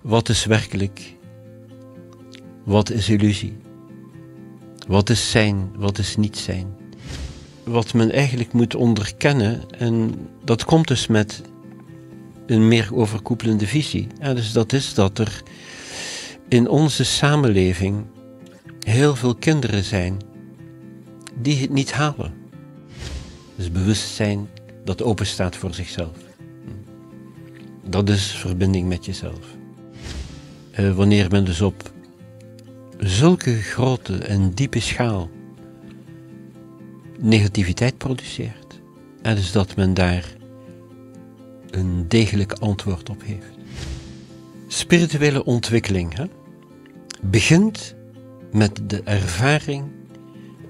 Wat is werkelijk? Wat is illusie? Wat is zijn? Wat is niet zijn? Wat men eigenlijk moet onderkennen, en dat komt dus met een meer overkoepelende visie. Ja, dus dat is dat er in onze samenleving heel veel kinderen zijn die het niet halen. Dus bewustzijn dat openstaat voor zichzelf. Dat is verbinding met jezelf. Eh, wanneer men dus op zulke grote en diepe schaal negativiteit produceert. En dus dat men daar een degelijk antwoord op heeft. Spirituele ontwikkeling hè, begint met de ervaring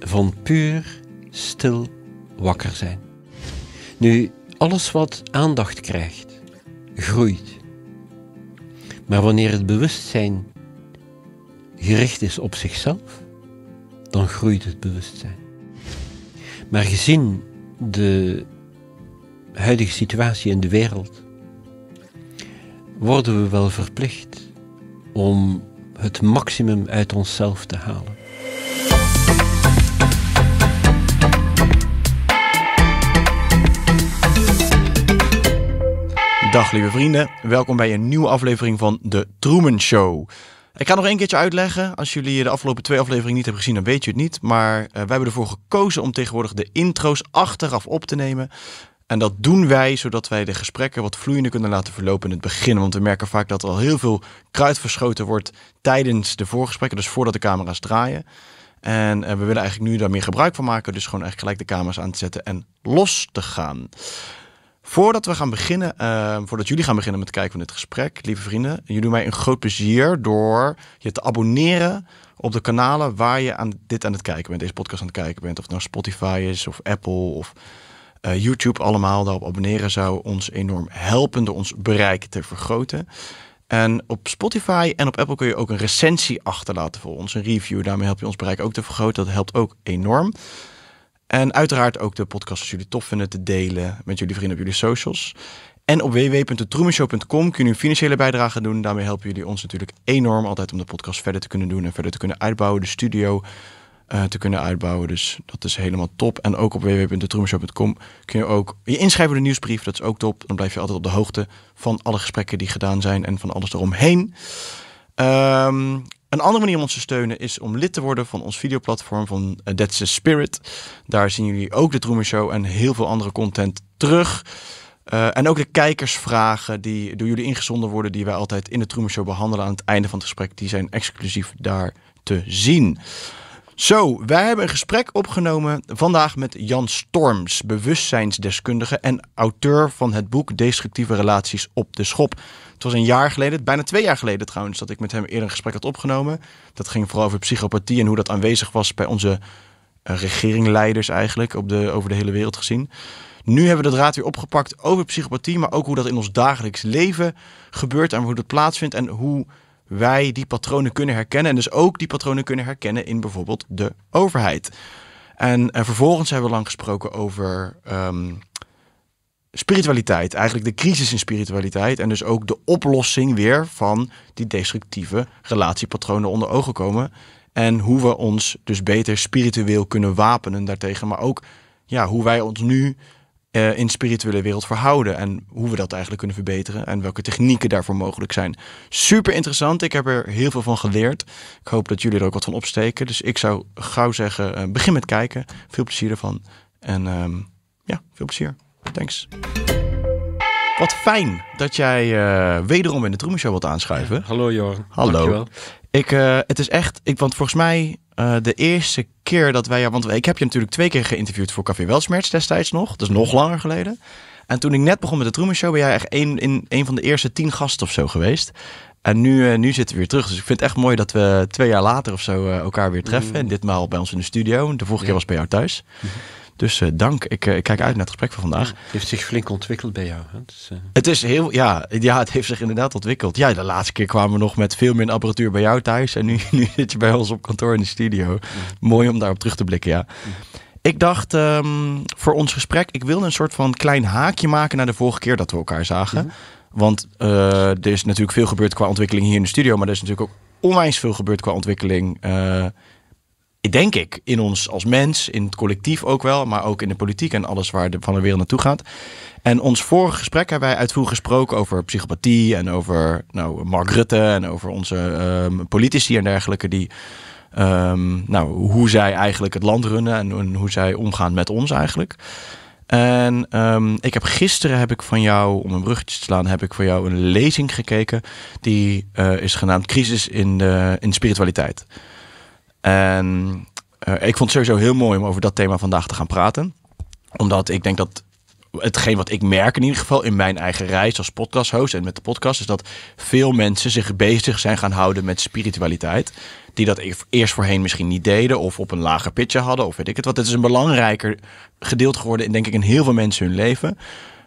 van puur, stil, wakker zijn. Nu, alles wat aandacht krijgt, groeit. Maar wanneer het bewustzijn gericht is op zichzelf, dan groeit het bewustzijn. Maar gezien de huidige situatie in de wereld, worden we wel verplicht om het maximum uit onszelf te halen. Dag lieve vrienden, welkom bij een nieuwe aflevering van de Truman Show. Ik ga nog een keertje uitleggen. Als jullie de afgelopen twee afleveringen niet hebben gezien, dan weet je het niet. Maar eh, wij hebben ervoor gekozen om tegenwoordig de intro's achteraf op te nemen. En dat doen wij zodat wij de gesprekken wat vloeiender kunnen laten verlopen in het begin. Want we merken vaak dat er al heel veel kruid verschoten wordt tijdens de voorgesprekken. Dus voordat de camera's draaien. En eh, we willen eigenlijk nu daar meer gebruik van maken. Dus gewoon echt gelijk de camera's aan te zetten en los te gaan. Voordat we gaan beginnen, eh, voordat jullie gaan beginnen met kijken van dit gesprek, lieve vrienden, jullie doen mij een groot plezier door je te abonneren op de kanalen waar je aan dit aan het kijken bent, deze podcast aan het kijken bent, of het nou Spotify is of Apple of eh, YouTube allemaal. Daarop abonneren zou ons enorm helpen door ons bereik te vergroten. En op Spotify en op Apple kun je ook een recensie achterlaten voor ons, een review. Daarmee help je ons bereik ook te vergroten. Dat helpt ook enorm. En uiteraard ook de podcast als jullie tof vinden te delen met jullie vrienden op jullie socials. En op www.troemenshow.com kun je een financiële bijdrage doen. Daarmee helpen jullie ons natuurlijk enorm altijd om de podcast verder te kunnen doen en verder te kunnen uitbouwen. De studio eh, te kunnen uitbouwen. Dus dat is helemaal top. En ook op www.troemenshow.com kun je ook je inschrijven voor de nieuwsbrief. Dat is ook top. Dan blijf je altijd op de hoogte van alle gesprekken die gedaan zijn en van alles eromheen. Um, een andere manier om ons te steunen is om lid te worden van ons videoplatform van eh, That's the Spirit. Daar zien jullie ook de Troemer en heel veel andere content terug. Eh, en ook de kijkersvragen die door jullie ingezonden worden, die wij altijd in de Troemershow behandelen aan het einde van het gesprek, die zijn exclusief daar te zien. Zo, wij hebben een gesprek opgenomen vandaag met Jan Storms, bewustzijnsdeskundige en auteur van het boek Destructieve Relaties op de Schop. Het was een jaar geleden, bijna twee jaar geleden trouwens, dat ik met hem eerder een gesprek had opgenomen. Dat ging vooral over psychopathie en hoe dat aanwezig was bij onze eh, regeringleiders eigenlijk, op de, over de hele wereld gezien. Nu hebben we de raad weer opgepakt over psychopathie, maar ook hoe dat in ons dagelijks leven gebeurt en hoe dat plaatsvindt en hoe wij die patronen kunnen herkennen. En dus ook die patronen kunnen herkennen in bijvoorbeeld de overheid. En, en eh, vervolgens hebben we lang gesproken over ehm, spiritualiteit. Eigenlijk de crisis in spiritualiteit. En dus ook de oplossing weer van die destructieve relatiepatronen onder ogen komen. En hoe we ons dus beter spiritueel kunnen wapenen daartegen. Maar ook ja, hoe wij ons nu eh, in de spirituele wereld verhouden. En hoe we dat eigenlijk kunnen verbeteren. En welke technieken daarvoor mogelijk zijn. Super interessant. Ik heb er heel veel van geleerd. Ik hoop dat jullie er ook wat van opsteken. Dus ik zou gauw zeggen, eh, begin met kijken. Veel plezier ervan. En ehm, ja, veel plezier. Thanks. Wat fijn dat jij eh, wederom in de Troemenshow wilt aanschuiven. hallo Jorn. Hallo. Dankjewel. Ik, het is echt, ik, want volgens mij eh, de eerste keer dat wij, want ik heb je natuurlijk twee keer geïnterviewd voor Café Welsmerts. destijds nog. Dat is nog langer geleden. En toen ik net begon met de Truman Show, ben jij echt een, in, van de eerste tien gasten of zo geweest. En nu, eh, nu zitten we weer terug. Dus ik vind het echt mooi dat we twee jaar later of zo eh, elkaar weer treffen. En mm. ditmaal bij ons in de studio. De vorige keer was bij jou thuis. Mhm. Dus eh, dank. Ik, eh, ik, kijk uit naar het gesprek van vandaag. het heeft zich flink ontwikkeld bij jou. Eh, het is heel, ja, ja, het heeft zich inderdaad ontwikkeld. Ja, de laatste keer kwamen we nog met veel meer apparatuur bij jou thuis. En nu, nu zit je bij ons op kantoor in de studio. Mooi om daarop terug te blikken, ja. Ik dacht ehm, voor ons gesprek, ik wilde een soort van klein haakje maken naar de vorige keer dat we elkaar zagen. Want er is natuurlijk veel gebeurd qua ontwikkeling hier in de studio, maar er is natuurlijk ook onwijs veel gebeurd qua ontwikkeling denk ik, in ons als mens, in het collectief ook wel, maar ook in de politiek en alles waar de, van de wereld naartoe gaat. En ons vorige gesprek hebben wij uitvoerig gesproken over psychopathie en over nou, Mark Rutte en over onze ehm, politici en dergelijke die. Ehm, nou, hoe zij eigenlijk het land runnen en, hoe zij omgaan met ons eigenlijk. En ehm, ik heb gisteren heb ik van jou, om een bruggetje te slaan, heb ik voor jou een lezing gekeken. Die eh, is genaamd Crisis in, de, in Spiritualiteit. En eh, ik vond het sowieso heel mooi om over dat thema vandaag te gaan praten. Omdat ik denk dat hetgeen wat ik merk in ieder geval in mijn eigen reis als podcasthost en met de podcast, is dat veel mensen zich bezig zijn gaan houden met spiritualiteit. Die dat e-, eerst voorheen misschien niet deden of op een lager pitje hadden of weet ik het wat. Het is een belangrijker gedeelte geworden in denk ik in heel veel mensen hun leven.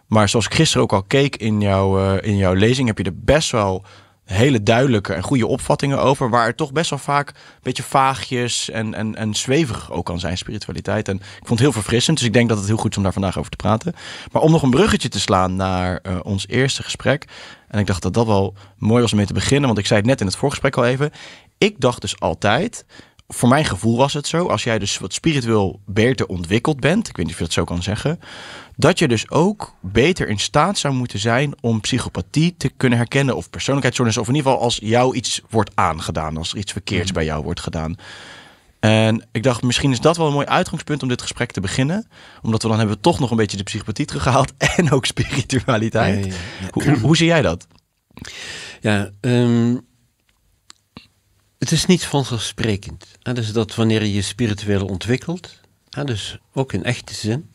Maar zoals ik gisteren ook al keek in jouw, eh, in jouw lezing, heb je er best wel hele duidelijke en goede opvattingen over, waar het toch best wel vaak een beetje vaagjes en, en, en zwevig ook kan zijn, spiritualiteit. En ik vond het heel verfrissend, dus ik denk dat het heel goed is om daar vandaag over te praten. Maar om nog een bruggetje te slaan naar eh, ons eerste gesprek, en ik dacht dat dat wel mooi was om mee te beginnen, want ik zei het net in het voorgesprek al even, ik dacht dus altijd voor mijn gevoel was het zo, als jij dus wat spiritueel beter ontwikkeld bent, ik weet niet of je dat zo kan zeggen, dat je dus ook beter in staat zou moeten zijn om psychopathie te kunnen herkennen of persoonlijkheidsstoornis, of in ieder geval als jou iets wordt aangedaan, als er iets verkeerds mhm. bij jou wordt gedaan. En ik dacht, misschien is dat wel een mooi uitgangspunt om dit gesprek te beginnen. Omdat we dan hebben we toch nog een beetje de psychopathie teruggehaald en ook spiritualiteit. Hoe, hoe, zie jij dat? Ja, ehm, het is niet vanzelfsprekend. Hè, dus dat wanneer je je spiritueel ontwikkelt, hè, dus ook in echte zin,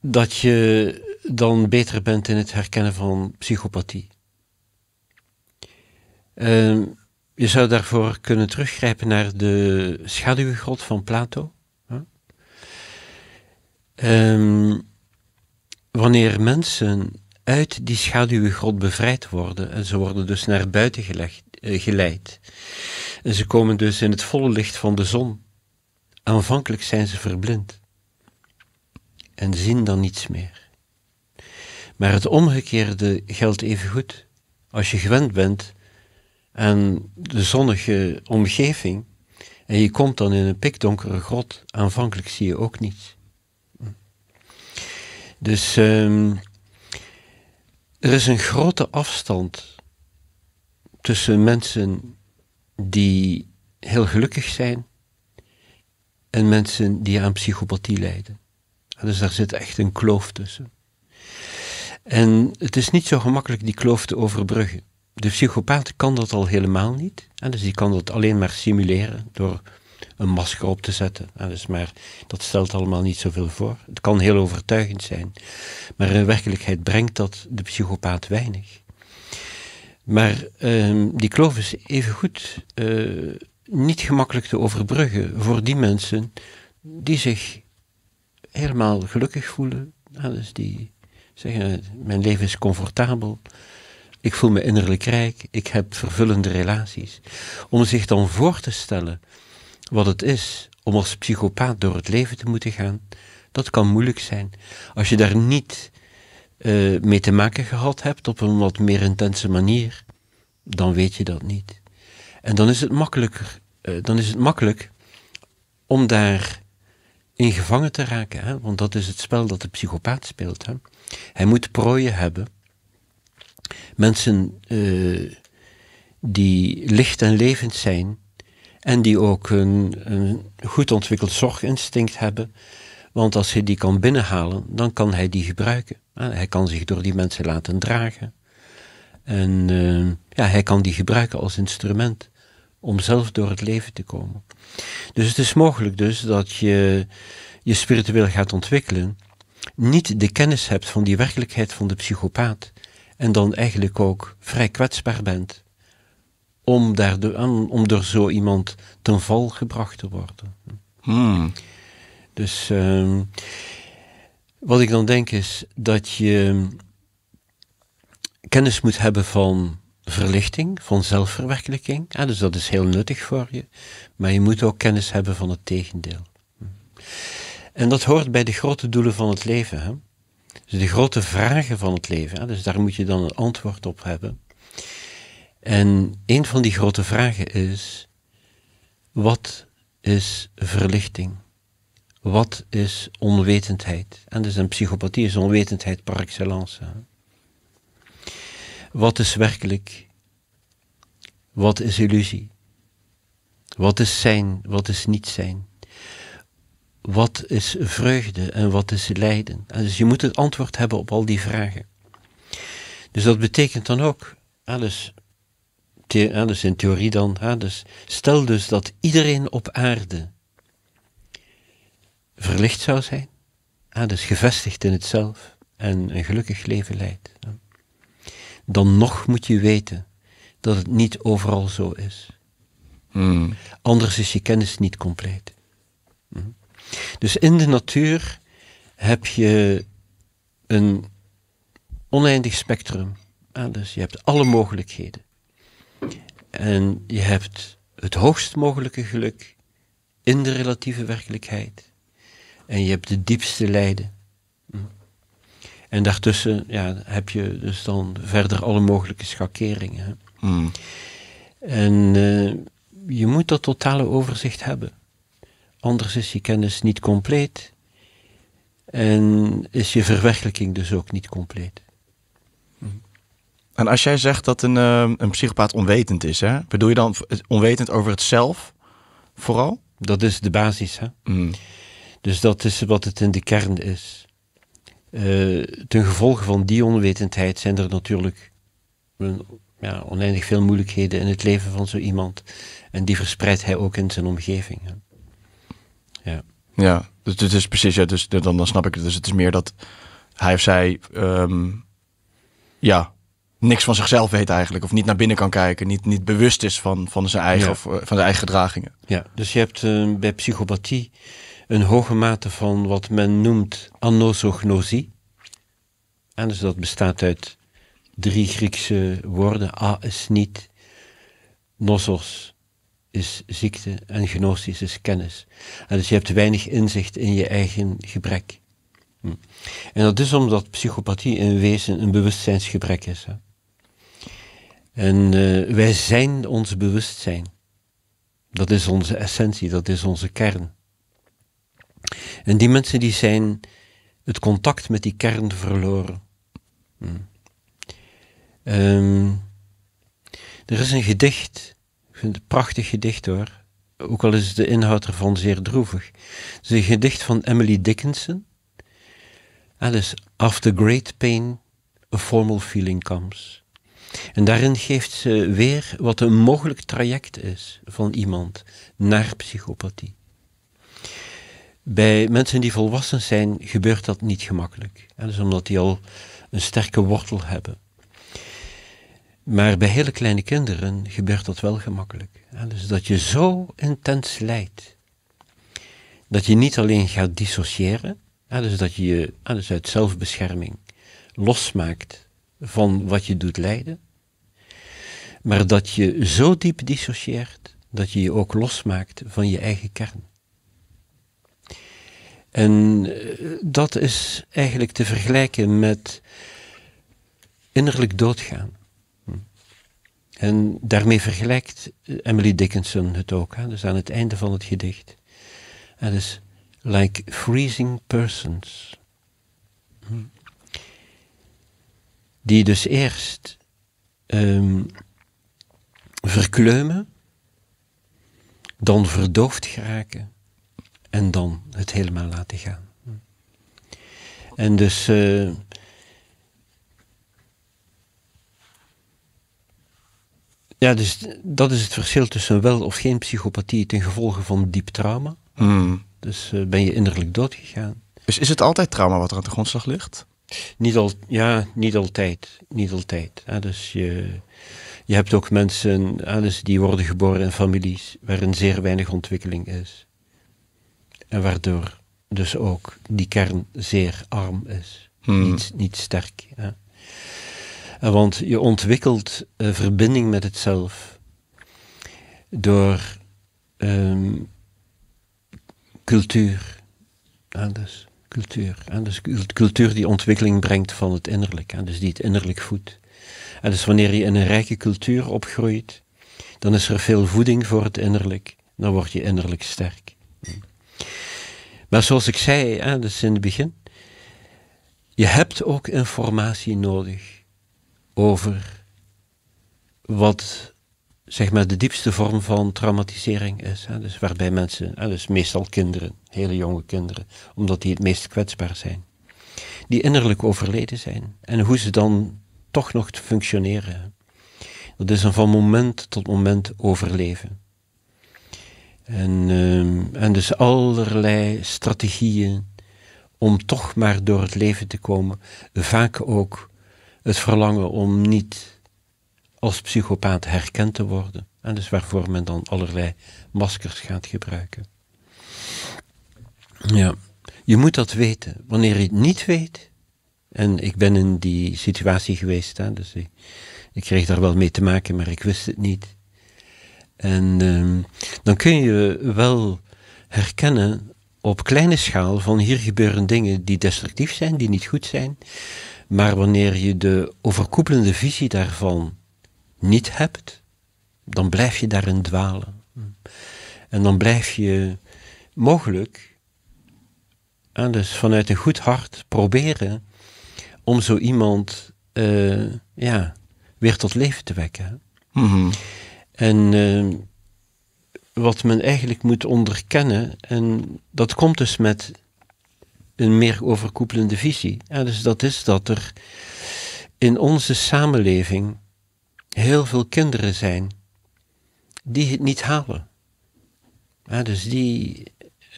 dat je dan beter bent in het herkennen van psychopathie. Ehm, je zou daarvoor kunnen teruggrijpen naar de schaduwgrot van Plato. Ehm, wanneer mensen uit die schaduwgrot bevrijd worden en ze worden dus naar buiten gelegd, eh, geleid. En ze komen dus in het volle licht van de zon. Aanvankelijk zijn ze verblind en zien dan niets meer. Maar het omgekeerde geldt even goed. Als je gewend bent aan de zonnige omgeving en je komt dan in een pikdonkere grot, aanvankelijk zie je ook niets. Dus ehm, er is een grote afstand tussen mensen die heel gelukkig zijn en mensen die aan psychopathie lijden. Dus daar zit echt een kloof tussen. En het is niet zo gemakkelijk die kloof te overbruggen. De psychopaat kan dat al helemaal niet. En dus die kan dat alleen maar simuleren door een masker op te zetten. dus maar dat stelt allemaal niet zoveel voor. Het kan heel overtuigend zijn. Maar in werkelijkheid brengt dat de psychopaat weinig. Maar ehm, die kloof is evengoed uh, eh, niet gemakkelijk te overbruggen voor die mensen die zich helemaal gelukkig voelen. dus die zeggen, mijn leven is comfortabel, ik voel me innerlijk rijk, ik heb vervullende relaties. Om zich dan voor te stellen wat het is om als psychopaat door het leven te moeten gaan, dat kan moeilijk zijn. Als je daar niet eh, mee te maken gehad hebt op een wat meer intense manier, dan weet je dat niet. En dan is het makkelijker, eh, dan is het makkelijk om daar in gevangen te raken, hè? want dat is het spel dat de psychopaat speelt. Hè? Hij moet prooien hebben. Mensen eh, die licht en levend zijn en die ook een, een goed ontwikkeld zorginstinct hebben want als hij die kan binnenhalen, dan kan hij die gebruiken. Eh, hij kan zich door die mensen laten dragen. En eh, ja, hij kan die gebruiken als instrument om zelf door het leven te komen. Dus het is mogelijk dus dat je je spiritueel gaat ontwikkelen, niet de kennis hebt van die werkelijkheid van de psychopaat en dan eigenlijk ook vrij kwetsbaar bent om, daardoor, om door zo iemand ten val gebracht te worden. Hmm. Dus ehm, wat ik dan denk is dat je kennis moet hebben van verlichting, van zelfverwerkelijking. dus dat is heel nuttig voor je. Maar je moet ook kennis hebben van het tegendeel. En dat hoort bij de grote doelen van het leven. Hè? Dus de grote vragen van het leven. Hè? Dus daar moet je dan een antwoord op hebben. En een van die grote vragen is: wat is verlichting? wat is onwetendheid? En dus een psychopathie is onwetendheid par excellence. Wat is werkelijk? Wat is illusie? Wat is zijn? Wat is niet zijn? Wat is vreugde en wat is lijden? dus je moet het antwoord hebben op al die vragen. Dus dat betekent dan ook, alles, dus alles dus in theorie dan, dus stel dus dat iedereen op aarde verlicht zou zijn. Ah, dus gevestigd in het zelf en een gelukkig leven leidt. Dan nog moet je weten dat het niet overal zo is. Hmm. Anders is je kennis niet compleet. Hm. Dus in de natuur heb je een oneindig spectrum. Ah, dus je hebt alle mogelijkheden. En je hebt het hoogst mogelijke geluk in de relatieve werkelijkheid en je hebt de diepste lijden. Hm. En daartussen ja, heb je dus dan verder alle mogelijke schakeringen. Hm. En eh, je moet dat totale overzicht hebben. Anders is je kennis niet compleet en is je verwerkelijking dus ook niet compleet. Hm. En als jij zegt dat een, uh, een psychopaat onwetend is, hè? bedoel je dan onwetend over het zelf vooral? Dat is de basis. Hè? Mm. Dus dat is wat het in de kern is. Eh, ten gevolge van die onwetendheid zijn er natuurlijk ja, oneindig veel moeilijkheden in het leven van zo iemand. En die verspreidt hij ook in zijn omgeving. Ja, ja dus het is precies, ja, dus, dan, dan snap ik het. Dus het is meer dat hij of zij ehm, ja, niks van zichzelf weet eigenlijk. Of niet naar binnen kan kijken. Niet, niet bewust is van, van, zijn, eigen, eh, van zijn eigen gedragingen. Ja, dus je hebt eh, bij psychopathie een hoge mate van wat men noemt anosognosie. En dus dat bestaat uit drie Griekse woorden. A is niet, nosos is ziekte en gnosis is kennis. En dus je hebt weinig inzicht in je eigen gebrek. Hm. En dat is omdat psychopathie in wezen een bewustzijnsgebrek is. Hè? En eh, wij zijn ons bewustzijn. Dat is onze essentie, dat is onze kern. En die mensen die zijn het contact met die kern verloren. Hm. er is een gedicht, ik vind het een prachtig gedicht hoor, ook al is de inhoud ervan zeer droevig. Het is een gedicht van Emily Dickinson. Het is After Great Pain, a Formal Feeling Comes. En daarin geeft ze weer wat een mogelijk traject is van iemand naar psychopathie. Bij mensen die volwassen zijn gebeurt dat niet gemakkelijk. En omdat die al een sterke wortel hebben. Maar bij hele kleine kinderen gebeurt dat wel gemakkelijk. dus dat je zo intens lijdt. Dat je niet alleen gaat dissociëren, dus dat je je dus uit zelfbescherming losmaakt van wat je doet lijden. Maar dat je zo diep dissocieert dat je je ook losmaakt van je eigen kern. En eh, dat is eigenlijk te vergelijken met innerlijk doodgaan. Hm. En daarmee vergelijkt eh, Emily Dickinson het ook, hè? dus aan het einde van het gedicht. Het is like freezing persons. Hm. Die dus eerst um, verkleumen, dan verdoofd geraken en dan het helemaal laten gaan. En dus eh, Ja, dus dat is het verschil tussen wel of geen psychopathie ten gevolge van diep trauma. Mm. Dus eh, ben je innerlijk doodgegaan. Dus is het altijd trauma wat er aan de grondslag ligt? Niet al, ja, niet altijd. Niet altijd. dus je, je hebt ook mensen dus die worden geboren in families waarin zeer weinig ontwikkeling is. En waardoor dus ook die kern zeer arm is, hmm. niet, niet sterk. Hè. Eh, want je ontwikkelt verbinding met het zelf door ehm, cultuur. dus cultuur. dus cultuur die ontwikkeling brengt van het innerlijk, ja, dus die het innerlijk voedt. En dus wanneer je in een rijke cultuur opgroeit, dan is er veel voeding voor het innerlijk, dan word je innerlijk sterk. Maar zoals ik zei, hè, dus in het begin, je hebt ook informatie nodig over wat zeg maar de diepste vorm van traumatisering is. Hè, dus waarbij mensen, hè, dus meestal kinderen, hele jonge kinderen, omdat die het meest kwetsbaar zijn, die innerlijk overleden zijn en hoe ze dan toch nog functioneren. Dat is een van moment tot moment overleven. En, ehm, en dus allerlei strategieën om toch maar door het leven te komen. Vaak ook het verlangen om niet als psychopaat herkend te worden. En dus waarvoor men dan allerlei maskers gaat gebruiken. Ja, je moet dat weten. Wanneer je het niet weet, en ik ben in die situatie geweest, hè, dus ik, ik kreeg daar wel mee te maken, maar ik wist het niet. En ehm, dan kun je wel herkennen op kleine schaal van hier gebeuren dingen die destructief zijn, die niet goed zijn. Maar wanneer je de overkoepelende visie daarvan niet hebt, dan blijf je daarin dwalen. En dan blijf je mogelijk, dus vanuit een goed hart, proberen om zo iemand eh, ja, weer tot leven te wekken. Mm en ehm, wat men eigenlijk moet onderkennen, en dat komt dus met een meer overkoepelende visie. dus dat is dat er in onze samenleving heel veel kinderen zijn die het niet halen. dus die.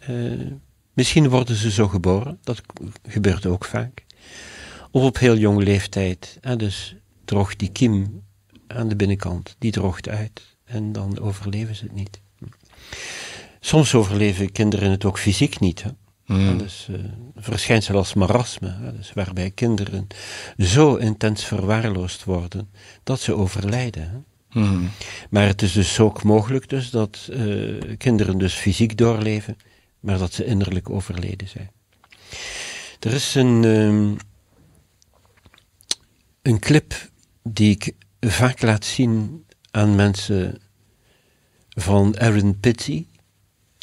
Eh, misschien worden ze zo geboren, dat gebeurt ook vaak. Of op heel jonge leeftijd. dus droog die kiem aan de binnenkant. Die droogt uit en dan overleven ze het niet. Soms overleven kinderen het ook fysiek niet. Hè? Mm. Dat is een eh, verschijnsel als marasme, hè? Dus waarbij kinderen zo intens verwaarloosd worden dat ze overlijden. Hè? Mm. Maar het is dus ook mogelijk dus dat eh, kinderen dus fysiek doorleven, maar dat ze innerlijk overleden zijn. Er is een, ehm, een clip die ik vaak laat zien aan mensen van Aaron Pitsey.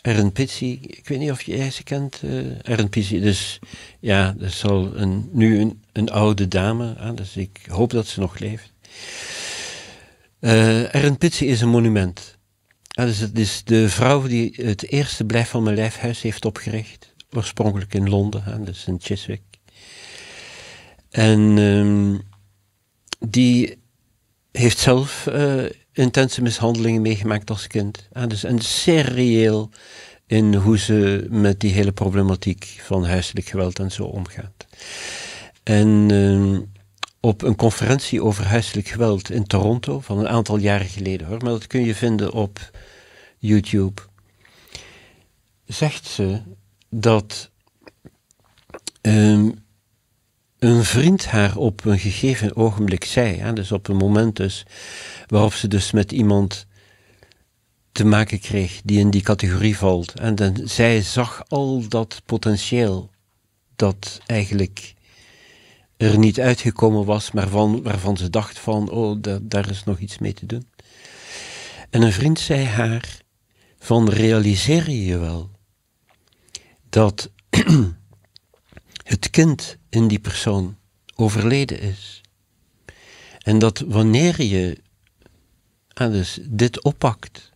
Aaron Pitsey, ik weet niet of je ze kent, uh, Aaron Pitsey. Dus ja, dat is al een, nu een, een oude dame, dus ik hoop dat ze nog leeft. Uh, Aaron Pitsey is een monument. dus het is de vrouw die het eerste Blijf van mijn lijfhuis heeft opgericht. Oorspronkelijk in Londen, dus in Chiswick. En ehm, die heeft zelf eh, intense mishandelingen meegemaakt als kind. En ah, dus een serieel in hoe ze met die hele problematiek van huiselijk geweld en zo omgaat. En ehm, op een conferentie over huiselijk geweld in Toronto, van een aantal jaren geleden hoor, maar dat kun je vinden op YouTube, zegt ze dat ehm, een vriend haar op een gegeven ogenblik zei, hè, dus op een moment dus, waarop ze dus met iemand te maken kreeg die in die categorie valt. En dan, zij zag al dat potentieel dat eigenlijk er niet uitgekomen was, maar van, waarvan ze dacht van, oh, daar is nog iets mee te doen. En een vriend zei haar van, realiseer je wel dat het kind in die persoon overleden is. En dat wanneer je ah dus, dit oppakt,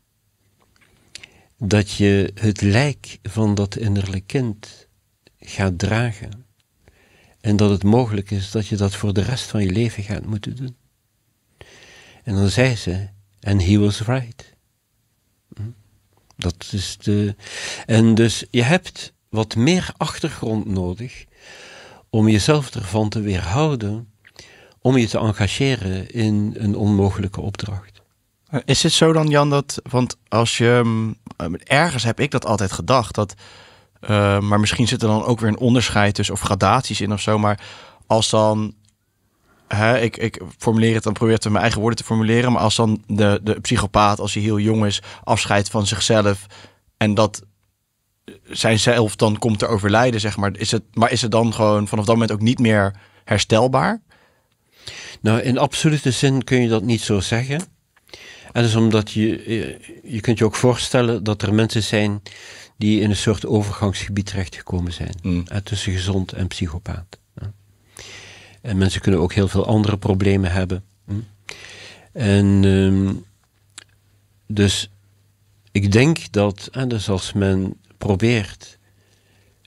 dat je het lijk van dat innerlijk kind gaat dragen. En dat het mogelijk is dat je dat voor de rest van je leven gaat moeten doen. En dan zei ze, and he was right. Hm? Dat is de. En dus je hebt wat meer achtergrond nodig om jezelf ervan te weerhouden om je te engageren in een onmogelijke opdracht. Is het zo dan, Jan, dat, want als je, mm, ergens heb ik dat altijd gedacht, dat, eh, maar misschien zit er dan ook weer een onderscheid tussen, of gradaties in of zo, maar als dan He, ik, ik, formuleer het dan, probeer het in mijn eigen woorden te formuleren. Maar als dan de, de psychopaat, als hij heel jong is, afscheidt van zichzelf. en dat zijn zelf dan komt te overlijden, zeg maar. Is het, maar is het dan gewoon vanaf dat moment ook niet meer herstelbaar? Nou, in absolute zin kun je dat niet zo zeggen. En dat is omdat je, eh, je kunt je ook voorstellen dat er mensen zijn die in een soort overgangsgebied terechtgekomen zijn. Mm. Eh, tussen gezond en psychopaat. En mensen kunnen ook heel veel andere problemen hebben. En ehm, dus ik denk dat, dus als men probeert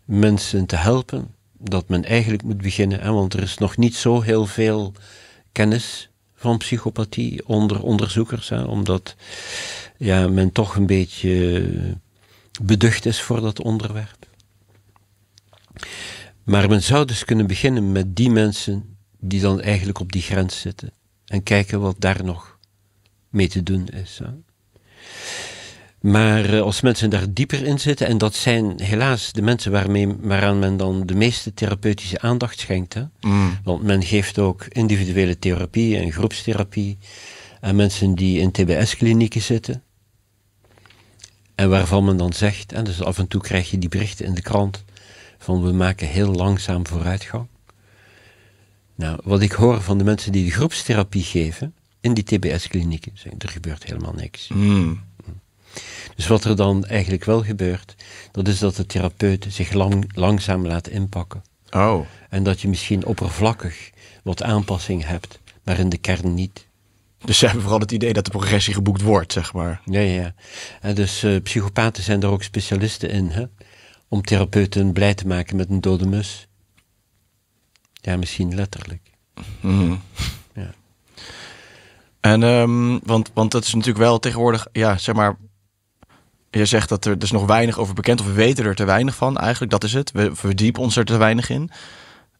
mensen te helpen, dat men eigenlijk moet beginnen, hè, want er is nog niet zo heel veel kennis van psychopathie onder onderzoekers, omdat ja, men toch een beetje beducht is voor dat onderwerp. Maar men zou dus kunnen beginnen met die mensen die dan eigenlijk op die grens zitten en kijken wat daar nog mee te doen is. Hè. Maar eh, als mensen daar dieper in zitten, en dat zijn helaas de mensen waarmee, waaraan men dan de meeste therapeutische aandacht schenkt. Mm. Want men geeft ook individuele therapie en groepstherapie aan mensen die in TBS-klinieken zitten. En waarvan men dan zegt, en dus af en toe krijg je die berichten in de krant, van we maken heel langzaam vooruitgang. Nou, wat ik hoor van de mensen die de groepstherapie geven in die TBS-klinieken, er gebeurt helemaal niks. Mm. Dus wat er dan eigenlijk wel gebeurt, dat is dat de therapeut zich lang, langzaam laat inpakken. Oh. En dat je misschien oppervlakkig wat aanpassing hebt, maar in de kern niet. Dus ze hebben vooral het idee dat de progressie geboekt wordt, zeg maar. Ja, ja. En dus uh, psychopaten zijn daar ook specialisten in, hè? Om therapeuten blij te maken met een dode mus. Ja, misschien letterlijk. Mhm. Ja. En, ehm, want, want dat is natuurlijk wel tegenwoordig, ja, zeg maar, je zegt dat er dus nog weinig over bekend, of we weten er te weinig van eigenlijk. Dat is het. We verdiepen ons er te weinig in.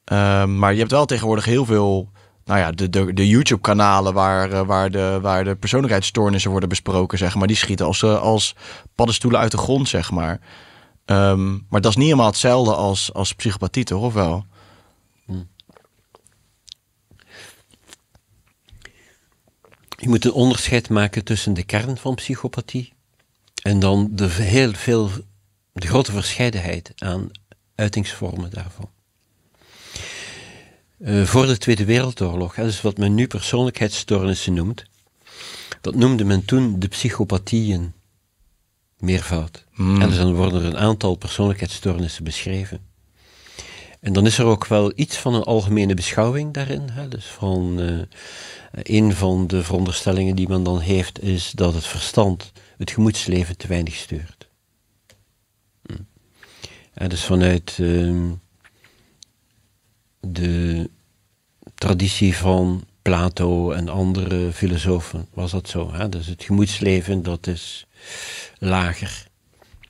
Ehm, maar je hebt wel tegenwoordig heel veel, nou ja, de, de, de YouTube-kanalen waar, eh, waar, de, waar de persoonlijkheidsstoornissen worden besproken, zeg maar. Die schieten als, eh, als paddenstoelen uit de grond, zeg maar. Ehm, maar dat is niet helemaal hetzelfde als, als psychopathie, toch? Of wel? Hmm. Je moet een onderscheid maken tussen de kern van psychopathie en dan de heel veel, de grote verscheidenheid aan uitingsvormen daarvan. Eh, voor de Tweede Wereldoorlog, dat is wat men nu persoonlijkheidsstoornissen noemt, dat noemde men toen de psychopathieën meervoud. Mm. En dan worden er een aantal persoonlijkheidsstoornissen beschreven. En dan is er ook wel iets van een algemene beschouwing daarin. Hè? Dus van, eh, een van de veronderstellingen die men dan heeft, is dat het verstand het gemoedsleven te weinig stuurt. En hm. dus vanuit ehm, de traditie van Plato en andere filosofen was dat zo. Hè? Dus het gemoedsleven dat is lager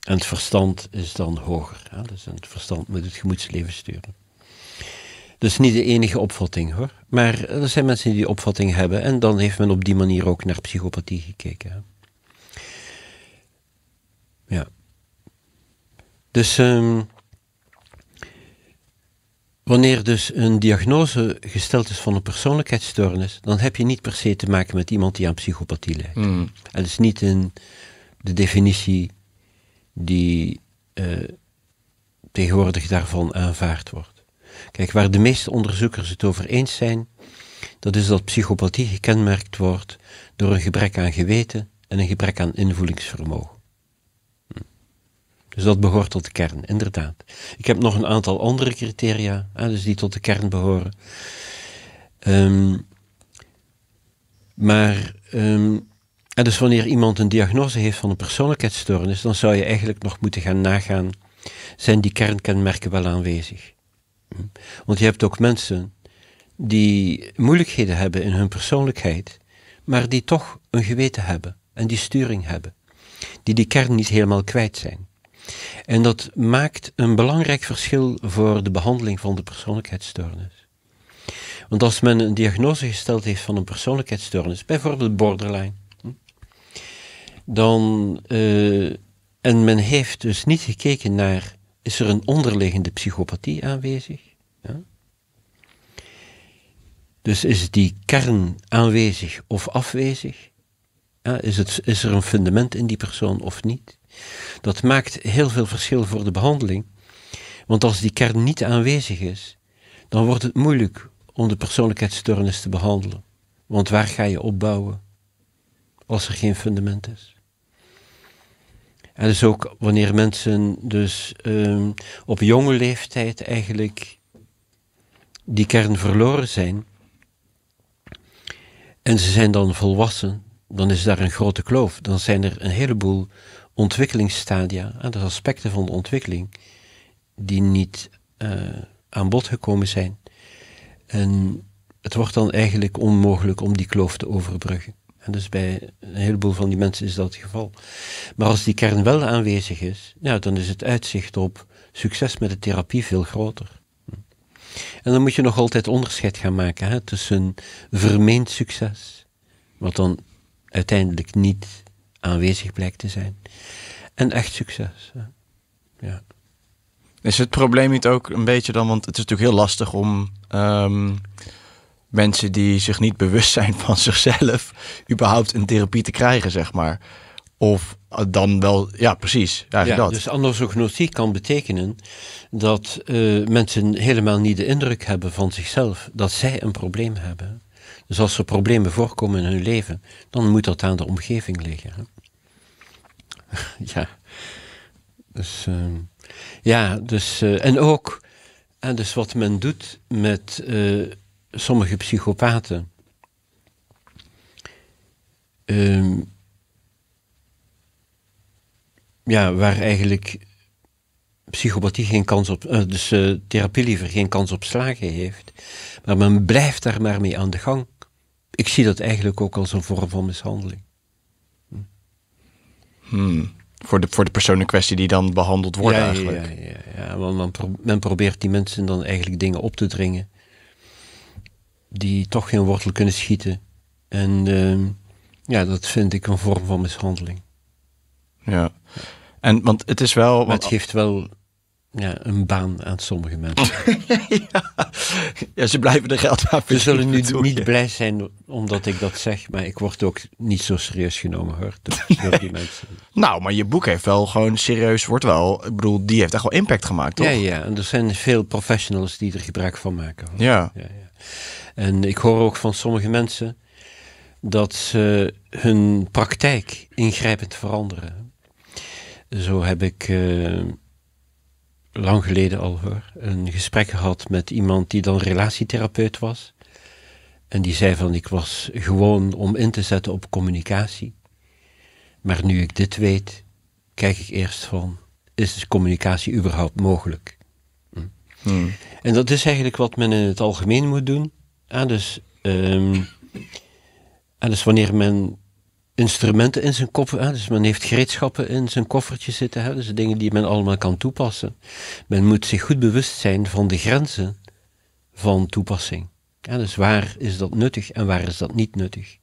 en het verstand is dan hoger. Hè? Dus het verstand moet het gemoedsleven sturen. Dat is niet de enige opvatting hoor. Maar er zijn mensen die die opvatting hebben en dan heeft men op die manier ook naar psychopathie gekeken. Hè? Dus ehm, wanneer dus een diagnose gesteld is van een persoonlijkheidsstoornis, dan heb je niet per se te maken met iemand die aan psychopathie lijkt. Mm. En is niet in de definitie die eh, tegenwoordig daarvan aanvaard wordt. Kijk, waar de meeste onderzoekers het over eens zijn, dat is dat psychopathie gekenmerkt wordt door een gebrek aan geweten en een gebrek aan invoelingsvermogen. Dus dat behoort tot de kern, inderdaad. Ik heb nog een aantal andere criteria, dus die tot de kern behoren. Ehm, maar, ehm, dus wanneer iemand een diagnose heeft van een persoonlijkheidsstoornis, dan zou je eigenlijk nog moeten gaan nagaan, zijn die kernkenmerken wel aanwezig? Hm? Want je hebt ook mensen die moeilijkheden hebben in hun persoonlijkheid, maar die toch een geweten hebben en die sturing hebben, die die kern niet helemaal kwijt zijn. En dat maakt een belangrijk verschil voor de behandeling van de persoonlijkheidsstoornis. Want als men een diagnose gesteld heeft van een persoonlijkheidsstoornis, bijvoorbeeld borderline, hm, dan, eh, en men heeft dus niet gekeken naar, is er een onderliggende psychopathie aanwezig? Ja? Dus is die kern aanwezig of afwezig? Ja, is, het, is er een fundament in die persoon of niet? Dat maakt heel veel verschil voor de behandeling. Want als die kern niet aanwezig is, dan wordt het moeilijk om de persoonlijkheidsstoornis te behandelen. Want waar ga je opbouwen als er geen fundament is? En dus ook wanneer mensen dus ehm, op jonge leeftijd eigenlijk die kern verloren zijn en ze zijn dan volwassen, dan is daar een grote kloof. Dan zijn er een heleboel ontwikkelingsstadia, en de aspecten van de ontwikkeling die niet eh, aan bod gekomen zijn. En het wordt dan eigenlijk onmogelijk om die kloof te overbruggen. En dus bij een heleboel van die mensen is dat het geval. Maar als die kern wel aanwezig is, ja, dan is het uitzicht op succes met de therapie veel groter. En dan moet je nog altijd onderscheid gaan maken hè, tussen vermeend succes, wat dan uiteindelijk niet aanwezig blijkt te zijn. En echt succes. Ja. Is het probleem niet ook een beetje dan, want het is natuurlijk heel lastig om ehm, mensen die zich niet bewust zijn van zichzelf, überhaupt een therapie te krijgen, zeg maar. Of eh, dan wel, ja, precies. Ja, dat. Dus andersognosie kan betekenen dat eh, mensen helemaal niet de indruk hebben van zichzelf dat zij een probleem hebben. Dus als er problemen voorkomen in hun leven, dan moet dat aan de omgeving liggen. Hè? ja. Dus, ehm, ja, dus, eh, en ook, en dus wat men doet met eh, sommige psychopaten. Ehm, ja, waar eigenlijk psychopathie geen kans op, eh, dus therapie liever geen kans op slagen heeft. Maar men blijft daar maar mee aan de gang ik zie dat eigenlijk ook als een vorm van mishandeling. Hm. Voor, de, voor de persoon kwestie die dan behandeld wordt ja, eigenlijk. Ja, ja, ja. want men, probeert die mensen dan eigenlijk dingen op te dringen die toch geen wortel kunnen schieten. En ehm, ja, dat vind ik een vorm van mishandeling. Ja, en want het is wel. het geeft wel ja, een baan aan sommige mensen. ja. ja. ze blijven er geld aan Ze zullen nu niet, niet blij zijn omdat ik dat zeg, maar ik word ook niet zo serieus genomen hoor. Door die mensen. Nou, maar je boek heeft wel gewoon serieus, wordt wel, ik bedoel, die heeft echt wel impact gemaakt, toch? Ja, ja, en er zijn veel professionals die er gebruik van maken. Ja. ja. ja, En ik hoor ook van sommige mensen dat ze hun praktijk ingrijpend veranderen. Zo heb ik... Eh, lang geleden al hoor, een gesprek gehad met iemand die dan relatietherapeut was. En die zei van ik was gewoon om in te zetten op communicatie. Maar nu ik dit weet, kijk ik eerst van, is communicatie überhaupt mogelijk? Hm. Hmm. En dat is eigenlijk wat men in het algemeen moet doen. Ah, dus, um, dus wanneer men instrumenten in zijn koffer, Dus men heeft gereedschappen in zijn koffertje zitten. Hè? Dus dingen die men allemaal kan toepassen. Men moet zich goed bewust zijn van de grenzen van toepassing. dus waar is dat nuttig en waar is dat niet nuttig?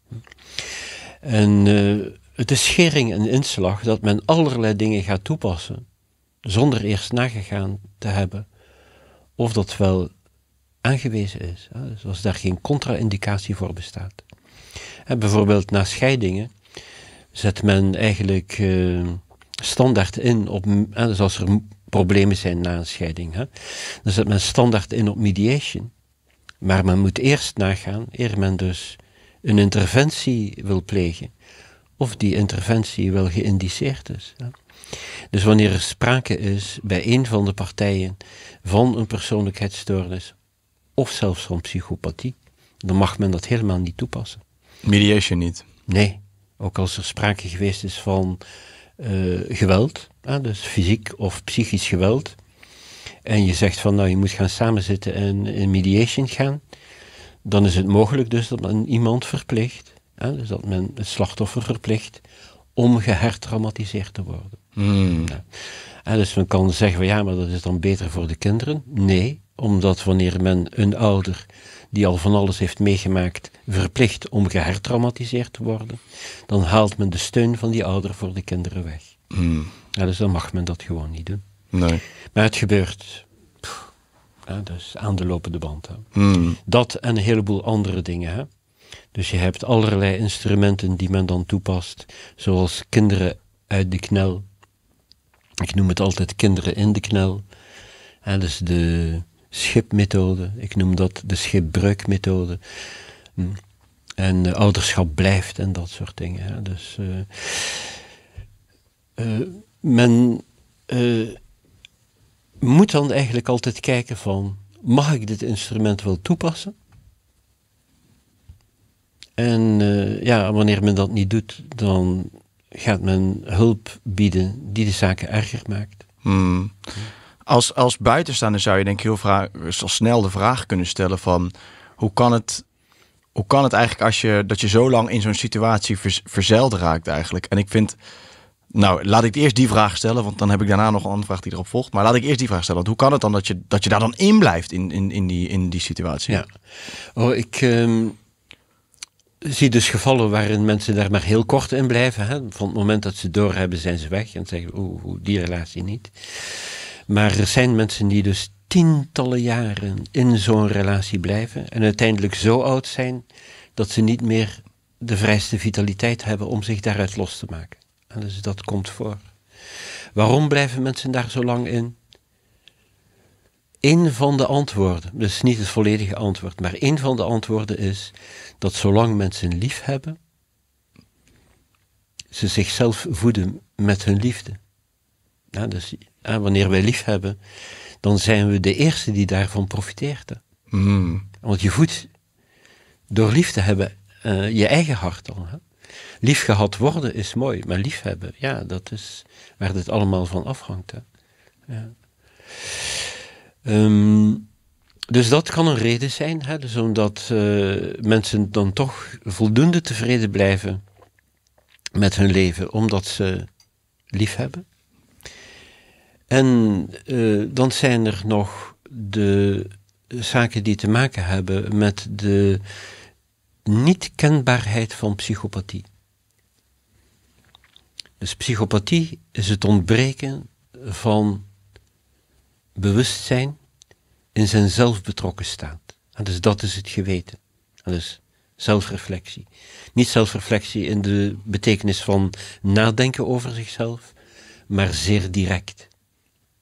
En eh, het is schering en inslag dat men allerlei dingen gaat toepassen zonder eerst nagegaan te hebben of dat wel aangewezen is. Hè? Dus als daar geen contra-indicatie voor bestaat. En bijvoorbeeld na scheidingen zet men eigenlijk eh, standaard in op, dus als er problemen zijn na een scheiding, hè, dan zet men standaard in op mediation. Maar men moet eerst nagaan, eer men dus een interventie wil plegen, of die interventie wel geïndiceerd is. Hè. Dus wanneer er sprake is bij een van de partijen van een persoonlijkheidsstoornis of zelfs van psychopathie, dan mag men dat helemaal niet toepassen. Mediation niet? Nee. Ook als er sprake geweest is van eh, geweld, dus fysiek of psychisch geweld, en je zegt van nou je moet gaan samenzitten en in mediation gaan, dan is het mogelijk dus dat men iemand verplicht, dus dat men het slachtoffer verplicht, om gehertraumatiseerd te worden. Hmm. Ja. En dus men kan zeggen, van ja, maar dat is dan beter voor de kinderen. Nee, omdat wanneer men een ouder die al van alles heeft meegemaakt, verplicht om gehertraumatiseerd te worden, dan haalt men de steun van die ouder voor de kinderen weg. Mm. Ja, dus dan mag men dat gewoon niet doen. Nee. Maar het gebeurt. ja, dus aan de lopende band. Mm. Dat en een heleboel andere dingen. Hè? Dus je hebt allerlei instrumenten die men dan toepast, zoals kinderen uit de knel. Ik noem het altijd kinderen in de knel. En dus de, schipmethode. Ik noem dat de schipbreukmethode. Hm. En eh, ouderschap blijft en dat soort dingen. Hè. Dus eh, eh, men moet dan eigenlijk altijd kijken van, mag ik dit instrument wel toepassen? En ja, wanneer men dat niet doet, dan gaat men hulp bieden die de zaken erger maakt. Hmm. Als, als buitenstaander zou je denk ik heel, vraag, zo snel de vraag kunnen stellen van hoe kan het, hoe kan het eigenlijk als je, dat je zo lang in zo'n situatie ver, verzeild raakt eigenlijk? En ik vind, nou laat ik eerst die vraag stellen, want dan heb ik daarna nog een andere vraag die erop volgt. Maar laat ik eerst die vraag stellen, want hoe kan het dan dat je, dat je daar dan in blijft in, in, in, die, in die situatie? Ja, oh, ik... Ehm, zie dus gevallen waarin mensen daar maar heel kort in blijven. Hè? Van het moment dat ze doorhebben, zijn ze weg en zeggen, oeh, die relatie niet. Maar er zijn mensen die dus tientallen jaren in zo'n relatie blijven en uiteindelijk zo oud zijn dat ze niet meer de vrijste vitaliteit hebben om zich daaruit los te maken. En dus dat komt voor. Waarom blijven mensen daar zo lang in? Een van de antwoorden, dus niet het volledige antwoord, maar een van de antwoorden is dat zolang mensen lief hebben, ze zichzelf voeden met hun liefde. Ja, dus en wanneer wij hebben, dan zijn we de eerste die daarvan profiteert. Hmm. Want je voedt door lief te hebben eh, je eigen hart al. Lief gehad worden is mooi, maar liefhebben, ja, dat is waar dit allemaal van afhangt. Hè? Ja. Ehm, dus dat kan een reden zijn, hè? Dus omdat eh, mensen dan toch voldoende tevreden blijven met hun leven, omdat ze lief hebben. En eh, dan zijn er nog de zaken die te maken hebben met de niet-kenbaarheid van psychopathie. Dus psychopathie is het ontbreken van bewustzijn in zijn zelfbetrokken staat. En dus dat is het geweten. Dat dus zelfreflectie. Niet zelfreflectie in de betekenis van nadenken over zichzelf, maar zeer direct.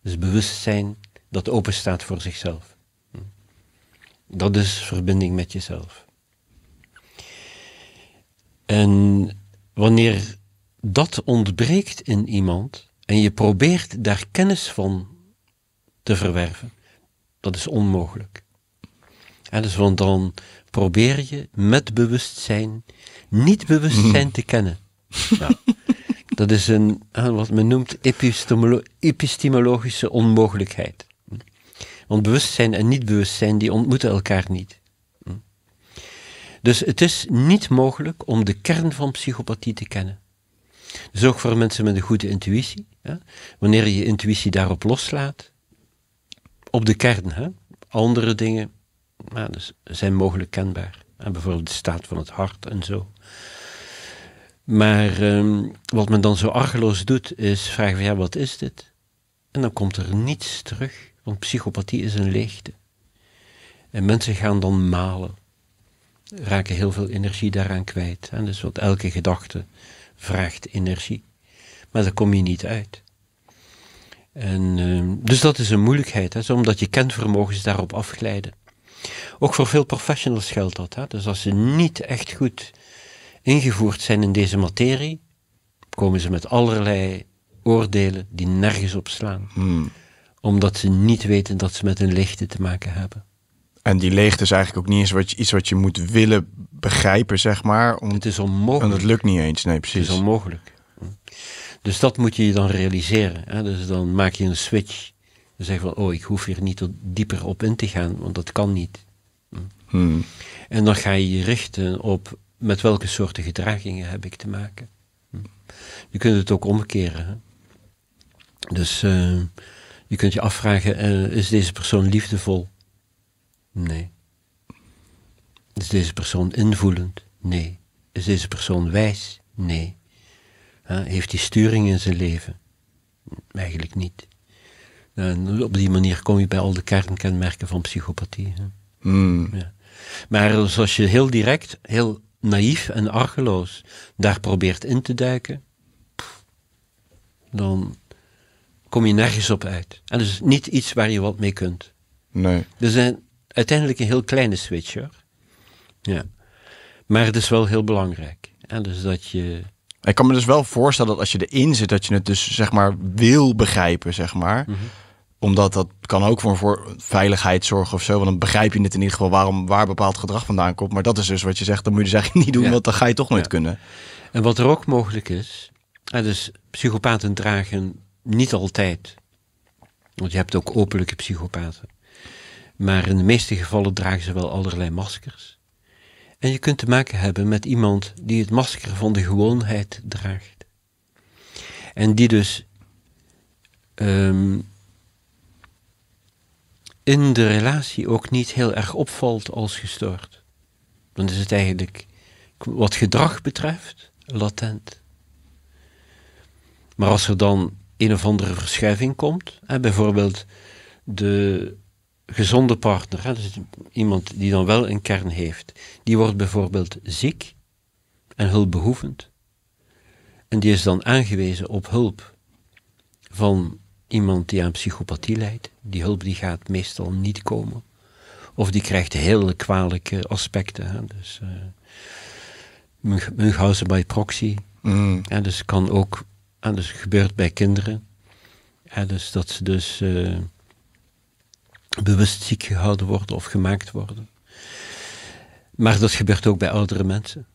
Dus bewustzijn dat openstaat voor zichzelf. Dat is verbinding met jezelf. En wanneer dat ontbreekt in iemand en je probeert daar kennis van te verwerven, dat is onmogelijk. Ja, dus want dan probeer je met bewustzijn niet bewustzijn hmm. te kennen. Ja. Dat is een, eh, wat men noemt epistemologische onmogelijkheid. Want bewustzijn en niet-bewustzijn, die ontmoeten elkaar niet. Dus het is niet mogelijk om de kern van psychopathie te kennen. Dus ook voor mensen met een goede intuïtie. Hè? Wanneer je je intuïtie daarop loslaat, op de kern, hè? andere dingen nou, dus zijn mogelijk kenbaar. En bijvoorbeeld de staat van het hart en zo. Maar ehm, wat men dan zo argeloos doet, is vragen van ja, wat is dit? En dan komt er niets terug, want psychopathie is een leegte. En mensen gaan dan malen, raken heel veel energie daaraan kwijt. En dus wat elke gedachte vraagt energie. Maar daar kom je niet uit. En, ehm, dus dat is een moeilijkheid, hè, omdat je kenvermogens daarop afglijden. Ook voor veel professionals geldt dat. Hè? Dus als ze niet echt goed ingevoerd zijn in deze materie, komen ze met allerlei oordelen die nergens op slaan. Hmm. Omdat ze niet weten dat ze met een leegte te maken hebben. En die leegte is eigenlijk ook niet eens wat je, iets wat je moet willen begrijpen, zeg maar. het is onmogelijk. En dat lukt niet eens, nee, precies. Het is onmogelijk. Dus dat moet je dan realiseren. Hè? Dus dan maak je een switch. Dan zeg je van, oh, ik hoef hier niet dieper op in te gaan, want dat kan niet. Hmm. En dan ga je je richten op met welke soorten gedragingen heb ik te maken. Hm. Je kunt het ook omkeren. Hè? Dus eh, je kunt je afvragen, eh, is deze persoon liefdevol? Nee. Is deze persoon invoelend? Nee. Is deze persoon wijs? Nee. heeft hij sturing in zijn leven? Hm, eigenlijk niet. En op die manier kom je bij al de kernkenmerken van psychopathie. Hè? Hmm. Ja. Maar zoals je heel direct, heel naïef en argeloos daar probeert in te duiken, dan kom je nergens op uit. En dat is niet iets waar je wat mee kunt. Nee. Er zijn uiteindelijk een heel kleine switcher. Ja. Maar het is wel heel belangrijk. En dus dat je. Ik kan me dus wel voorstellen dat als je erin zit, dat je het dus zeg maar wil begrijpen, zeg maar. Mhm omdat dat kan ook voor, veiligheid zorgen of zo. Want dan begrijp je het in ieder geval waarom waar bepaald gedrag vandaan komt. Maar dat is dus wat je zegt, dan moet je dus eigenlijk niet doen, want dan ga je toch nooit kunnen. En wat er ook mogelijk is, en dus psychopaten dragen niet altijd. Want je hebt ook openlijke psychopaten. Maar in de meeste gevallen dragen ze wel allerlei maskers. En je kunt te maken hebben met iemand die het masker van de gewoonheid draagt. En die dus ehm, in de relatie ook niet heel erg opvalt als gestoord. Dan is het eigenlijk wat gedrag betreft latent. Maar als er dan een of andere verschuiving komt, hè, bijvoorbeeld de gezonde partner, hè, dus iemand die dan wel een kern heeft, die wordt bijvoorbeeld ziek en hulpbehoevend. En die is dan aangewezen op hulp van iemand die aan psychopathie lijdt die hulp die gaat meestal niet komen. Of die krijgt heel kwalijke aspecten. Hè? Dus, uh, eh, Munchausen by proxy. En mm. dus kan ook, en dus gebeurt bij kinderen. Ja, dus dat ze dus eh, bewust ziek gehouden worden of gemaakt worden. Maar dat gebeurt ook bij oudere mensen.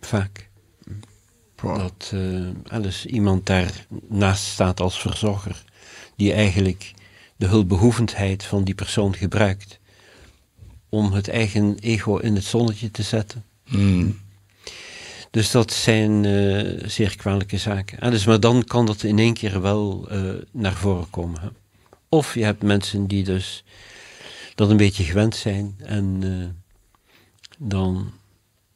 Vaak. Dat uh, dus iemand daar naast staat als verzorger, die eigenlijk de hulpbehoevendheid van die persoon gebruikt om het eigen ego in het zonnetje te zetten. Hmm. Dus dat zijn eh, zeer kwalijke zaken. Ah, dus, maar dan kan dat in één keer wel eh, naar voren komen. Hè? Of je hebt mensen die dus dat een beetje gewend zijn en eh, dan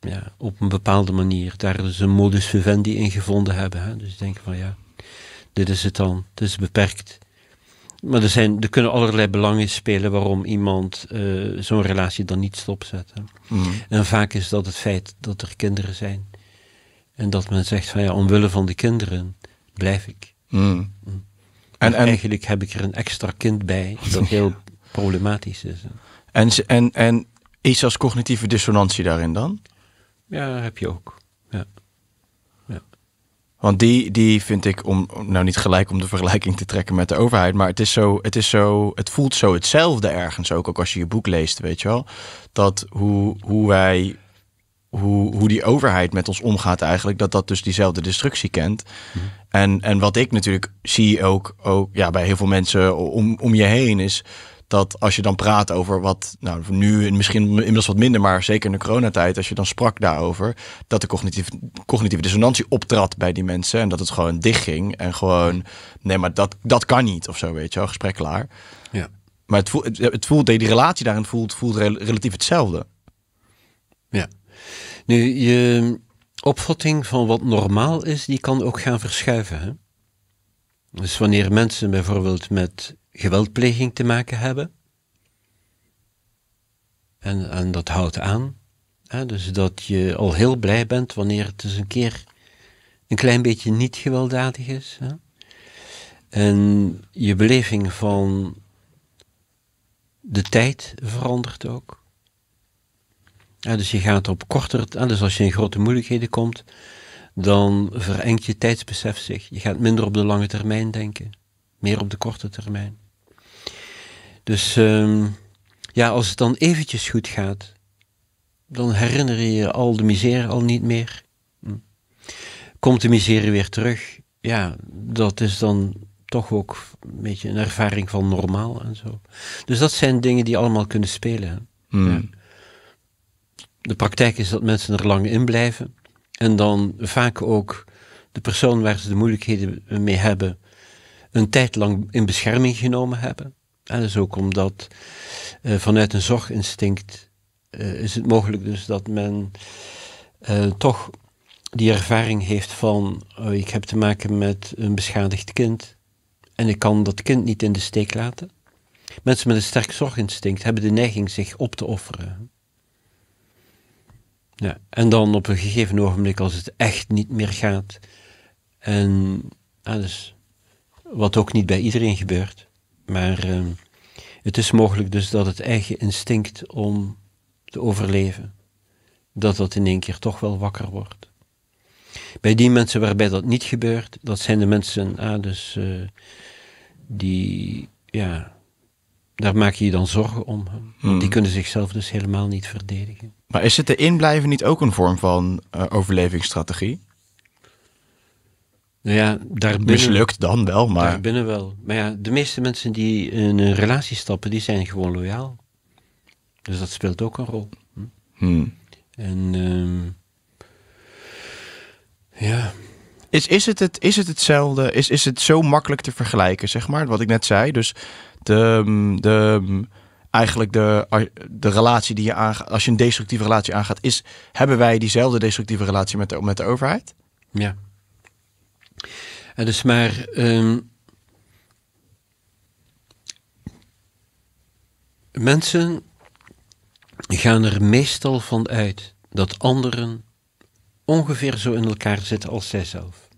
ja, op een bepaalde manier daar dus een modus vivendi in gevonden hebben. Hè? Dus denken van ja, dit is het dan, het is beperkt. Maar er, zijn, er kunnen allerlei belangen spelen waarom iemand eh, zo'n relatie dan niet stopzet. Mm. En vaak is dat het feit dat er kinderen zijn. En dat men zegt van ja, omwille van de kinderen blijf ik. Mm. Mm. En, en, eigenlijk heb ik er een extra kind bij dat heel problematisch is. En, en, en als cognitieve dissonantie daarin dan? Ja, heb je ook. Want die, die vind ik, om, nou niet gelijk om de vergelijking te trekken met de overheid, maar het, is zo, het, is zo, het voelt zo hetzelfde ergens ook, ook als je je boek leest, weet je wel. Dat hoe, hoe wij, hoe, hoe die overheid met ons omgaat eigenlijk, dat dat dus diezelfde destructie kent. Mhm. En, en wat ik natuurlijk zie ook, ook ja, bij heel veel mensen om, om je heen is dat als je dan praat over wat, nou nu misschien inmiddels wat minder, maar zeker in de coronatijd, als je dan sprak daarover, dat de cognitieve, cognitieve dissonantie optrad bij die mensen en dat het gewoon dichtging en gewoon, nee, maar dat, dat kan niet of zo, weet je wel, gesprek klaar. Ja. Maar het voelt, het voelt, die relatie daarin voelt, voelt relatief hetzelfde. Ja. Nu, je opvatting van wat normaal is, die kan ook gaan verschuiven. Hè? Dus wanneer mensen bijvoorbeeld met geweldpleging te maken hebben. En, en dat houdt aan. Hè, dus dat je al heel blij bent wanneer het eens een keer een klein beetje niet gewelddadig is. Hè. En je beleving van de tijd verandert ook. Ja, dus je gaat op korter, dus als je in grote moeilijkheden komt, dan verengt je tijdsbesef zich. Je gaat minder op de lange termijn denken, meer op de korte termijn. Dus ehm, ja, als het dan eventjes goed gaat, dan herinner je je al de misère al niet meer. Hm. Komt de misère weer terug, ja, dat is dan toch ook een beetje een ervaring van normaal en zo. Dus dat zijn dingen die allemaal kunnen spelen. Hm. Ja. De praktijk is dat mensen er lang in blijven en dan vaak ook de persoon waar ze de moeilijkheden mee hebben, een tijd lang in bescherming genomen hebben. En dat is ook omdat eh, vanuit een zorginstinct uh, is het mogelijk dus dat men eh, toch die ervaring heeft van oh, ik heb te maken met een beschadigd kind en ik kan dat kind niet in de steek laten. Mensen met een sterk zorginstinct hebben de neiging zich op te offeren. Ja, en dan op een gegeven ogenblik als het echt niet meer gaat en dus wat ook niet bij iedereen gebeurt maar ehm, het is mogelijk dus dat het eigen instinct om te overleven, dat dat in één keer toch wel wakker wordt. Bij die mensen waarbij dat niet gebeurt, dat zijn de mensen, ah, dus, eh, die, ja, daar maak je je dan zorgen om. Hmm. Die kunnen zichzelf dus helemaal niet verdedigen. Maar is het de blijven niet ook een vorm van uh, overlevingsstrategie? Nou ja, daarbinnen, mislukt dan wel, maar... binnen wel. Maar ja, de meeste mensen die in een relatie stappen, die zijn gewoon loyaal. Dus dat speelt ook een rol. Hm? En ehm, ja... Is, is, het het, is het hetzelfde? Is, is het zo makkelijk te vergelijken, zeg maar? Wat ik net zei. Dus de, ehm, de, ehm, eigenlijk de, de relatie die je aangaat, als je een destructieve relatie aangaat, is, hebben wij diezelfde destructieve relatie met de, met de overheid? Ja. Het is maar. Ehm, mensen gaan er meestal van uit dat anderen ongeveer zo in elkaar zitten als zijzelf.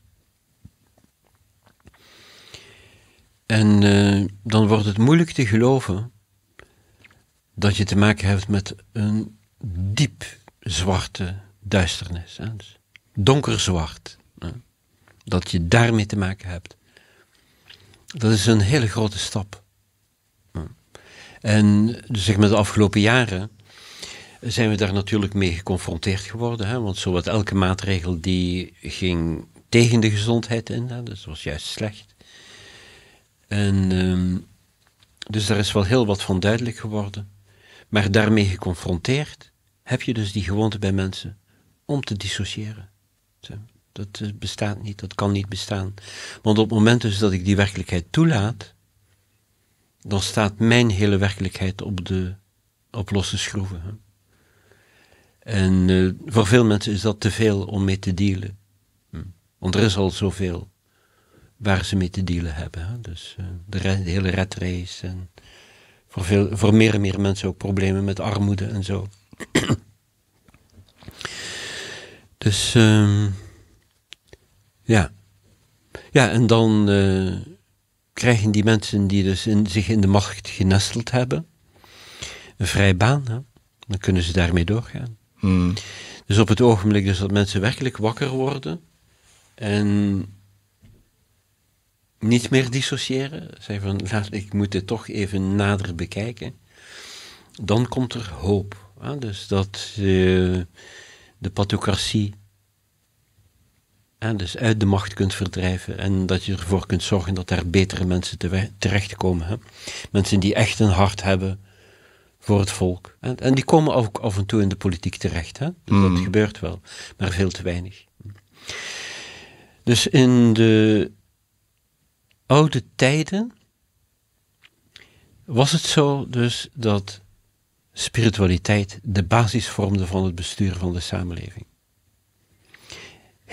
En eh, dan wordt het moeilijk te geloven dat je te maken hebt met een diep zwarte duisternis. Dus donkerzwart dat je daarmee te maken hebt. Dat is een hele grote stap. Hm. En dus zeg de afgelopen jaren zijn we daar natuurlijk mee geconfronteerd geworden. Hè? Want zowat elke maatregel die ging tegen de gezondheid in, hè? dus dat was juist slecht. En ehm, dus daar is wel heel wat van duidelijk geworden. Maar daarmee geconfronteerd heb je dus die gewoonte bij mensen om te dissociëren. Zo. Dat bestaat niet, dat kan niet bestaan. Want op het moment dus dat ik die werkelijkheid toelaat, dan staat mijn hele werkelijkheid op, de, op losse schroeven. Hè. En eh, voor veel mensen is dat te veel om mee te dealen. Hm. Want er is al zoveel waar ze mee te dealen hebben. Hè. Dus eh, de, hele red race en voor, veel, voor meer en meer mensen ook problemen met armoede en zo. dus... Ehm, ja. Ja, en dan eh, krijgen die mensen die dus in, zich in de macht genesteld hebben, een vrij baan. Dan kunnen ze daarmee doorgaan. Hmm. Dus op het ogenblik dus dat mensen werkelijk wakker worden en niet meer dissociëren, zeggen van laat, ik moet dit toch even nader bekijken, dan komt er hoop. Hè? Dus dat eh, de patocratie en dus uit eh, de macht kunt verdrijven en dat je ervoor kunt zorgen dat er betere mensen terechtkomen. Mensen die echt een hart hebben voor het volk. En, en, die komen ook af en toe in de politiek terecht. Hè? Dus dat mm. gebeurt wel, maar veel te weinig. Dus in de oude tijden was het zo dus dat spiritualiteit de basis vormde van het bestuur van de samenleving.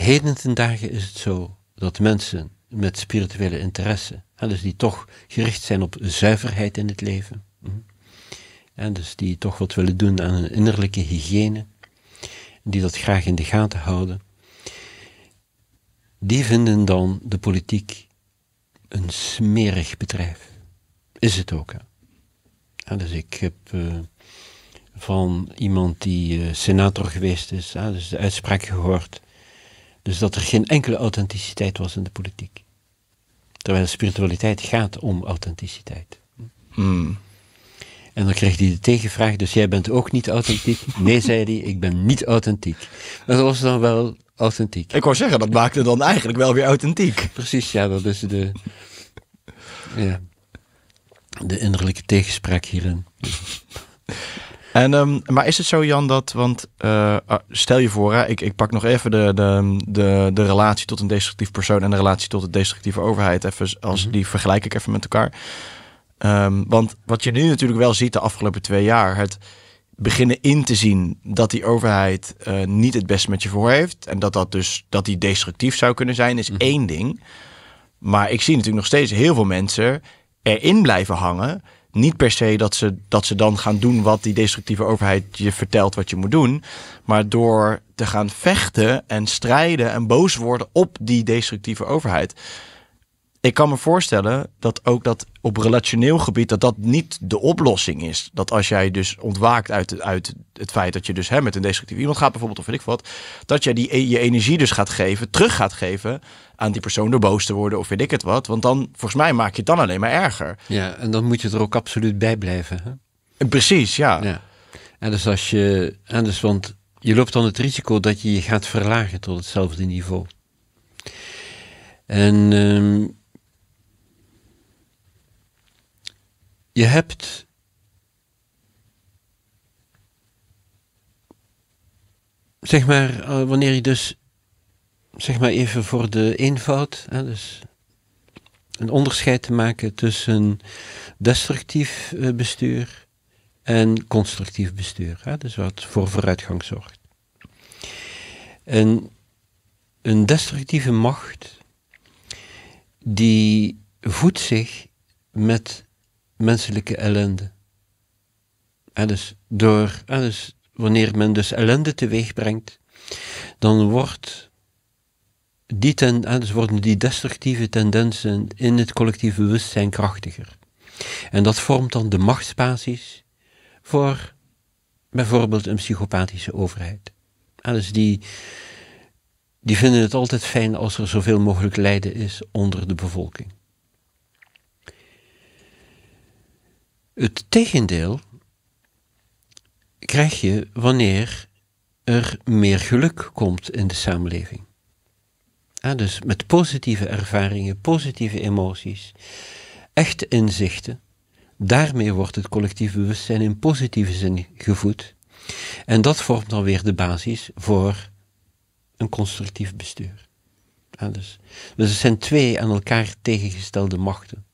Heden ten dagen is het zo dat mensen met spirituele interesse, dus die toch gericht zijn op zuiverheid in het leven, hm, en dus die toch wat willen doen aan hun innerlijke hygiëne, die dat graag in de gaten houden, die vinden dan de politiek een smerig bedrijf. Is het ook. Hè? dus ik heb eh, van iemand die eh, senator geweest is, dus de uitspraak gehoord dus dat er geen enkele authenticiteit was in de politiek. Terwijl spiritualiteit gaat om authenticiteit. Hmm. En dan kreeg hij de tegenvraag, dus jij bent ook niet authentiek? Nee, zei hij, ik ben niet authentiek. Maar dat was dan wel authentiek. Ik wou zeggen, dat maakte dan eigenlijk wel weer authentiek. Precies, ja, dat is de, ja, de innerlijke tegenspraak hierin. En, ehm, maar is het zo, Jan, dat, want eh, ah, stel je voor, ik, ik pak nog even de, de, de, de relatie tot een destructief persoon en de relatie tot de destructieve overheid. Even als mhm. die vergelijk ik even met elkaar. Ehm, want wat je nu natuurlijk wel ziet de afgelopen twee jaar, het beginnen in te zien dat die overheid eh, niet het beste met je voor heeft. En dat dat dus dat die destructief zou kunnen zijn, is mhm. één ding. Maar ik zie natuurlijk nog steeds heel veel mensen erin blijven hangen niet per se dat ze, dat ze dan gaan doen wat die destructieve overheid je vertelt wat je moet doen. Maar door te gaan vechten en strijden en boos worden op die destructieve overheid ik kan me voorstellen dat ook dat op relationeel gebied dat dat niet de oplossing is. Dat als jij dus ontwaakt uit, uit het feit dat je dus hè, met een destructief iemand gaat bijvoorbeeld of weet ik wat, dat jij die, e-, je energie dus gaat geven, terug gaat geven aan die persoon door boos te worden of weet ik het wat. Want dan, volgens mij, maak je het dan alleen maar erger. Ja, en dan moet je er ook absoluut bij blijven. Hè? precies, ja. ja. En dus als je, en dus want je loopt dan het risico dat je je gaat verlagen tot hetzelfde niveau. En... Ehm, je hebt zeg maar, eh, wanneer je dus, zeg maar even voor de eenvoud, hè, dus een onderscheid te maken tussen destructief eh, bestuur en constructief bestuur, hè, dus wat voor vooruitgang zorgt. En een destructieve macht die voedt zich met menselijke ellende. dus, door, dus wanneer men dus ellende teweeg brengt, dan wordt die en dus worden die destructieve tendensen in het collectieve bewustzijn krachtiger. En dat vormt dan de machtsbasis voor bijvoorbeeld een psychopathische overheid. dus die, die vinden het altijd fijn als er zoveel mogelijk lijden is onder de bevolking. Het tegendeel krijg je wanneer er meer geluk komt in de samenleving. dus met positieve ervaringen, positieve emoties, echte inzichten. Daarmee wordt het collectief bewustzijn in positieve zin gevoed. En dat vormt dan weer de basis voor een constructief bestuur. Ja, dus, dus het zijn twee aan elkaar tegengestelde machten.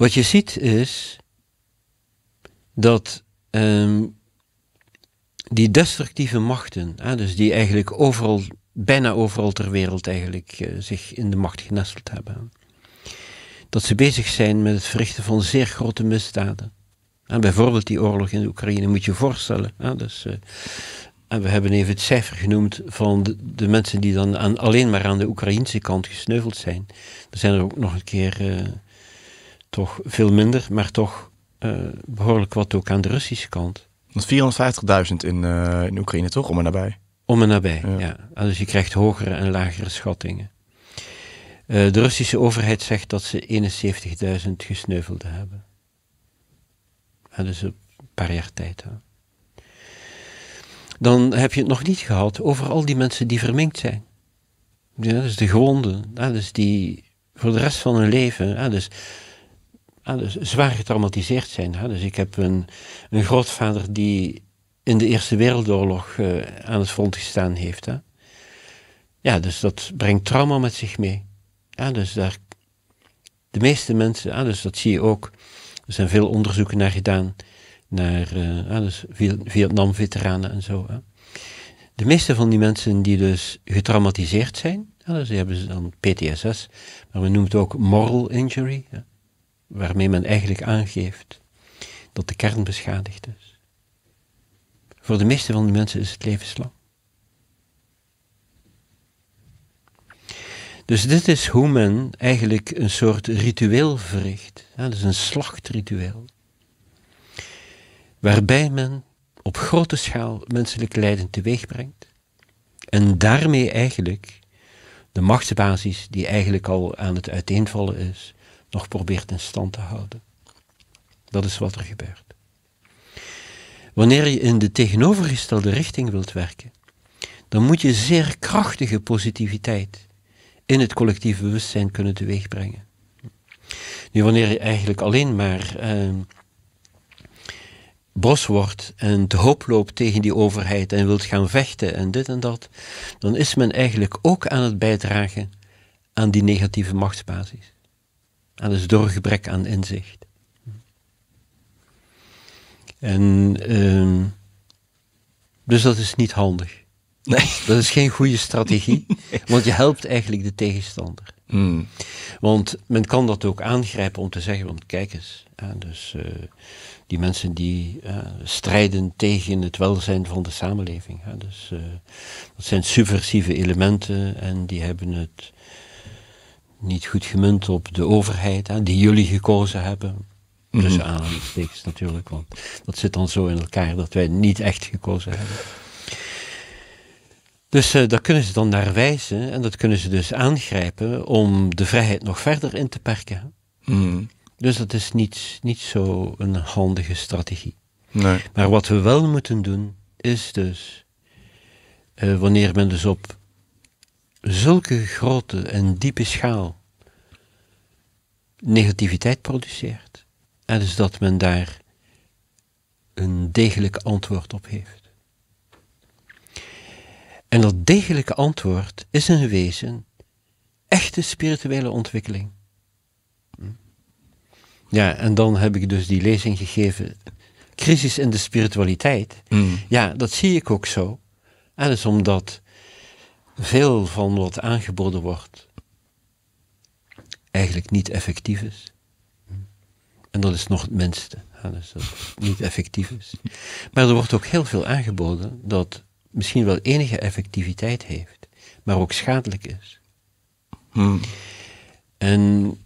Wat je ziet is dat ehm, die destructieve machten, dus die eigenlijk overal, bijna overal ter wereld eigenlijk eh, zich in de macht genesteld hebben, dat ze bezig zijn met het verrichten van zeer grote misdaden. En bijvoorbeeld die oorlog in de Oekraïne moet je voorstellen. dus, eh, en we hebben even het cijfer genoemd van de, mensen die dan aan, alleen maar aan de Oekraïnse kant gesneuveld zijn. Er zijn er ook nog een keer eh, toch veel minder, maar toch eh, behoorlijk wat ook aan de Russische kant. Want 450.000 in, eh, in Oekraïne toch, om en nabij? Om en nabij, ja. Dus je krijgt hogere en lagere schattingen. Eh, de Russische overheid zegt dat ze 71.000 gesneuvelden hebben. Dat dus een paar jaar tijd. Hè. Dan heb je het nog niet gehad over al die mensen die verminkt zijn. Dat is de gewonden, Dat dus die voor de rest van hun leven. Ja, dus Ah, dus zwaar getraumatiseerd zijn. Hè? Dus ik heb een, een grootvader die in de Eerste Wereldoorlog eh, aan het front gestaan heeft. Hè? Ja, dus dat brengt trauma met zich mee. Ja, dus daar, de meeste mensen, ah, dus dat zie je ook. Er zijn veel onderzoeken naar gedaan, naar eh, ah, dus Vietnam-veteranen en zo. Hè? De meeste van die mensen die dus getraumatiseerd zijn, dus die hebben ze dan PTSS, maar we noemen het ook moral injury waarmee men eigenlijk aangeeft dat de kern beschadigd is. Voor de meeste van de mensen is het levenslang. Dus dit is hoe men eigenlijk een soort ritueel verricht. Ja, dat is een slachtritueel. Waarbij men op grote schaal menselijk lijden teweegbrengt En daarmee eigenlijk de machtsbasis die eigenlijk al aan het uiteenvallen is, nog probeert in stand te houden. Dat is wat er gebeurt. Wanneer je in de tegenovergestelde richting wilt werken, dan moet je zeer krachtige positiviteit in het collectieve bewustzijn kunnen teweegbrengen. Nu, wanneer je eigenlijk alleen maar ehm, bos wordt en te hoop loopt tegen die overheid en wilt gaan vechten en dit en dat, dan is men eigenlijk ook aan het bijdragen aan die negatieve machtsbasis. En is door gebrek aan inzicht. En ehm, dus dat is niet handig. Nee. Dat is geen goede strategie, want je helpt eigenlijk de tegenstander. Hmm. Want men kan dat ook aangrijpen om te zeggen, want kijk eens, ja, dus, eh, die mensen die strijden tegen het welzijn van de samenleving. Ja, dus, eh, dat zijn subversieve elementen en die hebben het niet goed gemunt op de overheid, die jullie gekozen hebben. dus mm aanhalingstekens natuurlijk, want dat zit dan zo in elkaar dat wij niet echt gekozen hebben. Dus uh, eh, daar kunnen ze dan naar wijzen en dat kunnen ze dus aangrijpen om de vrijheid nog verder in te perken. Mm. Dus dat is niet, niet zo een handige strategie. Nee. Maar wat we wel moeten doen, is dus, eh, wanneer men dus op zulke grote en diepe schaal negativiteit produceert. En dus dat men daar een degelijk antwoord op heeft. En dat degelijke antwoord is een wezen echte spirituele ontwikkeling. Hm? Ja, en dan heb ik dus die lezing gegeven, crisis in de spiritualiteit. Hm. Ja, dat zie ik ook zo. En dat is omdat veel van wat aangeboden wordt eigenlijk niet effectief is. En dat is nog het minste, ja, dus niet effectief is. Maar er wordt ook heel veel aangeboden dat misschien wel enige effectiviteit heeft, maar ook schadelijk is. Hmm. En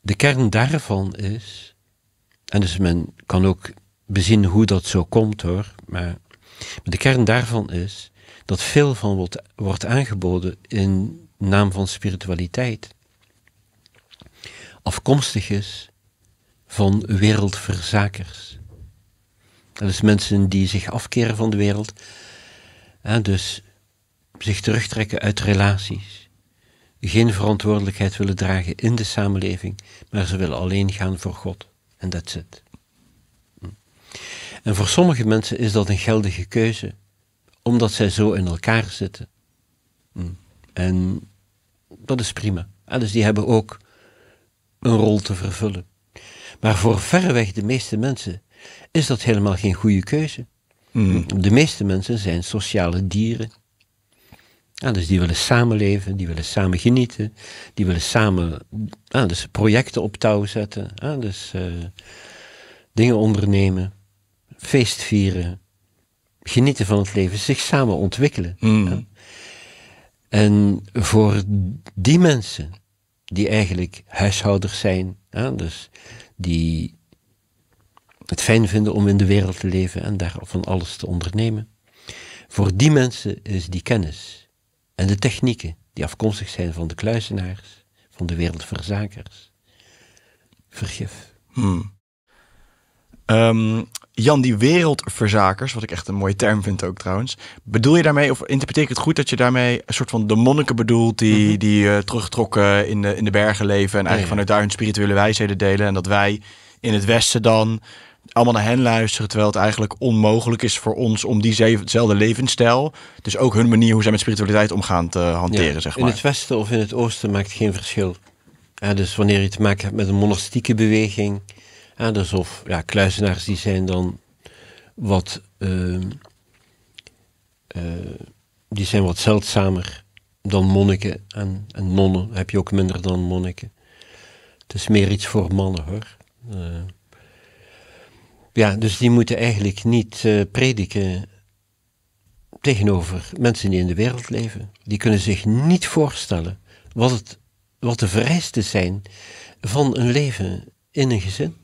de kern daarvan is, en dus men kan ook bezien hoe dat zo komt hoor, maar de kern daarvan is dat veel van wat wordt aangeboden in naam van spiritualiteit afkomstig is van wereldverzakers. Dat is mensen die zich afkeren van de wereld, en dus zich terugtrekken uit relaties, geen verantwoordelijkheid willen dragen in de samenleving, maar ze willen alleen gaan voor God. En dat zit. Hm. En voor sommige mensen is dat een geldige keuze, omdat zij zo in elkaar zitten. Mm. En dat is prima. dus die hebben ook een rol te vervullen. Maar voor verreweg de meeste mensen is dat helemaal geen goede keuze. Mm. De meeste mensen zijn sociale dieren. dus die willen samenleven, die willen samen genieten, die willen samen dus projecten op touw zetten, dus eh, dingen ondernemen feest vieren, genieten van het leven, zich samen ontwikkelen. Mm. En voor die mensen die eigenlijk huishouders zijn, dus die het fijn vinden om in de wereld te leven en daar van alles te ondernemen, voor die mensen is die kennis en de technieken die afkomstig zijn van de kluizenaars, van de wereldverzakers, vergif. Hmm. Jan, die wereldverzakers, wat ik echt een mooie term vind ook trouwens. Bedoel je daarmee, of interpreteer ik het goed dat je daarmee een soort van de monniken bedoelt die, mhm. die eh, teruggetrokken in de, in de bergen leven en eigenlijk vanuit daar hun spirituele wijsheden delen. En dat wij in het Westen dan allemaal naar hen luisteren, terwijl het eigenlijk onmogelijk is voor ons om diezelfde levensstijl, dus ook hun manier hoe zij met spiritualiteit omgaan te hanteren. zeg maar. In het Westen of in het Oosten maakt geen verschil. dus wanneer je te maken hebt met een monastieke beweging ja, dus ja, kluizenaars die zijn dan wat, ehm, eh, die zijn wat zeldzamer dan monniken. En, en, nonnen heb je ook minder dan monniken. Het is meer iets voor mannen hoor. Eh, ja, dus die moeten eigenlijk niet eh, prediken tegenover mensen die in de wereld leven. Die kunnen zich niet voorstellen wat, het, wat de vereisten zijn van een leven in een gezin.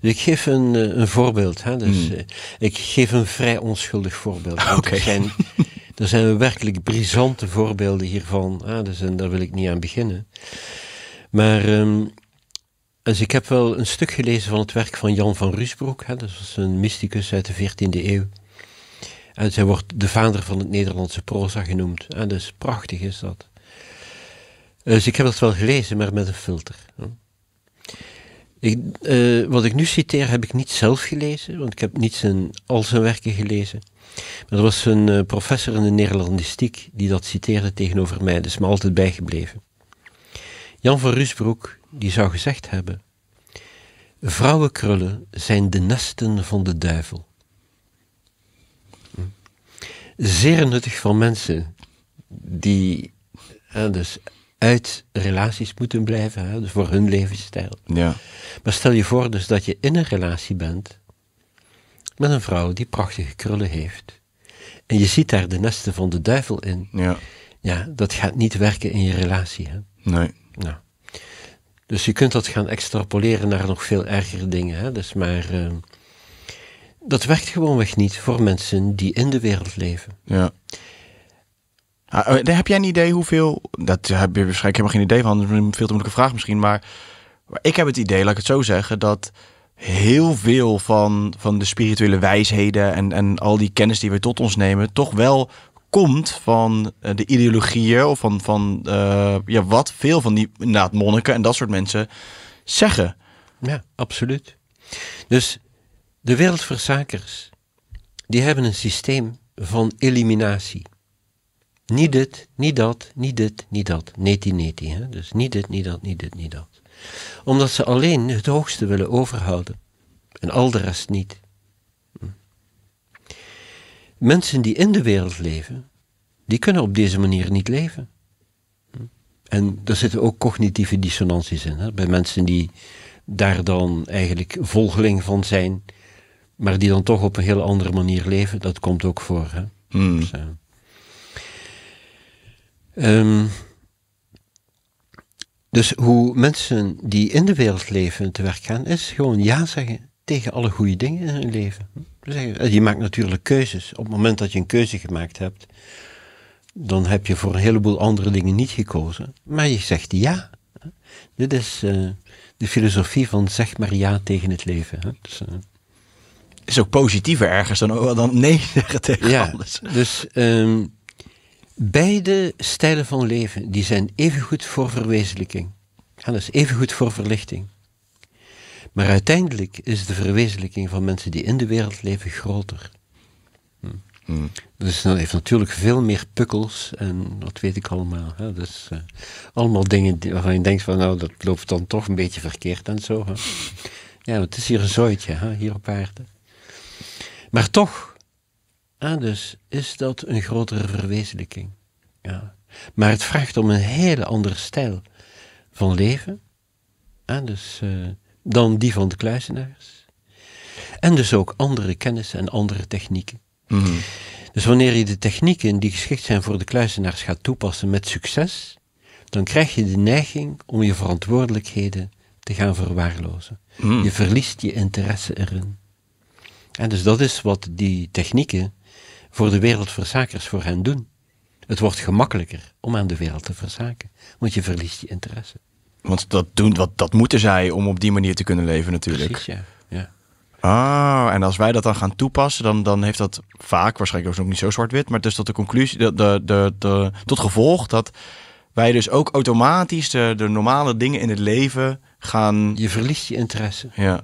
Dus ik geef een, eh, voorbeeld. Hè? Dus, hmm. eh, ik geef een vrij onschuldig voorbeeld. Ah, er, zijn, zijn werkelijk brisante voorbeelden hiervan. dus, daar wil ik niet aan beginnen. Maar ehm, dus ik heb wel een stuk gelezen van het werk van Jan van Rusbroek. Hè? Dat was een mysticus uit de 14e eeuw. En zij wordt de vader van het Nederlandse proza genoemd. En dus prachtig is dat. Dus ik heb dat wel gelezen, maar met een filter. Hè? Ik, eh, wat ik nu citeer heb ik niet zelf gelezen, want ik heb niet zijn, al zijn werken gelezen. Maar er was een eh, professor in de Nederlandistiek die dat citeerde tegenover mij, dus me altijd bijgebleven. Jan van Rusbroek, die zou gezegd hebben: Vrouwenkrullen zijn de nesten van de duivel. Hm. Zeer nuttig voor mensen die dus uit relaties moeten blijven, hè, dus voor hun levensstijl. Ja. Maar stel je voor dus dat je in een relatie bent met een vrouw die prachtige krullen heeft. En je ziet daar de nesten van de duivel in. Ja. Ja, dat gaat niet werken in je relatie. Hè? Nee. Nou. Dus je kunt dat gaan extrapoleren naar nog veel ergere dingen. Hè? Dus maar ehm, dat werkt gewoonweg niet voor mensen die in de wereld leven. Ja. Ah, eh, heb jij een idee hoeveel, dat heb je waarschijnlijk helemaal geen idee van, dat is een veel te moeilijke vraag misschien, maar, maar ik heb het idee, laat ik het zo zeggen, dat heel veel van, van de spirituele wijsheden en, en al die kennis die wij tot ons nemen, toch wel komt van eh, de ideologieën of van, van eh, ja, wat veel van die inderdaad, monniken en dat soort mensen zeggen. Ja, absoluut. Dus de wereldverzakers, die hebben een systeem van eliminatie. Niet dit, niet dat, niet dit, niet dat. Neti neti. Hè? Dus niet dit, niet dat, niet dit, niet dat. Omdat ze alleen het hoogste willen overhouden. En al de rest niet. Hm. Mensen die in de wereld leven, die kunnen op deze manier niet leven. Hm. En daar zitten ook cognitieve dissonanties in. Hè? Bij mensen die daar dan eigenlijk volgeling van zijn, maar die dan toch op een heel andere manier leven, dat komt ook voor. Hè? Hm. Dus, eh, Ehm, dus hoe mensen die in de wereld leven te werk gaan, is gewoon ja zeggen tegen alle goede dingen in hun leven. Eh, je maakt natuurlijk keuzes. Op het moment dat je een keuze gemaakt hebt, dan heb je voor een heleboel andere dingen niet gekozen. Maar je zegt ja. Dit is eh, de filosofie van zeg maar ja tegen het leven. Hè? Dus, eh, is ook positiever ergens dan, dan nee zeggen tegen ja, alles. Dus ehm, Beide stijlen van leven die zijn goed voor verwezenlijking. is even goed voor verlichting. Maar uiteindelijk is de verwezenlijking van mensen die in de wereld leven groter. Hm. hm. Dus dan heeft natuurlijk veel meer pukkels en dat weet ik allemaal. Hè? Dus eh, allemaal dingen waarvan je denkt van nou dat loopt dan toch een beetje verkeerd en zo. Hè? Ja, het is hier een zooitje hè? hier op aarde. Maar toch, Ah, dus is dat een grotere verwezenlijking. Ja. Maar het vraagt om een hele andere stijl van leven ah, dus, eh, dan die van de kluizenaars. En dus ook andere kennis en andere technieken. Mhm. Dus wanneer je de technieken die geschikt zijn voor de kluizenaars gaat toepassen met succes, dan krijg je de neiging om je verantwoordelijkheden te gaan verwaarlozen. Mhm. Je verliest je interesse erin. En ah, dus dat is wat die technieken voor de wereldverzakers voor hen doen. Het wordt gemakkelijker om aan de wereld te verzaken, want je verliest je interesse. Want dat, doen, wat dat moeten zij om op die manier te kunnen leven natuurlijk. Precies, ja. Ah, en als wij dat dan gaan toepassen, dan, dan heeft dat vaak, waarschijnlijk ook nog niet zo zwart-wit, maar dus tot de conclusie, de, de, de, tot gevolg dat wij dus ook automatisch de, de normale dingen in het leven gaan. Je verliest je interesse. Ja.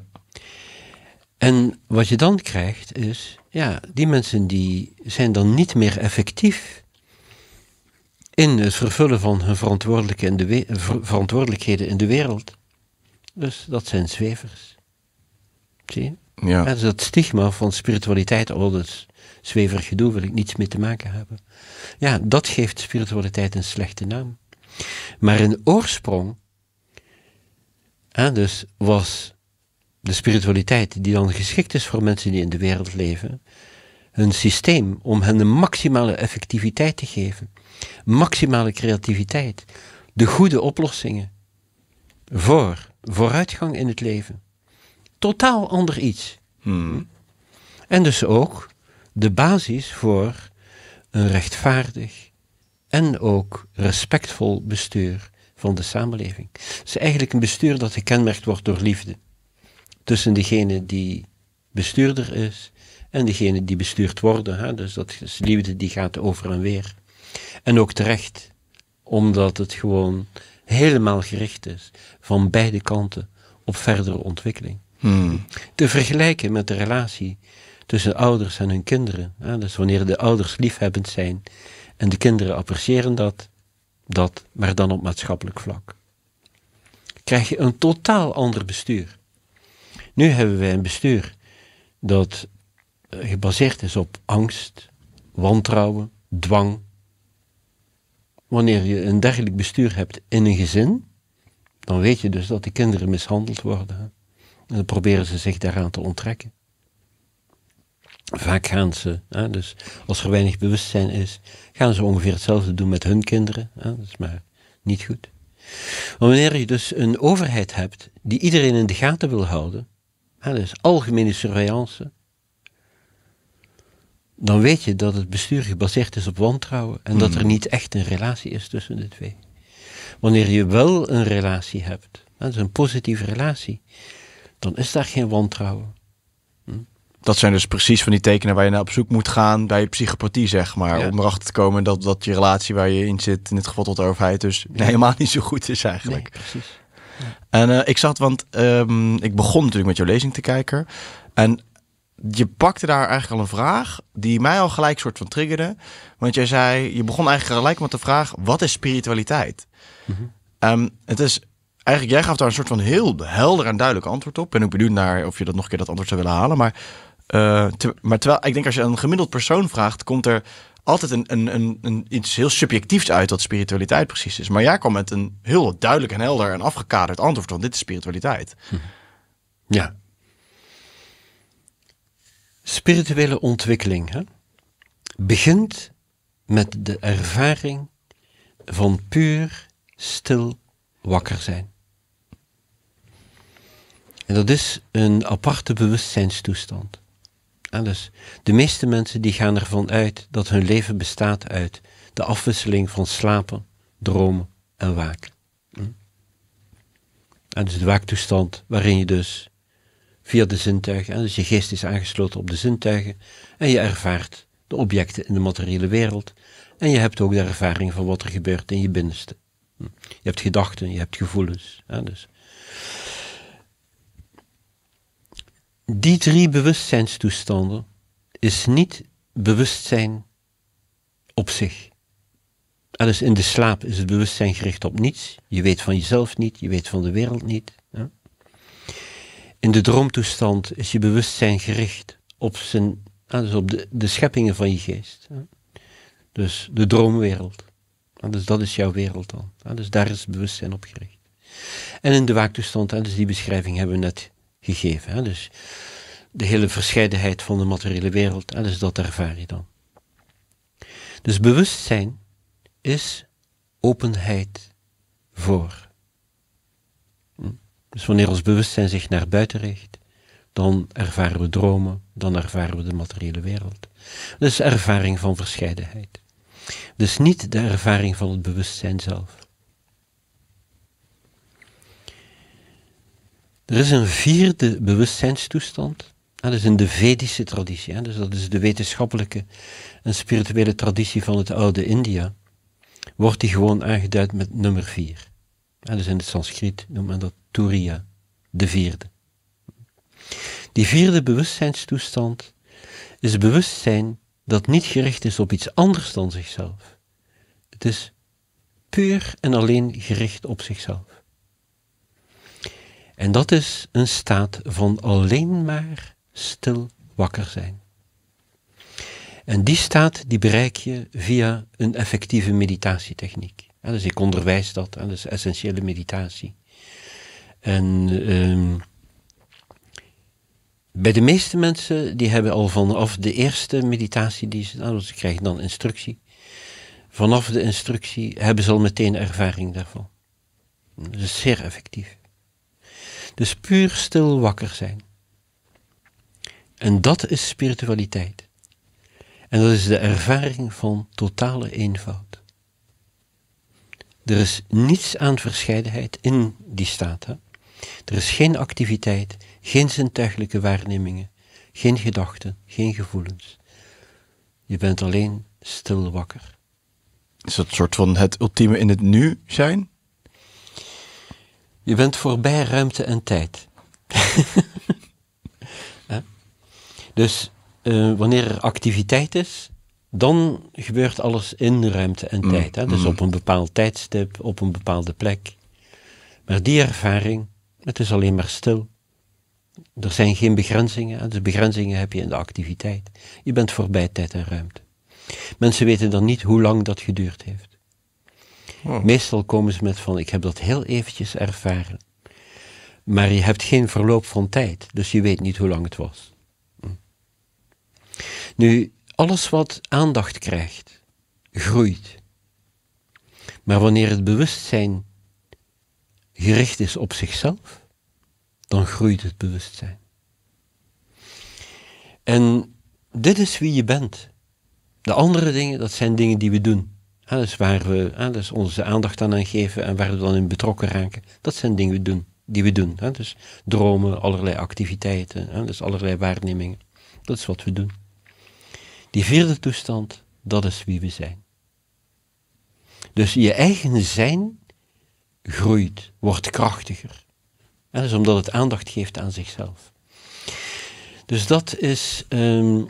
En wat je dan krijgt is ja, die mensen die zijn dan niet meer effectief in het vervullen van hun in de eh, verantwoordelijkheden in de wereld. Dus dat zijn zwevers. Zie je? Ja. dat stigma van spiritualiteit, al dat zwevergedoe gedoe, wil ik niets mee te maken hebben. Ja, dat geeft spiritualiteit een slechte naam. Maar in oorsprong, ja, dus was de spiritualiteit die dan geschikt is voor mensen die in de wereld leven, hun systeem om hen de maximale effectiviteit te geven, maximale creativiteit, de goede oplossingen voor vooruitgang in het leven. Totaal ander iets. Hmm. En dus ook de basis voor een rechtvaardig en ook respectvol bestuur van de samenleving. Het is eigenlijk een bestuur dat gekenmerkt wordt door liefde. Tussen degene die bestuurder is en degene die bestuurd worden. Hè? Dus dat is liefde die gaat over en weer. En ook terecht, omdat het gewoon helemaal gericht is van beide kanten op verdere ontwikkeling. Hmm. Te vergelijken met de relatie tussen ouders en hun kinderen. Hè? Dus wanneer de ouders liefhebbend zijn en de kinderen appreciëren dat, dat, maar dan op maatschappelijk vlak. Krijg je een totaal ander bestuur. Nu hebben wij een bestuur dat eh, gebaseerd is op angst, wantrouwen, dwang. Wanneer je een dergelijk bestuur hebt in een gezin, dan weet je dus dat de kinderen mishandeld worden. En dan proberen ze zich daaraan te onttrekken. Vaak gaan ze, hè, dus als er weinig bewustzijn is, gaan ze ongeveer hetzelfde doen met hun kinderen. Hè, dat is maar niet goed. Maar wanneer je dus een overheid hebt die iedereen in de gaten wil houden, hè, dus algemene surveillance, dan weet je dat het bestuur gebaseerd is op wantrouwen en dat hmm. er niet echt een relatie is tussen de twee. Wanneer je wel een relatie hebt, dat is een positieve relatie, dan is daar geen wantrouwen. Hm? Dat zijn dus precies van die tekenen waar je naar op zoek moet gaan bij je psychopathie, zeg maar. Om erachter te komen dat, dat je relatie waar je in zit, in het geval tot de overheid, dus helemaal niet zo goed is eigenlijk. precies. En uh, ik zat, want ehm, ik begon natuurlijk met jouw lezing te kijken. En je pakte daar eigenlijk al een vraag die mij al gelijk soort van triggerde. Want jij zei, je begon eigenlijk gelijk met de vraag, wat is spiritualiteit? Mm het is eigenlijk, jij gaf daar een soort van heel helder en duidelijk antwoord op. Ben ik benieuwd naar of je dat nog een keer dat antwoord zou willen halen. Maar, eh, maar terwijl, ik denk als je een gemiddeld persoon vraagt, komt er altijd een, een, een, een, iets heel subjectiefs uit wat spiritualiteit precies is. Maar jij kwam met een heel duidelijk en helder en afgekaderd antwoord van dit is spiritualiteit. Ja, spirituele ontwikkeling hè, begint met de ervaring van puur stil wakker zijn. En dat is een aparte bewustzijnstoestand. dus de meeste mensen die gaan ervan uit dat hun leven bestaat uit de afwisseling van slapen, dromen en waken. En hm? dus de waaktoestand waarin je dus via de zintuigen. Dus je geest is aangesloten op de zintuigen en je ervaart de objecten in de materiële wereld. En je hebt ook de ervaring van wat er gebeurt in je binnenste. Hm. Je hebt gedachten, je hebt gevoelens. Dus. Die drie bewustzijnstoestanden is niet bewustzijn op zich. En dus in de slaap is het bewustzijn gericht op niets. Je weet van jezelf niet, je weet van de wereld niet. In de droomtoestand is je bewustzijn gericht op, zijn, nou, dus op de, de scheppingen van je geest. Dus de droomwereld. Nou, dus dat is jouw wereld dan. dus daar is het bewustzijn op gericht. En in de waaktoestand, dus die beschrijving hebben we net gegeven. Dus de hele verscheidenheid van de materiële wereld, dus dat ervaar je dan. Dus bewustzijn is openheid voor. Dus wanneer ons bewustzijn zich naar buiten richt, dan ervaren we dromen, dan ervaren we de materiële wereld. Dus ervaring van verscheidenheid. Dus niet de ervaring van het bewustzijn zelf. Er is een vierde bewustzijnstoestand. Dat is in de Vedische traditie. Dus dat is de wetenschappelijke en spirituele traditie van het oude India. Wordt die gewoon aangeduid met nummer vier dat dus in het Sanskriet noemt men dat Turiya, de vierde. Die vierde bewustzijnstoestand is bewustzijn dat niet gericht is op iets anders dan zichzelf. Het is puur en alleen gericht op zichzelf. En dat is een staat van alleen maar stil wakker zijn. En die staat die bereik je via een effectieve meditatietechniek dus ik onderwijs dat, en dus essentiële meditatie. En ehm, bij de meeste mensen, die hebben al vanaf de eerste meditatie die ze, nou, ze krijgen dan instructie. Vanaf de instructie hebben ze al meteen ervaring daarvan. Dat is zeer effectief. Dus puur stil wakker zijn. En dat is spiritualiteit. En dat is de ervaring van totale eenvoud. Er is niets aan verscheidenheid in die staten. Er is geen activiteit, geen zintuiglijke waarnemingen, geen gedachten, geen gevoelens. Je bent alleen stil wakker. Is dat een soort van het ultieme in het nu zijn? Je bent voorbij ruimte en tijd. dus eh, wanneer er activiteit is, dan gebeurt alles in ruimte en mm. tijd. Hè? Dus mm. op een bepaald tijdstip, op een bepaalde plek. Maar die ervaring, het is alleen maar stil. Er zijn geen begrenzingen, dus begrenzingen heb je in de activiteit. Je bent voorbij tijd en ruimte. Mensen weten dan niet hoe lang dat geduurd heeft. Oh. Meestal komen ze met van, ik heb dat heel eventjes ervaren. Maar je hebt geen verloop van tijd, dus je weet niet hoe lang het was. Hm. Nu, alles wat aandacht krijgt, groeit. Maar wanneer het bewustzijn gericht is op zichzelf, dan groeit het bewustzijn. En dit is wie je bent. De andere dingen, dat zijn dingen die we doen. dat is waar we dat is onze aandacht aan, geven en waar we dan in betrokken raken. Dat zijn dingen die we doen. dus dromen, allerlei activiteiten, dus allerlei waarnemingen. Dat is wat we doen. Die vierde toestand, dat is wie we zijn. Dus je eigen zijn groeit, wordt krachtiger. En dat is omdat het aandacht geeft aan zichzelf. Dus dat is ehm,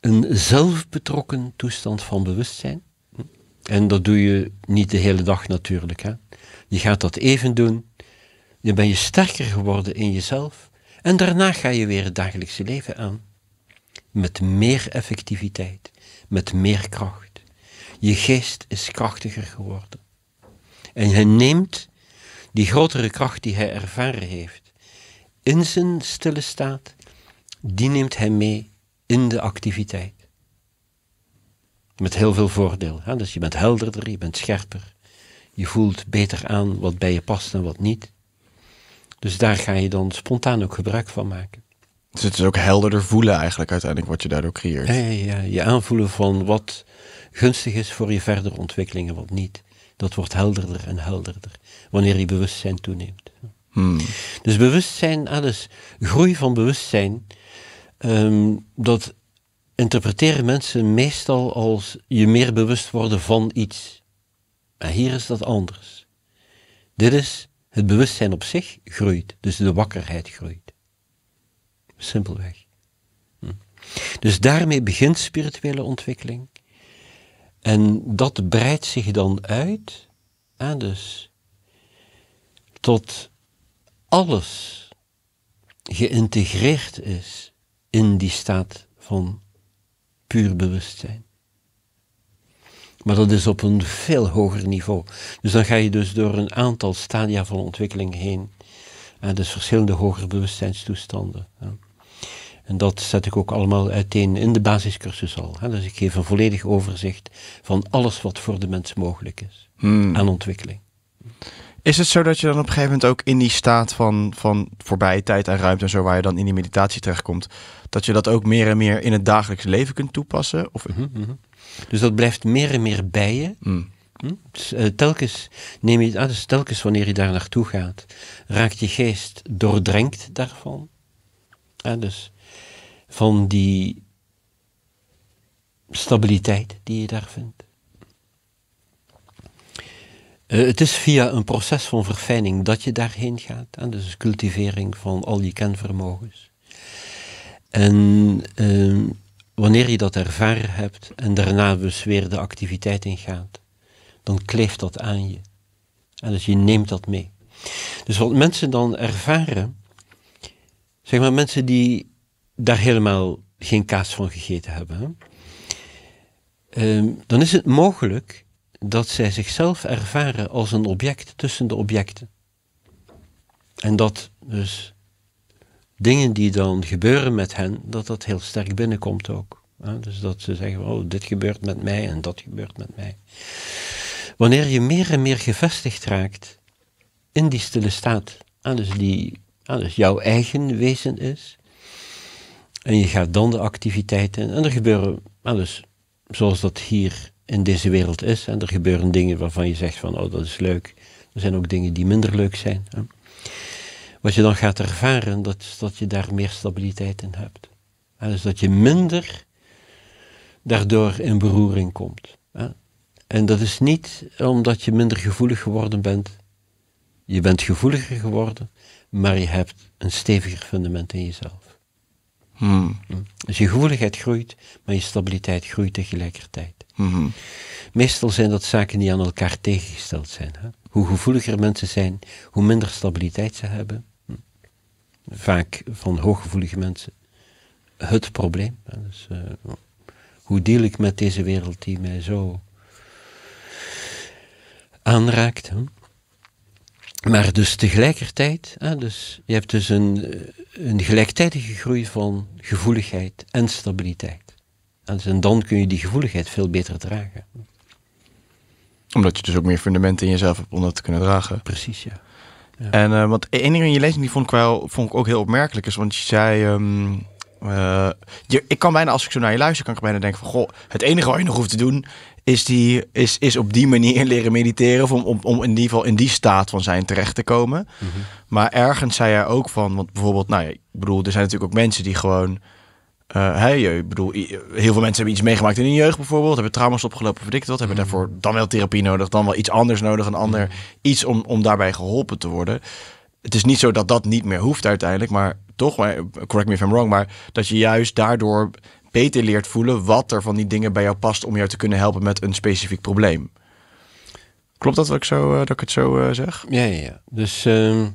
een zelfbetrokken toestand van bewustzijn. En dat doe je niet de hele dag natuurlijk. Hè. Je gaat dat even doen. Dan ben je sterker geworden in jezelf. En daarna ga je weer het dagelijkse leven aan met meer effectiviteit, met meer kracht. Je geest is krachtiger geworden. En hij neemt die grotere kracht die hij ervaren heeft in zijn stille staat, die neemt hij mee in de activiteit. Met heel veel voordeel. Hè? Dus je bent helderder, je bent scherper. Je voelt beter aan wat bij je past en wat niet. Dus daar ga je dan spontaan ook gebruik van maken. Dus het is ook helderder voelen eigenlijk uiteindelijk wat je daardoor creëert. Ja, je aanvoelen van wat gunstig is voor je verdere ontwikkelingen, wat niet. Dat wordt helderder en helderder wanneer je bewustzijn toeneemt. Hmm. Dus bewustzijn, alles, ah, dus groei van bewustzijn, ehm, dat interpreteren mensen meestal als je meer bewust worden van iets. Maar hier is dat anders. Dit is het bewustzijn op zich groeit, dus de wakkerheid groeit. Simpelweg. Hm. Dus daarmee begint spirituele ontwikkeling. En dat breidt zich dan uit, en dus, tot alles geïntegreerd is in die staat van puur bewustzijn. Maar dat is op een veel hoger niveau. Dus dan ga je dus door een aantal stadia van ontwikkeling heen. En dus verschillende hogere bewustzijnstoestanden. Ja. En dat zet ik ook allemaal uiteen in de basiscursus al. Hè. Dus ik geef een volledig overzicht van alles wat voor de mens mogelijk is hmm. aan ontwikkeling. Is het zo dat je dan op een gegeven moment ook in die staat van, van voorbije tijd en ruimte en zo, waar je dan in die meditatie terechtkomt, dat je dat ook meer en meer in het dagelijks leven kunt toepassen? Of... Mhm, mhm. Dus dat blijft meer en meer bij je. Hmm. Hm? Eh, telkens, neem je, aan, ah, dus telkens wanneer je daar naartoe gaat, raakt je geest doordrenkt daarvan. dus van die stabiliteit die je daar vindt. Eh, het is via een proces van verfijning dat je daarheen gaat. en Dus cultivering van al je kenvermogens. En ehm, wanneer je dat ervaren hebt en daarna dus weer de activiteit ingaat, dan kleeft dat aan je. En dus je neemt dat mee. Dus wat mensen dan ervaren, zeg maar mensen die daar helemaal geen kaas van gegeten hebben, ehm, dan is het mogelijk dat zij zichzelf ervaren als een object tussen de objecten. En dat dus dingen die dan gebeuren met hen, dat dat heel sterk binnenkomt ook. Hè? Dus dat ze zeggen, oh, dit gebeurt met mij en dat gebeurt met mij. Wanneer je meer en meer gevestigd raakt in die stille staat, ah, dus die ah, jouw eigen wezen is, en je gaat dan de activiteiten. En er gebeuren alles zoals dat hier in deze wereld is. En er gebeuren dingen waarvan je zegt van, oh dat is leuk. Er zijn ook dingen die minder leuk zijn. Hè? Wat je dan gaat ervaren, dat is dat je daar meer stabiliteit in hebt. dus dat je minder daardoor in beroering komt. Hè? En dat is niet omdat je minder gevoelig geworden bent. Je bent gevoeliger geworden, maar je hebt een steviger fundament in jezelf. Dus je gevoeligheid groeit, maar je stabiliteit groeit tegelijkertijd. Hmm. Meestal zijn dat zaken die aan elkaar tegengesteld zijn. Hè? Hoe gevoeliger mensen zijn, hoe minder stabiliteit ze hebben. Hmm. Vaak van hooggevoelige mensen het probleem. Hè? Dus, eh, hoe deel ik met deze wereld die mij zo aanraakt? Hè? maar dus tegelijkertijd, hè, dus je hebt dus een, een gelijktijdige groei van gevoeligheid en stabiliteit. Dus- en dan kun je die gevoeligheid veel beter dragen. Omdat je dus ook meer fundamenten in jezelf hebt om dat te kunnen dragen. Precies, ja. En uh, eh, wat één e-, ding in je lezing die vond ik, wel, vond ik ook heel opmerkelijk is, want je zei... Ehm, eh, je, ik kan bijna, als ik zo naar je luister, kan ik bijna denken van... Goh, het enige wat je nog hoeft te doen is, die, is, is op die manier leren mediteren. Of om, om, om in ieder geval in die staat van zijn terecht te komen. Mhm. Maar ergens zei hij ook van, want bijvoorbeeld, nou ja, ik bedoel, er zijn natuurlijk ook mensen die gewoon. Uh, eh, hey, ik bedoel, heel veel mensen hebben iets meegemaakt in hun jeugd bijvoorbeeld. Hebben trauma's opgelopen, verdikt wat. Hebben mhm. daarvoor dan wel therapie nodig, dan wel iets anders nodig. Een ander mhm. iets om, om daarbij geholpen te worden. Het is niet zo dat dat niet meer hoeft uiteindelijk. Maar toch, correct me if I'm wrong, maar dat je juist daardoor beter leert voelen wat er van die dingen bij jou past om jou te kunnen helpen met een specifiek probleem. Klopt dat, dat ik, zo, eh, dat ik het zo eh, zeg? Ja, ja, ja. Dus ehm,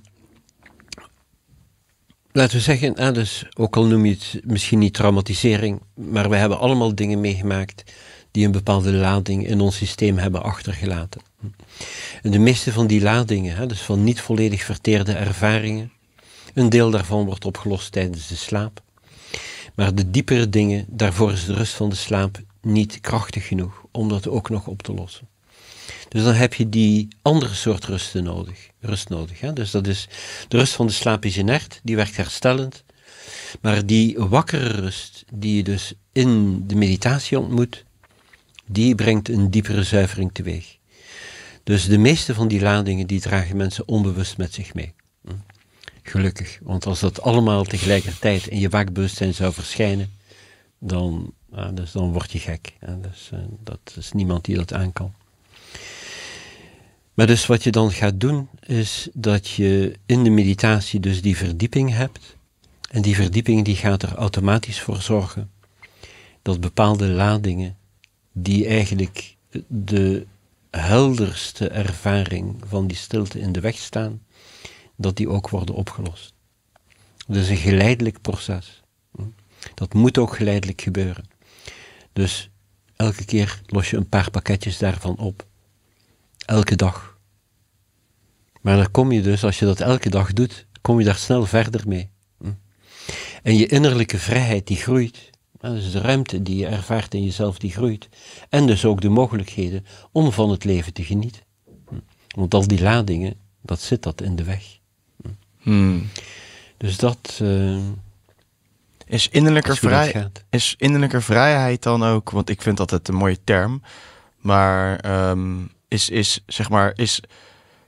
laten we zeggen, dus, ook al noem je het misschien niet traumatisering, maar we hebben allemaal dingen meegemaakt die een bepaalde lading in ons systeem hebben achtergelaten. En de meeste van die ladingen, hè, dus van niet volledig verteerde ervaringen, een deel daarvan wordt opgelost tijdens de slaap. Maar de diepere dingen, daarvoor is de rust van de slaap niet krachtig genoeg om dat ook nog op te lossen. Dus dan heb je die andere soort rust nodig. Rust nodig hè? Dus dat is, de rust van de slaap is inert, die werkt herstellend. Maar die wakkere rust, die je dus in de meditatie ontmoet, die brengt een diepere zuivering teweeg. Dus de meeste van die ladingen die dragen mensen onbewust met zich mee gelukkig. Want als dat allemaal tegelijkertijd in je waakbewustzijn zou verschijnen, dan, eh, dus dan word je gek. dus, eh, dat is niemand die dat aan kan. Maar dus wat je dan gaat doen, is dat je in de meditatie dus die verdieping hebt. En die verdieping die gaat er automatisch voor zorgen dat bepaalde ladingen, die eigenlijk de helderste ervaring van die stilte in de weg staan, dat die ook worden opgelost. Dat is een geleidelijk proces. Dat moet ook geleidelijk gebeuren. Dus elke keer los je een paar pakketjes daarvan op. Elke dag. Maar dan kom je dus, als je dat elke dag doet, kom je daar snel verder mee. En je innerlijke vrijheid die groeit. Dat is de ruimte die je ervaart in jezelf die groeit. En dus ook de mogelijkheden om van het leven te genieten. Want al die ladingen, dat zit dat in de weg. Hmm. Dus dat. Eh, is, innerlijke vrij, is innerlijke vrijheid dan ook, want ik vind dat het een mooie term, maar ehm, is, is, zeg maar, is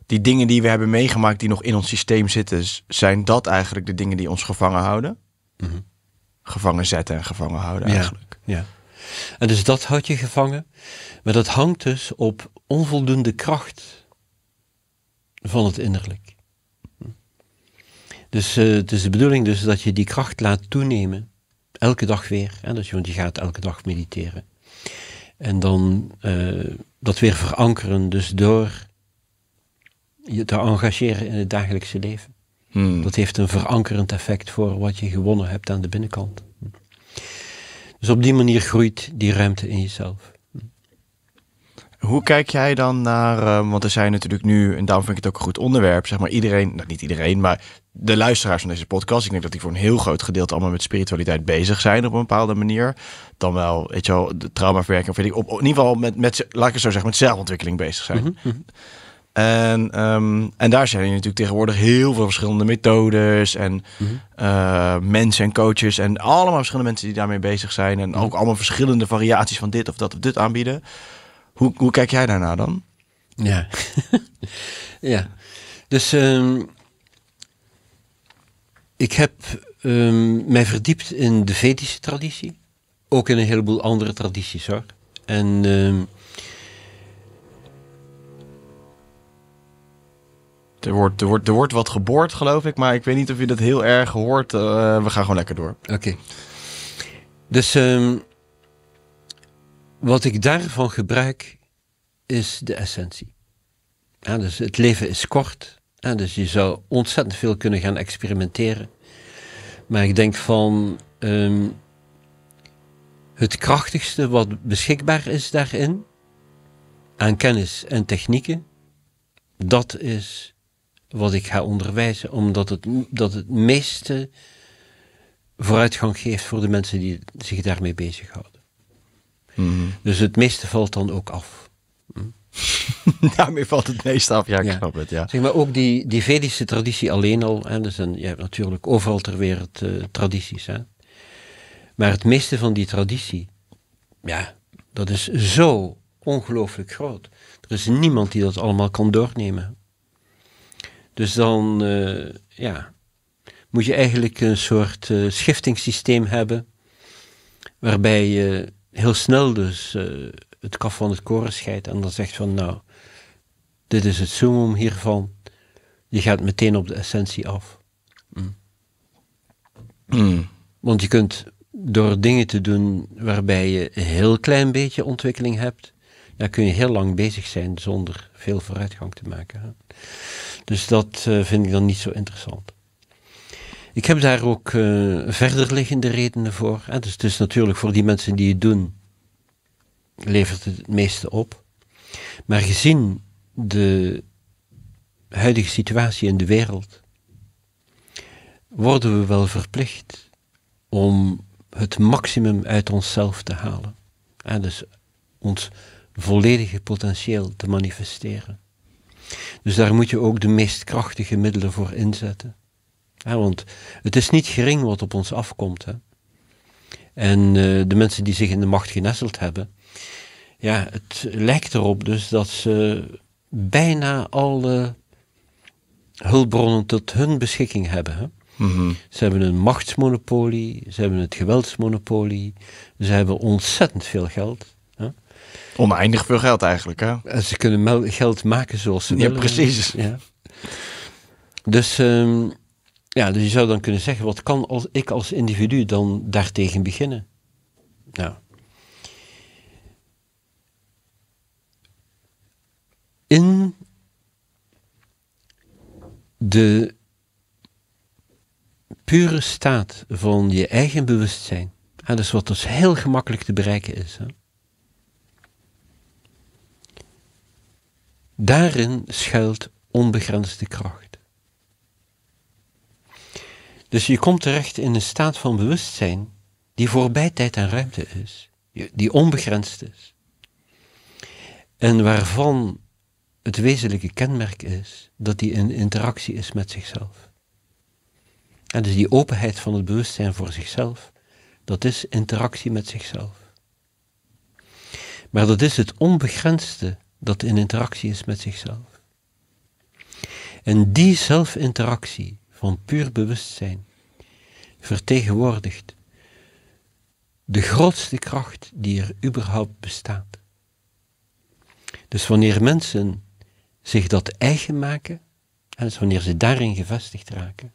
die dingen die we hebben meegemaakt die nog in ons systeem zitten, zijn dat eigenlijk de dingen die ons gevangen houden? Mhm. Gevangen zetten en gevangen houden eigenlijk. Ja. En dus dat houdt je gevangen, maar dat hangt dus op onvoldoende kracht van het innerlijk. Dus eh, het is de bedoeling dus dat je die kracht laat toenemen. Elke dag weer. Hè? Dus, want je gaat elke dag mediteren. En dan eh, dat weer verankeren. Dus door je te engageren in het dagelijkse leven. Hmm. Dat heeft een verankerend effect voor wat je gewonnen hebt aan de binnenkant. Dus op die manier groeit die ruimte in jezelf. Hoe kijk jij dan naar, eh, want er zijn natuurlijk nu, en daarom vind ik het ook een goed onderwerp, zeg maar iedereen, nou niet iedereen, maar de luisteraars van deze podcast, ik denk dat die voor een heel groot gedeelte allemaal met spiritualiteit bezig zijn op een bepaalde manier. Dan wel, weet je wel, de traumaverwerking, vind ik, op, in ieder geval met, met, laat ik het zo zeggen, met zelfontwikkeling bezig zijn. Mhm, mhm. En, ehm, en daar zijn je natuurlijk tegenwoordig heel veel verschillende methodes en mhm. eh, mensen en coaches en allemaal verschillende mensen die daarmee bezig zijn. En ook allemaal verschillende variaties van dit of dat of dit aanbieden. Hoe, hoe kijk jij daarna dan? Ja, ja. dus ehm, ik heb ehm, mij verdiept in de Vedische traditie. Ook in een heleboel andere tradities hoor. En ehm, Er wordt, er, wordt, er wordt wat geboord, geloof ik. Maar ik weet niet of je dat heel erg hoort. Eh, we gaan gewoon lekker door. Oké. Dus ehm, wat ik daarvan gebruik is de essentie. dus het leven is kort dus je zou ontzettend veel kunnen gaan experimenteren. Maar ik denk van ehm, het krachtigste wat beschikbaar is daarin, aan kennis en technieken, dat is wat ik ga onderwijzen, omdat het, dat het meeste vooruitgang geeft voor de mensen die zich daarmee bezighouden. Mm Dus het meeste valt dan ook af. Mm. Daarmee valt het meest af, ja, ik snap het. Ja. Zeg maar ook die, die Vedische traditie alleen al. Hè, dus een, je hebt natuurlijk overal ter wereld eh, tradities. Hè. Maar het meeste van die traditie, ja, dat is zo ongelooflijk groot. Er is niemand die dat allemaal kan doornemen. Dus dan, eh, ja, moet je eigenlijk een soort uh, schiftingssysteem hebben, waarbij je heel snel dus het kaf van het koren scheidt en dan zegt van nou, dit is het summum hiervan. Je gaat meteen op de essentie af. Mm. Mm. Want je kunt door dingen te doen waarbij je een heel klein beetje ontwikkeling hebt, daar kun je heel lang bezig zijn zonder veel vooruitgang te maken. Dus dat eh, vind ik dan niet zo interessant. Ik heb daar ook uh, verder liggende redenen voor. Dus het is dus natuurlijk voor die mensen die het doen levert het het meeste op. Maar gezien de huidige situatie in de wereld, worden we wel verplicht om het maximum uit onszelf te halen. En dus ons volledige potentieel te manifesteren. Dus daar moet je ook de meest krachtige middelen voor inzetten. want het is niet gering wat op ons afkomt. Hè? En eh, de mensen die zich in de macht genesteld hebben, ja, het lijkt erop dus dat ze bijna alle hulpbronnen tot hun beschikking hebben. Hè? Mhm. Ze hebben een machtsmonopolie, ze hebben het geweldsmonopolie, ze hebben ontzettend veel geld. Hè? Oneindig veel geld eigenlijk, hè? En ze kunnen geld maken zoals ze ja, willen. Precies. Ja, precies. Dus, ehm, ja, dus je zou dan kunnen zeggen, wat kan als ik als individu dan daartegen beginnen? Nou, in de pure staat van je eigen bewustzijn. dat is wat dus heel gemakkelijk te bereiken is. Hè? Daarin schuilt onbegrensde kracht. Dus je komt terecht in een staat van bewustzijn die voorbij tijd en ruimte is, die onbegrensd is. En waarvan het wezenlijke kenmerk is dat die in interactie is met zichzelf. En dus die openheid van het bewustzijn voor zichzelf, dat is interactie met zichzelf. Maar dat is het onbegrensde dat in interactie is met zichzelf. En die zelfinteractie van puur bewustzijn vertegenwoordigt de grootste kracht die er überhaupt bestaat. Dus wanneer mensen zich dat eigen maken, en dus wanneer ze daarin gevestigd raken,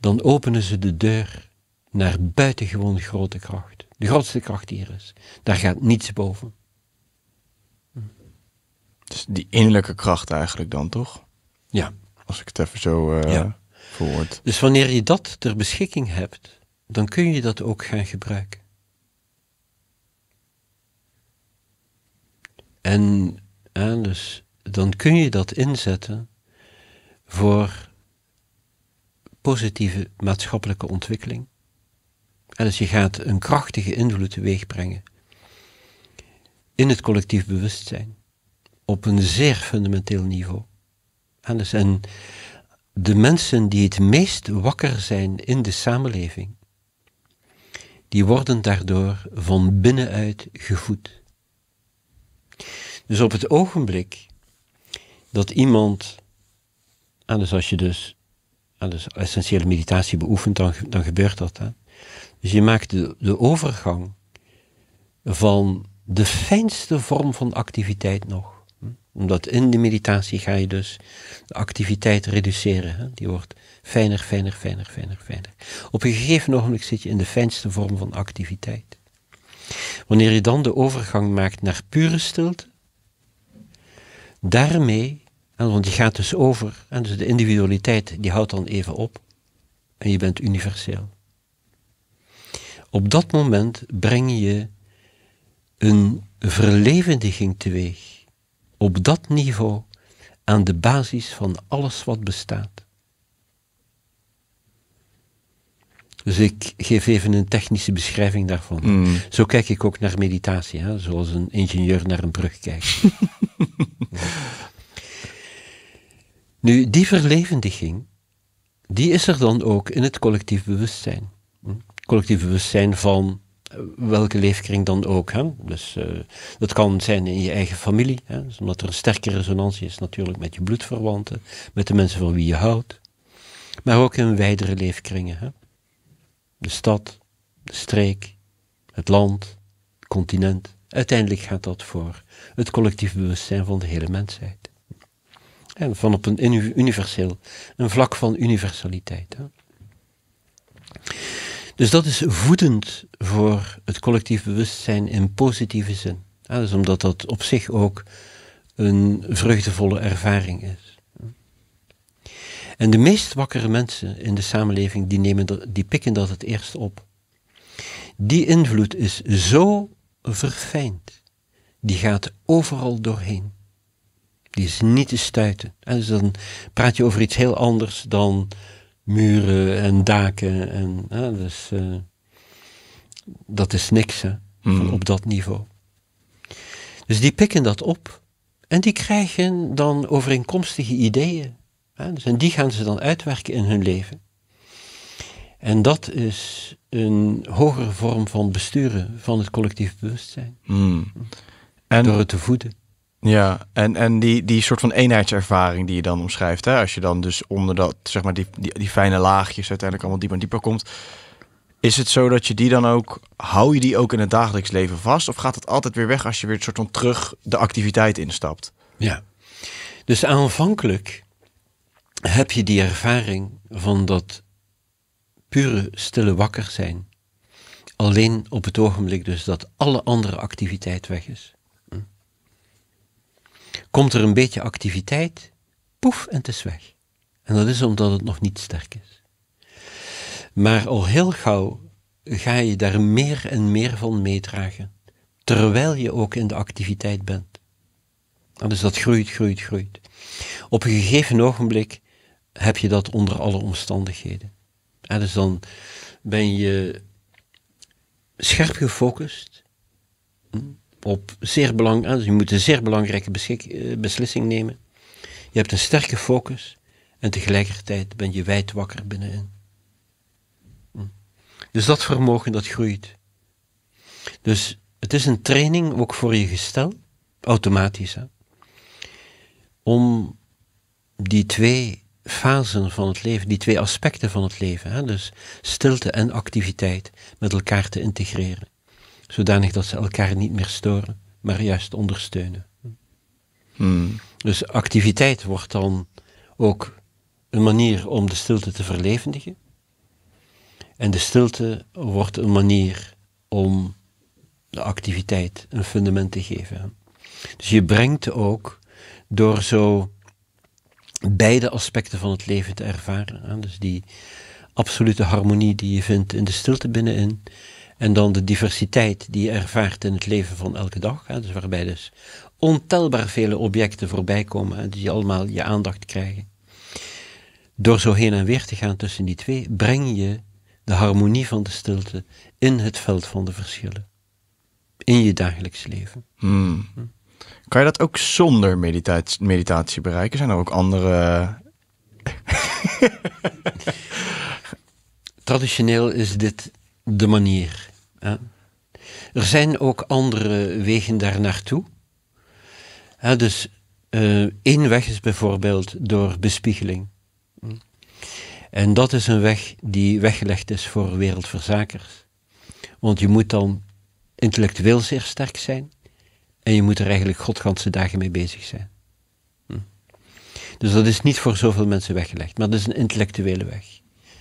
dan openen ze de deur naar buitengewoon grote kracht. De grootste kracht die er is. Daar gaat niets boven. Dus die innerlijke kracht eigenlijk dan toch? Ja. Als ik het even zo uh, verwoord. Dus wanneer je dat ter beschikking hebt, dan kun je dat ook gaan gebruiken. En dus dan kun je dat inzetten voor positieve maatschappelijke ontwikkeling. En dus je gaat een krachtige invloed teweeg brengen in het collectief bewustzijn op een zeer fundamenteel niveau. En, dus, en de mensen die het meest wakker zijn in de samenleving, die worden daardoor van binnenuit gevoed. Dus op het ogenblik dat iemand, anders ah, als je dus, anders ah, essentiële meditatie beoefent, dan, dan gebeurt dat. Hè? Dus je maakt de, overgang van de fijnste vorm van activiteit nog. Omdat in de meditatie ga je dus de activiteit reduceren. Hè? Die wordt fijner, fijner, fijner, fijner, fijner. Op een gegeven ogenblik zit je in de fijnste vorm van activiteit. Wanneer je dan de overgang maakt naar pure stilte, Daarmee, want die gaat dus over, en dus de individualiteit die houdt dan even op, en je bent universeel. Op dat moment breng je een verlevendiging teweeg, op dat niveau, aan de basis van alles wat bestaat. Dus ik geef even een technische beschrijving daarvan. Mm. Zo kijk ik ook naar meditatie, hè? zoals een ingenieur naar een brug kijkt. Nu, die verlevendiging, die is er dan ook in het collectief bewustzijn. Hm? Collectief bewustzijn van eh, welke leefkring dan ook. Hè? Dus eh, dat kan zijn in je eigen familie, hè? Dus omdat er een sterke resonantie is natuurlijk met je bloedverwanten, met de mensen van wie je houdt. Maar ook in wijdere leefkringen. Hè? de stad, de streek, het land, het continent. Uiteindelijk gaat dat voor het collectief bewustzijn van de hele mensheid. En van op een universeel, een vlak van universaliteit. Hè. Dus dat is voedend voor het collectief bewustzijn in positieve zin. Ja, dus omdat dat op zich ook een vreugdevolle ervaring is. En de meest wakkere mensen in de samenleving, die, nemen die pikken dat het eerst op. Die invloed is zo verfijnd. Die gaat overal doorheen. Die is niet te stuiten. En dus dan praat je over iets heel anders dan muren en daken. En, dus, eh, dat is niks hè, mm. op dat niveau. Dus die pikken dat op en die krijgen dan overeenkomstige ideeën. Dus en die gaan ze dan uitwerken in hun leven. En dat is een hogere vorm van besturen van het collectief bewustzijn. Hmm. En, Door het te voeden. Ja, en, en die, die soort van eenheidservaring die je dan omschrijft. Hè? Als je dan dus onder dat, zeg maar, die, die, die fijne laagjes uiteindelijk allemaal dieper en dieper komt. Is het zo dat je die dan ook, hou je die ook in het dagelijks leven vast? Of gaat het altijd weer weg als je weer een soort van terug de activiteit instapt? Ja, dus aanvankelijk heb je die ervaring van dat pure stille wakker zijn. Alleen op het ogenblik dus dat alle andere activiteit weg is. Hm? Komt er een beetje activiteit, poef en het is weg. En dat is omdat het nog niet sterk is. Maar al heel gauw ga je daar meer en meer van meedragen, terwijl je ook in de activiteit bent. Dus dat groeit, groeit, groeit. Op een gegeven ogenblik heb je dat onder alle omstandigheden. dus dan ben je scherp gefocust hm, op zeer belangrijke, dus je moet een zeer belangrijke eh, beslissing nemen. Je hebt een sterke focus en tegelijkertijd ben je wakker binnenin. Hm. Dus dat vermogen dat groeit. Dus het is een training ook voor je gestel, automatisch, hè, om die twee fasen van het leven, die twee aspecten van het leven, hè, dus stilte en activiteit, met elkaar te integreren. Zodanig dat ze elkaar niet meer storen, maar juist ondersteunen. Hmm. Dus activiteit wordt dan ook een manier om de stilte te verlevendigen. En de stilte wordt een manier om de activiteit een fundament te geven. Dus je brengt ook door zo beide aspecten van het leven te ervaren. Hè? Dus die absolute harmonie die je vindt in de stilte binnenin. En dan de diversiteit die je ervaart in het leven van elke dag. Hè? Dus waarbij dus ontelbaar vele objecten voorbij komen en die allemaal je aandacht krijgen. Door zo heen en weer te gaan tussen die twee, breng je de harmonie van de stilte in het veld van de verschillen. In je dagelijks leven. Hmm. Hm. Kan je dat ook zonder meditatie, meditatie bereiken? Zijn er ook andere. Traditioneel is dit de manier. Hè? Er zijn ook andere wegen daar naartoe. dus eh, één weg is bijvoorbeeld door bespiegeling. En dat is een weg die weggelegd is voor wereldverzakers. Want je moet dan intellectueel zeer sterk zijn. En je moet er eigenlijk godganse dagen mee bezig zijn. Hm. Dus dat is niet voor zoveel mensen weggelegd, maar dat is een intellectuele weg.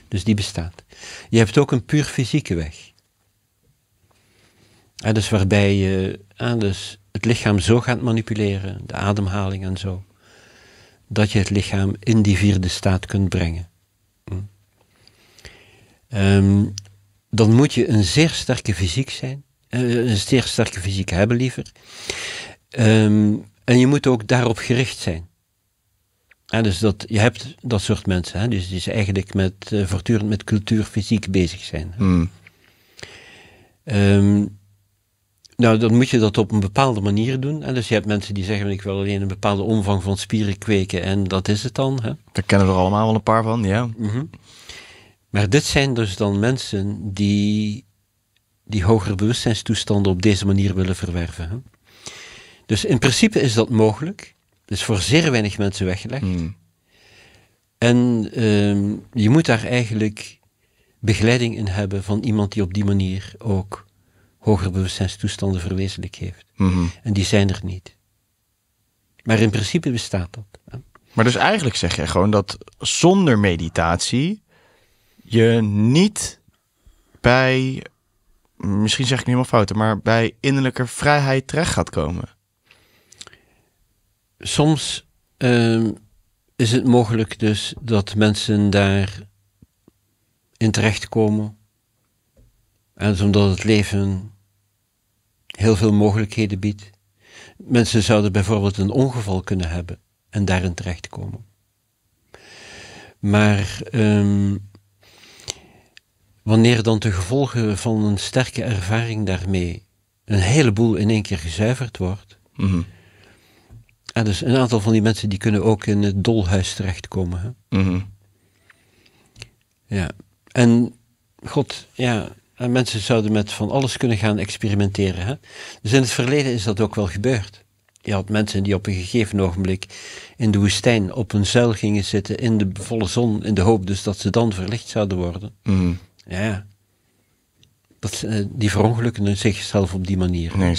Dus die bestaat. Je hebt ook een puur fysieke weg. Ja, dus waarbij je ja, dus het lichaam zo gaat manipuleren, de ademhaling en zo, dat je het lichaam in die vierde staat kunt brengen. Hm. Ehm, dan moet je een zeer sterke fysiek zijn eh, een zeer sterke fysiek hebben liever. Ehm, en je moet ook daarop gericht zijn. dus dat, je hebt dat soort mensen, hè, dus die ze eigenlijk met, eh, voortdurend met cultuurfysiek bezig zijn. Hmm. Ehm, nou, dan moet je dat op een bepaalde manier doen. dus je hebt mensen die zeggen, ik wil alleen een bepaalde omvang van spieren kweken en dat is het dan. Hè. Daar kennen we er allemaal wel een paar van, ja. Mhm. Maar dit zijn dus dan mensen die die hogere bewustzijnstoestanden op deze manier willen verwerven. Hè? Dus in principe is dat mogelijk. Het is voor zeer weinig mensen weggelegd. Hmm. En ehm, je moet daar eigenlijk begeleiding in hebben van iemand die op die manier ook hogere bewustzijnstoestanden verwezenlijk heeft. Hmm. En die zijn er niet. Maar in principe bestaat dat. Maar dus eigenlijk zeg je gewoon dat zonder meditatie je niet bij misschien zeg ik nu helemaal fouten, maar bij innerlijke vrijheid terecht gaat komen? Soms ehm, is het mogelijk dus dat mensen daar in terechtkomen. En omdat het leven heel veel mogelijkheden biedt. Mensen zouden bijvoorbeeld een ongeval kunnen hebben en daarin terechtkomen. Maar ehm, wanneer dan de gevolgen van een sterke ervaring daarmee een heleboel in één keer gezuiverd wordt. Mhm. En dus een aantal van die mensen die kunnen ook in het dolhuis terechtkomen. Hè? Mhm. Ja. En god, ja, mensen zouden met van alles kunnen gaan experimenteren. Hè? Dus in het verleden is dat ook wel gebeurd. Je had mensen die op een gegeven ogenblik in de woestijn op een zuil gingen zitten in de volle zon, in de hoop dus dat ze dan verlicht zouden worden. Mm. Ja. Dat, eh, die verongelukken zichzelf op die manier. Nee,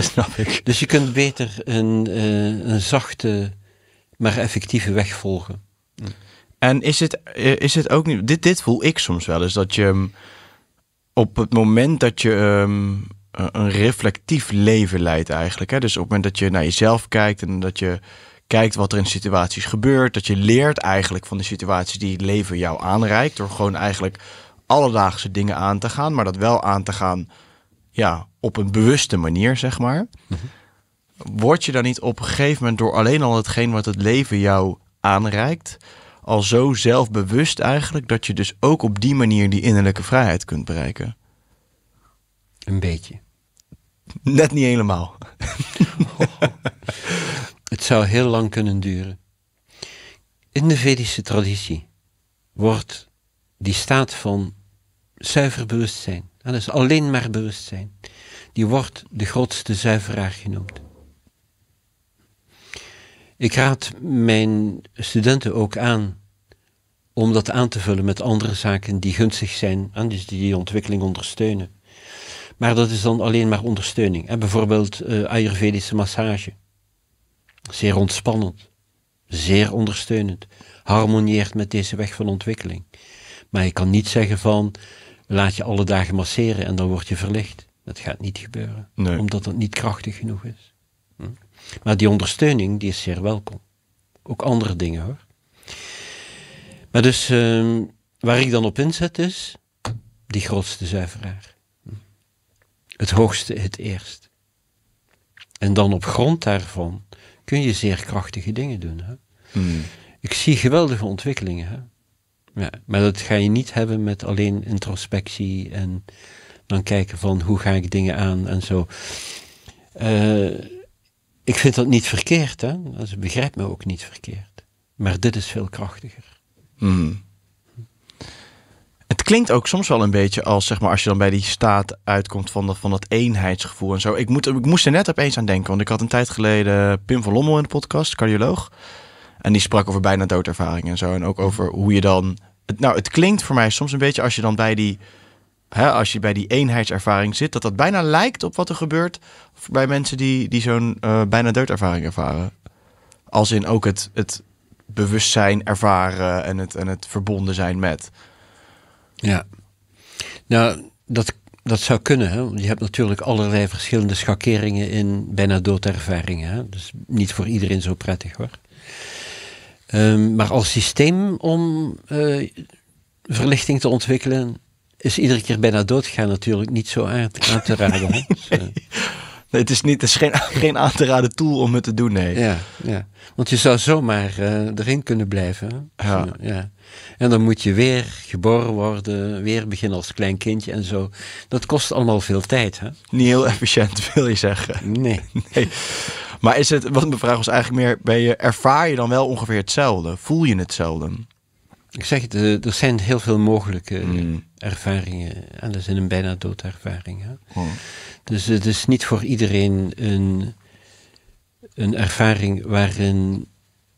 snap ik. Dus je kunt beter een, eh, een zachte, maar effectieve weg volgen. En is het, eh, is het ook niet. Dit, dit voel ik soms wel is Dat je ehm, op het moment dat je ehm, een reflectief leven leidt, eigenlijk. Hè? Dus op het moment dat je naar jezelf kijkt en dat je kijkt wat er in situaties gebeurt. Dat je leert eigenlijk van de situaties die het leven jou aanreikt. Door gewoon eigenlijk alledaagse dingen aan te gaan, maar dat wel aan te gaan ja, op een bewuste manier, zeg maar. Word je dan niet op een gegeven moment door alleen al hetgeen wat het leven jou aanreikt, al zo zelfbewust eigenlijk dat je dus ook op die manier die innerlijke vrijheid kunt bereiken? Een beetje. Net niet helemaal. het zou heel lang kunnen duren. In de Vedische traditie wordt die staat van zuiver bewustzijn. Dat is alleen maar bewustzijn. Die wordt de grootste zuiveraar genoemd. Ik raad mijn studenten ook aan om dat aan te vullen met andere zaken die gunstig zijn en dus die die ontwikkeling ondersteunen. Maar dat is dan alleen maar ondersteuning. En bijvoorbeeld uh, Ayurvedische massage. Zeer ontspannend, zeer ondersteunend, harmonieert met deze weg van ontwikkeling. Maar je kan niet zeggen van laat je alle dagen masseren en dan word je verlicht. Dat gaat niet gebeuren, omdat dat niet krachtig genoeg is. Hm? Maar die ondersteuning die is zeer welkom. Ook andere dingen hoor. Maar dus ehm, waar ik dan op inzet is die grootste zuiveraar. Hm? Het hoogste het eerst. En dan op grond daarvan kun je zeer krachtige dingen doen. Hè? Hmm. Ik zie geweldige ontwikkelingen. Hè? Ja, maar dat ga je niet hebben met alleen introspectie en dan kijken van hoe ga ik dingen aan en zo. Eh, ik vind dat niet verkeerd, hè? ze begrijpt me ook niet verkeerd. Maar dit is veel krachtiger. Hmm. Het klinkt ook soms wel een beetje als, zeg maar, als je dan bij die staat uitkomt van, dat van dat eenheidsgevoel en zo. Ik, moet, ik moest er net opeens aan denken, want ik had een tijd geleden Pim van Lommel in de podcast, cardioloog. En die sprak over bijna doodervaring en zo. En ook over hoe je dan. Het, nou, het klinkt voor mij soms een beetje als je dan bij die. Hè, als je bij die eenheidservaring zit, dat dat bijna lijkt op wat er gebeurt bij mensen die, die zo'n eh, bijna doodervaring ervaren. Als in ook het, het bewustzijn ervaren en het, en het verbonden zijn met. Ja, nou, dat, dat zou kunnen. Hè? Je hebt natuurlijk allerlei verschillende schakeringen in bijna doodervaringen. Hè? Dus niet voor iedereen zo prettig hoor. Ehm, maar als systeem om eh, verlichting te ontwikkelen, is iedere keer bijna doodgaan natuurlijk niet zo aan, te raden. nee. Dus, eh. Nee, het is, niet, het geen, aan te raden tool om het te doen, nee. Ja, ja. want je zou zomaar eh, erin kunnen blijven. Ja. ja. En dan moet je weer geboren worden, weer beginnen als klein kindje en zo. Dat kost allemaal veel tijd. Hè? Niet heel efficiënt, wil je zeggen. Nee. nee. Maar is het, wat mijn vraag was eigenlijk meer, ben je, ervaar je dan wel ongeveer hetzelfde? Voel je hetzelfde? Ik zeg het, eh, er zijn heel veel mogelijke hmm. ervaringen. En dat is een bijna doodervaring. Hè? Oh. Dus het is niet voor iedereen een, een ervaring waarin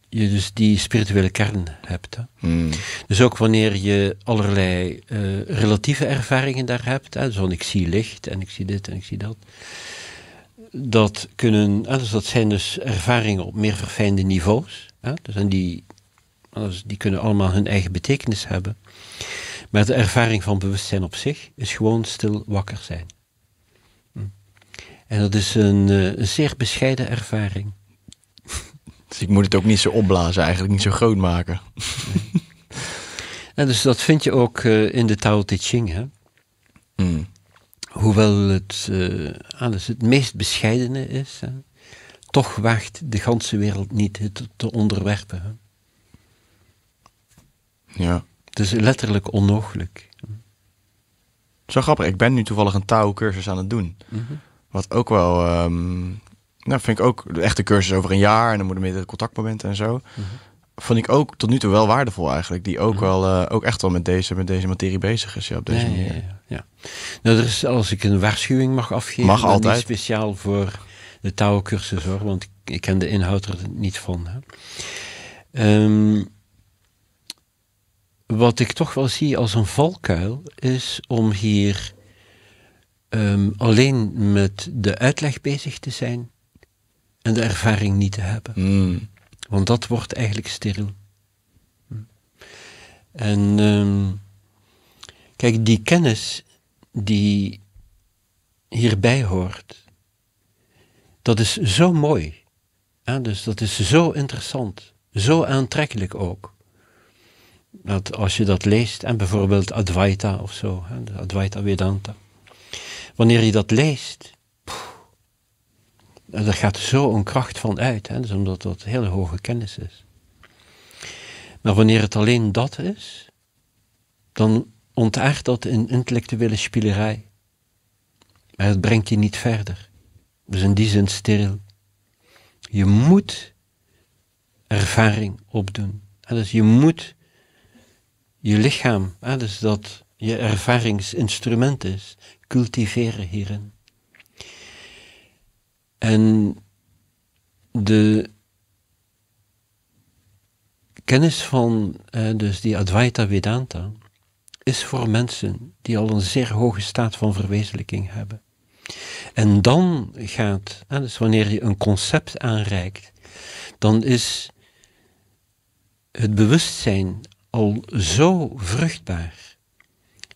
je dus die spirituele kern hebt. Hè? Hmm. Dus ook wanneer je allerlei eh, relatieve ervaringen daar hebt. Hè? zo, ik zie licht en ik zie dit en ik zie dat dat, kunnen, eh, dus dat zijn dus ervaringen op meer verfijnde niveaus. Dus en die, die kunnen allemaal hun eigen betekenis hebben. Maar de ervaring van bewustzijn op zich is gewoon stil wakker zijn. Hm. En dat is een, eh, zeer bescheiden ervaring. Dus ik moet het ook niet zo opblazen, eigenlijk niet zo groot maken. en nou, dus dat vind je ook eh, in de Tao Te Ching. Hè? Hmm hoewel het eh, alles het meest bescheidene is, hè, toch waagt de ganse wereld niet het te onderwerpen. Ja. Het is letterlijk onmogelijk. Zo grappig, ik ben nu toevallig een touwcursus cursus aan het doen. Mhm. Wat ook wel, ehm, nou vind ik ook, de echte cursus over een jaar en dan moeten we meer contactmomenten en zo. Mhm vond ik ook tot nu toe wel waardevol eigenlijk. Die ook, mhm. wel, eh, ook echt wel met deze, met deze materie bezig is ja, op deze manier. Ja, ja, Nou, is, als ik een waarschuwing mag afgeven, mag altijd. Niet speciaal voor de touwcursus hoor, want ik, ken de inhoud er niet van. Hè. Ehm, wat ik toch wel zie als een valkuil is om hier ehm, alleen met de uitleg bezig te zijn en de ervaring niet te hebben. Mm. Want dat wordt eigenlijk steriel. Hm. En ehm, kijk, die kennis die hierbij hoort, dat is zo mooi. dus dat is zo interessant, zo aantrekkelijk ook. Dat als je dat leest, en bijvoorbeeld Advaita of zo, hè, Advaita Vedanta. Wanneer je dat leest, daar gaat zo'n kracht van uit, hè? Dus omdat dat hele hoge kennis is. Maar wanneer het alleen dat is, dan ontaart dat in intellectuele spielerij. Maar het brengt je niet verder. Dus in die zin stil. Je moet ervaring opdoen. dus je moet je lichaam, dus dat je ervaringsinstrument is, cultiveren hierin. En de kennis van eh, dus die Advaita Vedanta is voor mensen die al een zeer hoge staat van verwezenlijking hebben. En dan gaat, dus wanneer je een concept aanreikt, dan is het bewustzijn al zo vruchtbaar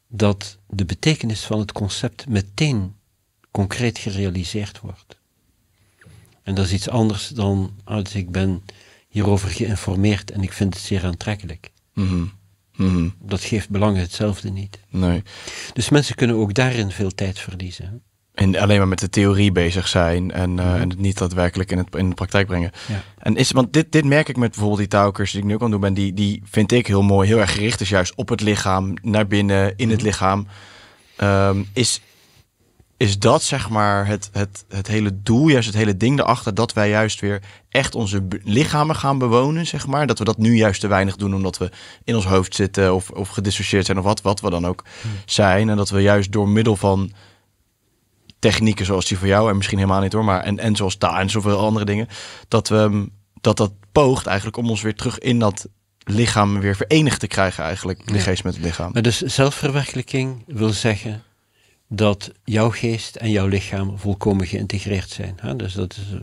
dat de betekenis van het concept meteen concreet gerealiseerd wordt. En dat is iets anders dan als ah, dus ik ben hierover geïnformeerd en ik vind het zeer aantrekkelijk. Mhm. Mhm. Dat geeft belang hetzelfde niet. Nee. Dus mensen kunnen ook daarin veel tijd verliezen. En alleen maar met de theorie bezig zijn en, eh, mhm. en het niet daadwerkelijk in, het, in de praktijk brengen. Ja. En is, want dit, dit merk ik met bijvoorbeeld die taukers die ik nu ook aan het doen ben, die, die vind ik heel mooi, heel erg gericht is dus juist op het lichaam, naar binnen, in het lichaam. Ehm, is, is dat zeg maar het, het, het hele doel, juist het hele ding erachter, dat wij juist weer echt onze lichamen gaan bewonen, zeg maar. Dat we dat nu juist te weinig doen omdat we in ons hoofd zitten of, of gedissocieerd zijn of wat, wat we dan ook hmm. zijn. En dat we juist door middel van technieken zoals die voor jou en misschien helemaal niet hoor, maar en, en zoals daar en zoveel andere dingen, dat we ehm, dat dat poogt eigenlijk om ons weer terug in dat lichaam weer verenigd te krijgen eigenlijk, de geest met het lichaam. dus zelfverwerkelijking wil zeggen dat jouw geest en jouw lichaam volkomen geïntegreerd zijn. Hè? Dus dat eh,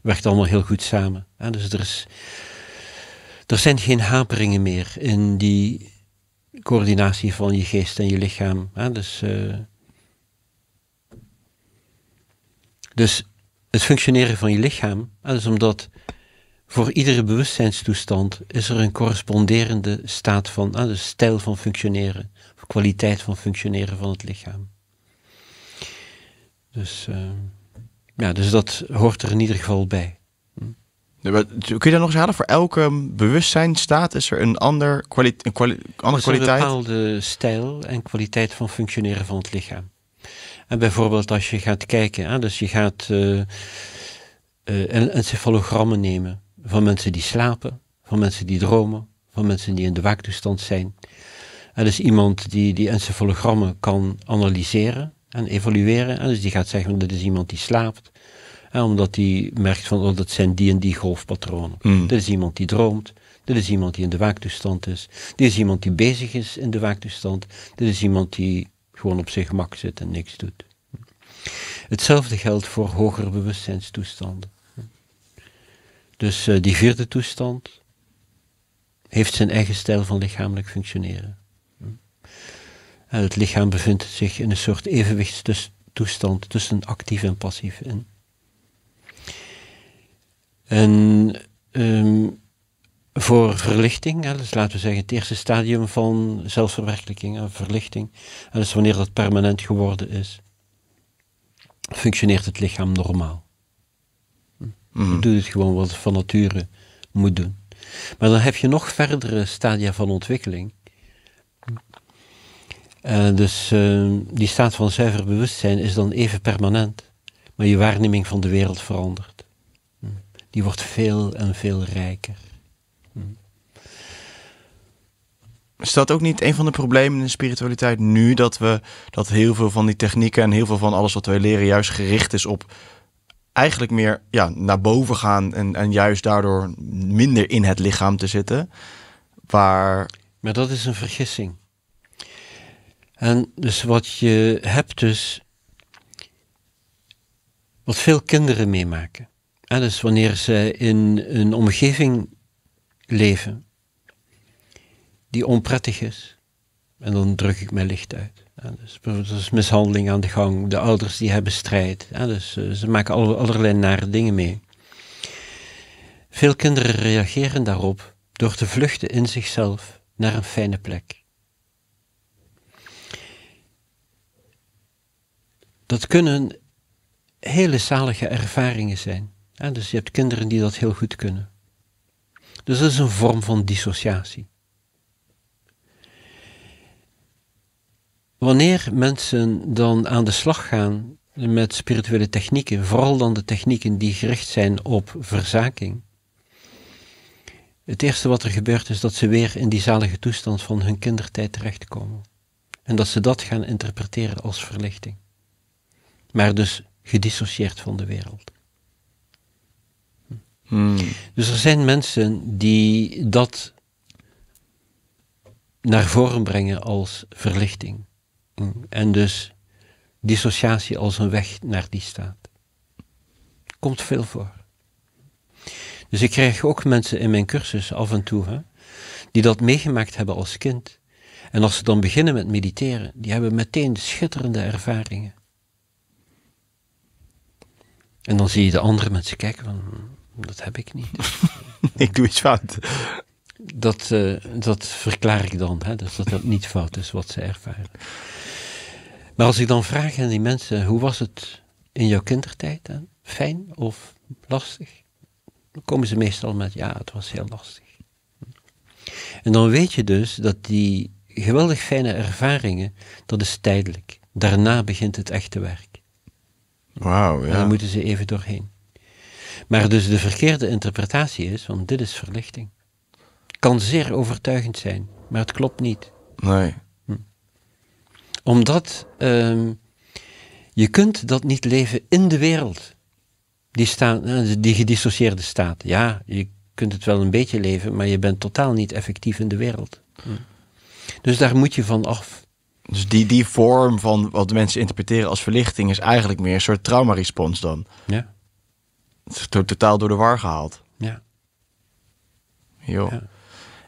werkt allemaal heel goed samen. Hè? Dus er, is, er zijn geen haperingen meer in die coördinatie van je geest en je lichaam. Hè? Dus, eh, dus het functioneren van je lichaam, hè? dus omdat voor iedere bewustzijnstoestand is er een corresponderende staat van, hè? Dus stijl van functioneren kwaliteit van functioneren van het lichaam. Dus, eh, ja, dus dat hoort er in ieder geval bij. Hm? Kun je dat nog eens halen? Voor elke bewustzijnstaat is er een, ander kwali een kwali andere kwaliteit? Een bepaalde stijl en kwaliteit van functioneren van het lichaam. En bijvoorbeeld als je gaat kijken, hè, dus je gaat uh, uh, encefalogrammen nemen van mensen die slapen, van mensen die dromen, van mensen die in de waaktoestand zijn, het is iemand die die encefalogrammen kan analyseren en evalueren. En dus die gaat zeggen, dit is iemand die slaapt. En omdat hij merkt van, oh, dat zijn die en die golfpatronen. Mm. Dit is iemand die droomt. Dit is iemand die in de waaktoestand is. Dit is iemand die bezig is in de waaktoestand. Dit is iemand die gewoon op zijn gemak zit en niks doet. Hetzelfde geldt voor hogere bewustzijnstoestanden. Dus eh, die vierde toestand heeft zijn eigen stijl van lichamelijk functioneren. Eh, het lichaam bevindt zich in een soort evenwichtstoestand tussen actief en passief in. En ehm, voor verlichting, dus laten we zeggen het eerste stadium van zelfverwerkelijking verlichting, dus wanneer dat permanent geworden is, functioneert het lichaam normaal. Mm. Hm. Het mhm. doet het gewoon wat het van nature moet doen. Maar dan heb je nog verdere stadia van ontwikkeling, eh, dus ehm, die staat van zuiver bewustzijn is dan even permanent. Maar je waarneming van de wereld verandert. Hm. Die wordt veel en veel rijker. Hm. Is dat ook niet een van de problemen in de spiritualiteit nu? Dat, we, dat heel veel van die technieken en heel veel van alles wat wij leren juist gericht is op eigenlijk meer ja, naar boven gaan en, en juist daardoor minder in het lichaam te zitten. Waar... Maar dat is een vergissing. En dus wat je hebt dus, wat veel kinderen meemaken. En dus wanneer zij in een omgeving leven die onprettig is, en dan druk ik mijn licht uit. En dus er is mishandeling aan de gang, de ouders die hebben strijd. dus eh, ze maken allerlei nare dingen mee. Veel kinderen reageren daarop door te vluchten in zichzelf naar een fijne plek. dat kunnen hele zalige ervaringen zijn. dus je hebt kinderen die dat heel goed kunnen. Dus dat is een vorm van dissociatie. Wanneer mensen dan aan de slag gaan met spirituele technieken, vooral dan de technieken die gericht zijn op verzaking, het eerste wat er gebeurt is dat ze weer in die zalige toestand van hun kindertijd terechtkomen. En dat ze dat gaan interpreteren als verlichting maar dus gedissocieerd van de wereld. Hmm. Dus er zijn mensen die dat naar voren brengen als verlichting. En dus dissociatie als een weg naar die staat. Komt veel voor. Dus ik krijg ook mensen in mijn cursus af en toe, hè, die dat meegemaakt hebben als kind. En als ze dan beginnen met mediteren, die hebben meteen schitterende ervaringen. En dan zie je de andere mensen kijken van, dat heb ik niet. ik doe iets fout. Dat, eh, dat verklaar ik dan, hè? Dus dat dat niet fout is wat ze ervaren. Maar als ik dan vraag aan die mensen, hoe was het in jouw kindertijd? Hè? Fijn of lastig? Dan komen ze meestal met, ja, het was heel lastig. En dan weet je dus dat die geweldig fijne ervaringen, dat is tijdelijk. Daarna begint het echte werk. Wauw, ja. dan moeten ze even doorheen. Maar dus de verkeerde interpretatie is, want dit is verlichting. Kan zeer overtuigend zijn, maar het klopt niet. Nee. Hm. Omdat ehm, je kunt dat niet leven in de wereld. Die, staan, eh, die gedissocieerde staat. Ja, je kunt het wel een beetje leven, maar je bent totaal niet effectief in de wereld. Hm. Dus daar moet je van af. Dus die, die vorm van wat mensen interpreteren als verlichting is eigenlijk meer een soort traumarespons dan. Ja. totaal door de war gehaald. Ja. Joh.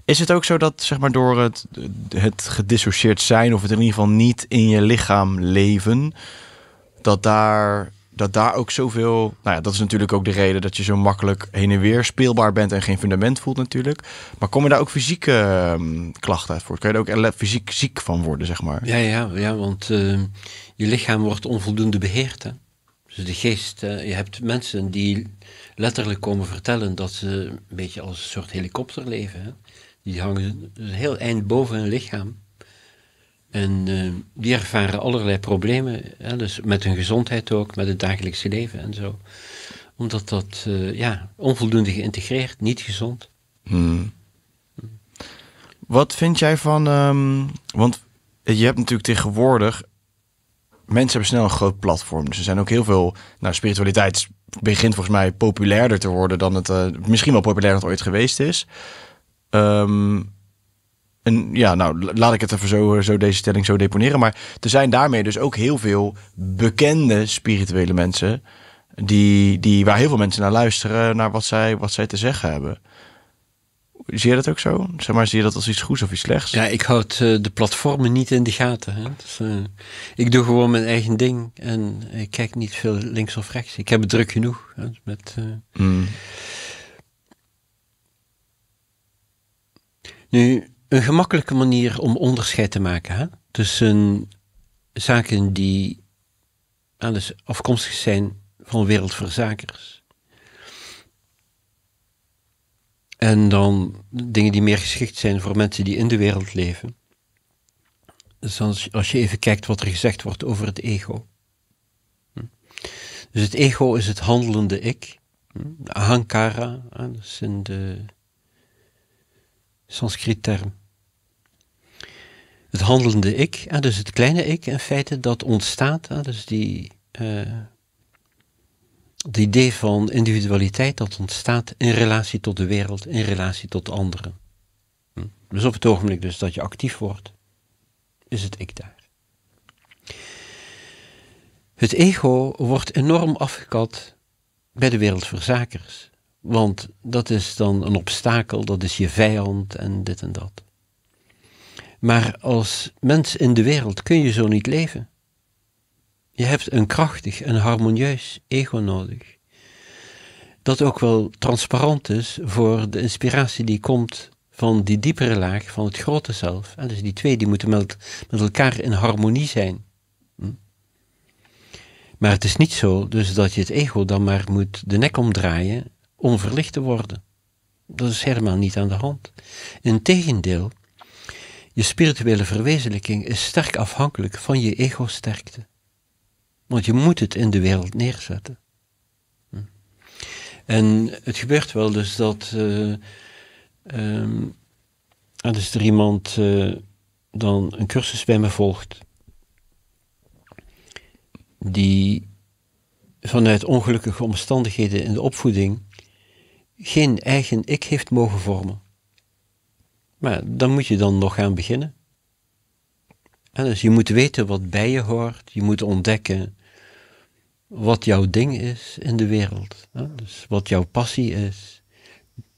Is het ook zo dat zeg maar, door het, het gedissocieerd zijn, of het in ieder geval niet in je lichaam leven, dat daar dat daar ook zoveel. Nou ja, dat is natuurlijk ook de reden dat je zo makkelijk heen en weer speelbaar bent en geen fundament voelt, natuurlijk. Maar komen daar ook fysieke ehm, klachten uit voor? Kun je er ook fysiek ziek van worden, zeg maar? Ja, ja, ja want ehm, je lichaam wordt onvoldoende beheerd. Hè? Dus de geest, eh, je hebt mensen die letterlijk komen vertellen dat ze een beetje als een soort helikopter leven. Hè? Die hangen een heel eind boven hun lichaam. En eh, die ervaren allerlei problemen, hè, dus met hun gezondheid ook, met het dagelijkse leven en zo. Omdat dat eh, ja, onvoldoende geïntegreerd, niet gezond. Hmm. Wat vind jij van, ehm, want je hebt natuurlijk tegenwoordig, mensen hebben snel een groot platform. Dus er zijn ook heel veel, nou spiritualiteit begint volgens mij populairder te worden dan het, eh, misschien wel populairder dan ooit geweest is. Um, een, ja, nou, laat ik het even zo, eh, zo deze stelling zo deponeren. Maar er zijn daarmee dus ook heel veel bekende spirituele mensen. Die, die, waar heel veel mensen naar luisteren, naar wat zij, wat zij te zeggen hebben. Zie je dat ook zo? Zeg maar, zie je dat als iets goeds of iets slechts? Ja, ik houd eh, de platformen niet in de gaten. Hè? Dus, ik doe gewoon mijn eigen ding en ik kijk niet veel links of rechts. Ik heb het druk genoeg. Hè? met, mm. Nu, een gemakkelijke manier om onderscheid te maken hè? tussen zaken die de afkomstig zijn van wereldverzakers. En dan dingen die meer geschikt zijn voor mensen die in de wereld leven. Dus als, je even kijkt wat er gezegd wordt over het ego. Hm. Dus het ego is het handelende ik. Hm. Ahankara, dat is in de Sanskriet term het handelende ik, dus het kleine ik in feite, dat ontstaat. dus die, het eh, idee van individualiteit dat ontstaat in relatie tot de wereld, in relatie tot anderen. Hm? Dus op het ogenblik dus dat je actief wordt, is het ik daar. Het ego wordt enorm afgekat bij de wereldverzakers. Want dat is dan een obstakel, dat is je vijand en dit en dat. Maar als mens in de wereld kun je zo niet leven. Je hebt een krachtig en harmonieus ego nodig. Dat ook wel transparant is voor de inspiratie die komt van die diepere laag, van het grote zelf. En dus die twee die moeten met, elkaar in harmonie zijn. Hm? Maar het is niet zo dus dat je het ego dan maar moet de nek omdraaien om verlicht te worden. Dat is helemaal niet aan de hand. Integendeel, je spirituele verwezenlijking is sterk afhankelijk van je ego-sterkte. Want je moet het in de wereld neerzetten. Hm. En het gebeurt wel dus dat. Uh, dus er iemand eh, dan een cursus bij me volgt. Die vanuit ongelukkige omstandigheden in de opvoeding geen eigen ik heeft mogen vormen. Maar dan moet je dan nog gaan beginnen. dus je moet weten wat bij je hoort. Je moet ontdekken wat jouw ding is in de wereld. Dus wat jouw passie is.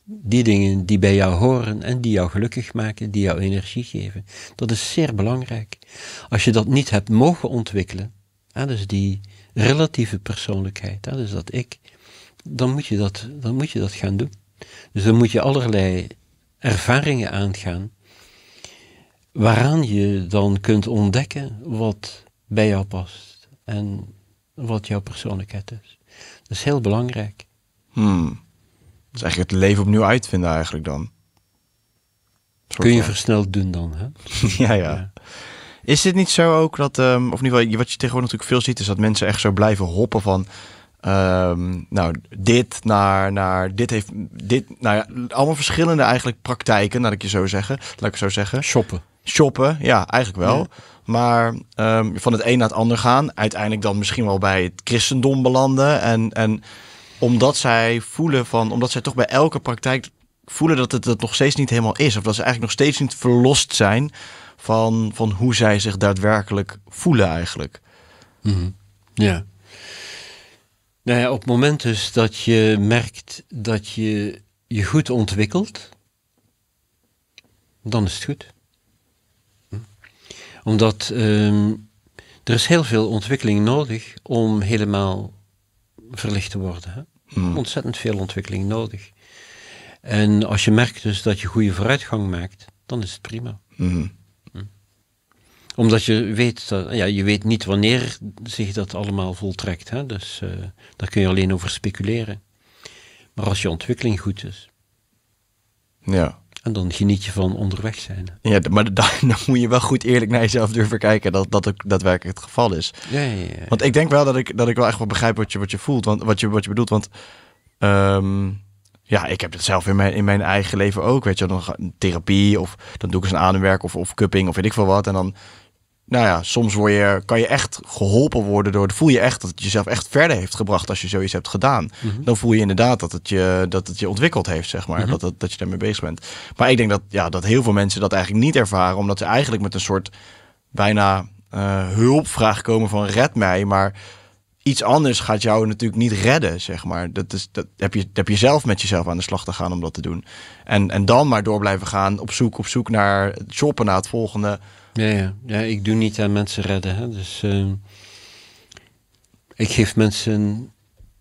Die dingen die bij jou horen en die jou gelukkig maken, die jou energie geven. Dat is zeer belangrijk. Als je dat niet hebt mogen ontwikkelen, dus die relatieve persoonlijkheid, dus dat ik, dan moet je dat, dan moet je dat gaan doen. Dus dan moet je allerlei ervaringen aangaan, waaraan je dan kunt ontdekken wat bij jou past en wat jouw persoonlijkheid is. Dat is heel belangrijk. Hmm. is dus eigenlijk het leven opnieuw uitvinden eigenlijk dan. Kun je versneld doen dan, hè? ja, ja, Is dit niet zo ook dat, ehm, of in ieder geval, wat je tegenwoordig natuurlijk veel ziet, is dat mensen echt zo blijven hoppen van Ehm, nou, dit naar, naar dit heeft dit, nou ja, allemaal verschillende eigenlijk praktijken, laat ik je zo zeggen. Laat ik zo zeggen. Shoppen. Shoppen, ja, eigenlijk wel. Maar ehm, van het een naar het ander gaan, uiteindelijk dan misschien wel bij het christendom belanden. En, en omdat zij voelen van, omdat zij toch bij elke praktijk voelen dat het dat nog steeds niet helemaal is. Of dat ze eigenlijk nog steeds niet verlost zijn van, van hoe zij zich daadwerkelijk voelen eigenlijk. Mhm. Ja. Nou ja, op het moment dus dat je merkt dat je je goed ontwikkelt, dan is het goed. Omdat ehm, er is heel veel ontwikkeling nodig om helemaal verlicht te worden. Hè? Hmm. Ontzettend veel ontwikkeling nodig. En als je merkt dus dat je goede vooruitgang maakt, dan is het prima. Hmm omdat je weet, dat, ja, je weet niet wanneer zich dat allemaal voltrekt. Hè? Dus eh, daar kun je alleen over speculeren. Maar als je ontwikkeling goed is. Ja. En dan geniet je van onderweg zijn. Ja, maar dan, moet je wel goed eerlijk naar jezelf durven kijken dat dat ook daadwerkelijk het geval is. Ja, ja, Want ik denk wel dat ik, dat ik wel echt wel begrijp wat je, wat je voelt, want, wat, je, wat je bedoelt. Want ehm, ja, ik heb het zelf in mijn, in mijn eigen leven ook. Weet je, dan therapie of dan doe ik eens een ademwerk of, of cupping of weet ik veel wat. En dan nou ja, soms je, kan je echt geholpen worden door. Voel je echt dat het jezelf echt verder heeft gebracht als je zoiets hebt gedaan. Mhm. Dan voel je inderdaad dat het je, dat het je ontwikkeld heeft, zeg maar. Mhm. dat, dat, dat je daarmee bezig bent. Maar ik denk dat, ja, dat heel veel mensen dat eigenlijk niet ervaren, omdat ze eigenlijk met een soort bijna eh, hulpvraag komen van red mij. Maar iets anders gaat jou natuurlijk niet redden, zeg maar. Dat, is, dat heb, je, heb je zelf met jezelf aan de slag te gaan om dat te doen. En, en dan maar door blijven gaan op zoek, op zoek naar shoppen naar het volgende ja, ja. ik doe niet aan mensen redden. Hè. Dus ehm, ik geef mensen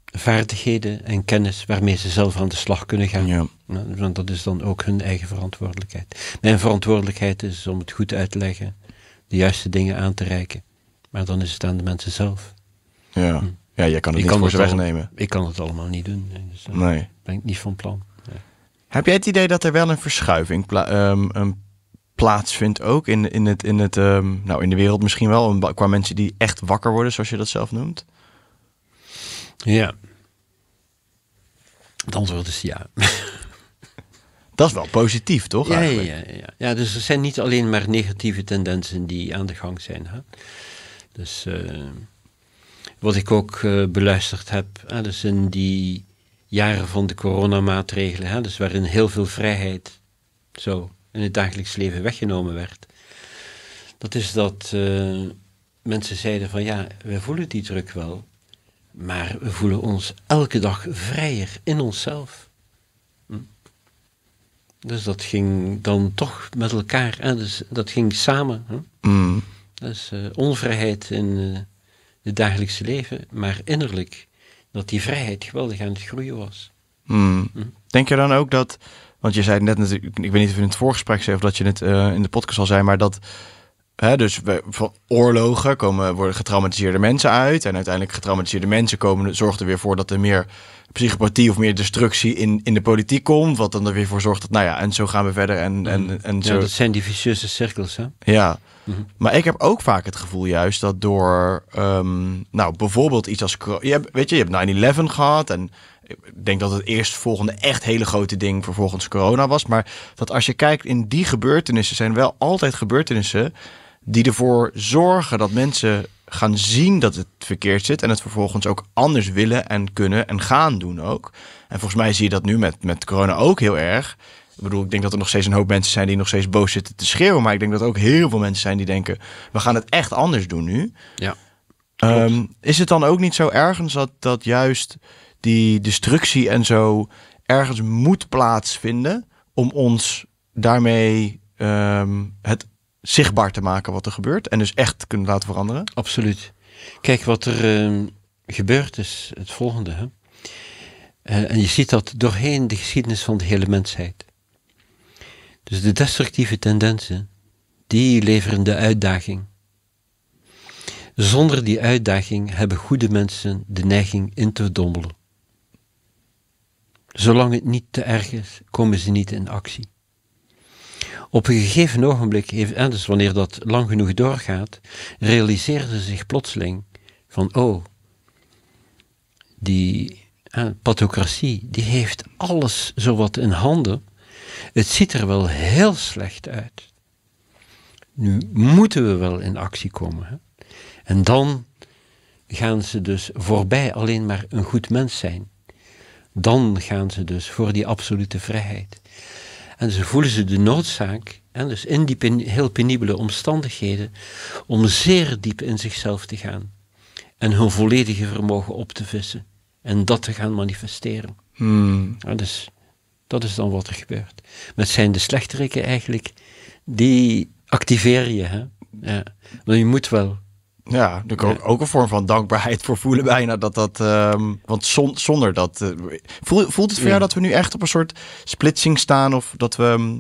vaardigheden en kennis waarmee ze zelf aan de slag kunnen gaan. Ja. Want dat is dan ook hun eigen verantwoordelijkheid. Mijn verantwoordelijkheid is om het goed uit te leggen, de juiste dingen aan te reiken. Maar dan is het aan de mensen zelf. Ja, hm. ja jij kan het ik niet kan voor ze wegnemen. ik kan het allemaal niet doen. Dus eh, nee. Ben ik niet van plan. Heb jij het idee dat er wel een verschuiving, um, een plaatsvindt ook in, in, het, in, het, ehm, nou, in de wereld misschien wel, qua mensen die echt wakker worden, zoals je dat zelf noemt? Ja. Het antwoord is ja. Dat is wel positief, toch? Ja, ja, ja, ja, dus er zijn niet alleen maar negatieve tendensen die aan de gang zijn. Hè? Dus eh, wat ik ook eh, beluisterd heb, hè, dus in die jaren van de coronamaatregelen, hè, dus waarin heel veel vrijheid zo in het dagelijks leven weggenomen werd. Dat is dat eh, mensen zeiden van ja, we voelen die druk wel, maar we voelen ons elke dag vrijer in onszelf. Hm? Dus dat ging dan toch met elkaar, hè? Dus dat ging samen. Hè? Mm. Dus onvrijheid in uh, het dagelijkse leven, maar innerlijk dat die vrijheid geweldig aan het groeien was. Mm. Hm? Denk je dan ook dat want je zei net natuurlijk, ik weet niet of je in het voorgesprek zei of dat je het eh, in de podcast al zei, maar dat. Hè, dus van oorlogen komen, worden getraumatiseerde mensen uit. En uiteindelijk getraumatiseerde mensen komen, zorgt er weer voor dat er meer psychopathie of meer destructie in, in de politiek komt. Wat dan er weer voor zorgt dat, nou ja, en zo gaan we verder. En, en, mm. en zo. dat zijn die vicieuze cirkels, hè? Ja. Mhm. Maar ik heb ook vaak het gevoel juist dat door, ehm, nou, bijvoorbeeld iets als... Je weet je, je hebt 9-11 gehad en ik denk dat het eerst volgende echt hele grote ding vervolgens corona was. Maar dat als je kijkt in die gebeurtenissen, zijn wel altijd gebeurtenissen die ervoor zorgen dat mensen gaan zien dat het verkeerd zit en het vervolgens ook anders willen en kunnen en gaan doen ook. En volgens mij zie je dat nu met, met corona ook heel erg. Ik bedoel, ik denk dat er nog steeds een hoop mensen zijn die nog steeds boos zitten te schreeuwen. Maar ik denk dat er ook heel veel mensen zijn die denken, we gaan het echt anders doen nu. Ja. Ehm, is het dan ook niet zo ergens dat, dat juist die destructie en zo ergens moet plaatsvinden om ons daarmee ehm, het zichtbaar te maken wat er gebeurt en dus echt kunnen laten veranderen? Absoluut. Kijk, wat er ehm, gebeurt is het volgende. Hè? Eh, en je ziet dat doorheen de geschiedenis van de hele mensheid. Dus de destructieve tendensen, die leveren de uitdaging. Zonder die uitdaging hebben goede mensen de neiging in te dommelen. Zolang het niet te erg is, komen ze niet in actie. Op een gegeven ogenblik, en dus wanneer dat lang genoeg doorgaat, realiseerden ze zich plotseling van, oh, die eh, pathocratie, die heeft alles zowat in handen. Het ziet er wel heel slecht uit. Nu moeten we wel in actie komen. Hè? En dan gaan ze dus voorbij alleen maar een goed mens zijn. Dan gaan ze dus voor die absolute vrijheid. En ze voelen ze de noodzaak, en dus in die heel penibele omstandigheden, om zeer diep in zichzelf te gaan. En hun volledige vermogen op te vissen. En dat te gaan manifesteren. Hmm. dus dat is dan wat er gebeurt. Met zijn de slechteriken eigenlijk, die activeer je. Hè? Ja. Maar je moet wel ja, ik ook een vorm van dankbaarheid voor voelen bijna. Dat dat, ehm, want zonder dat... Eh, voelt, voelt het voor jou dat we nu echt op een soort splitsing staan? Of dat we, ehm,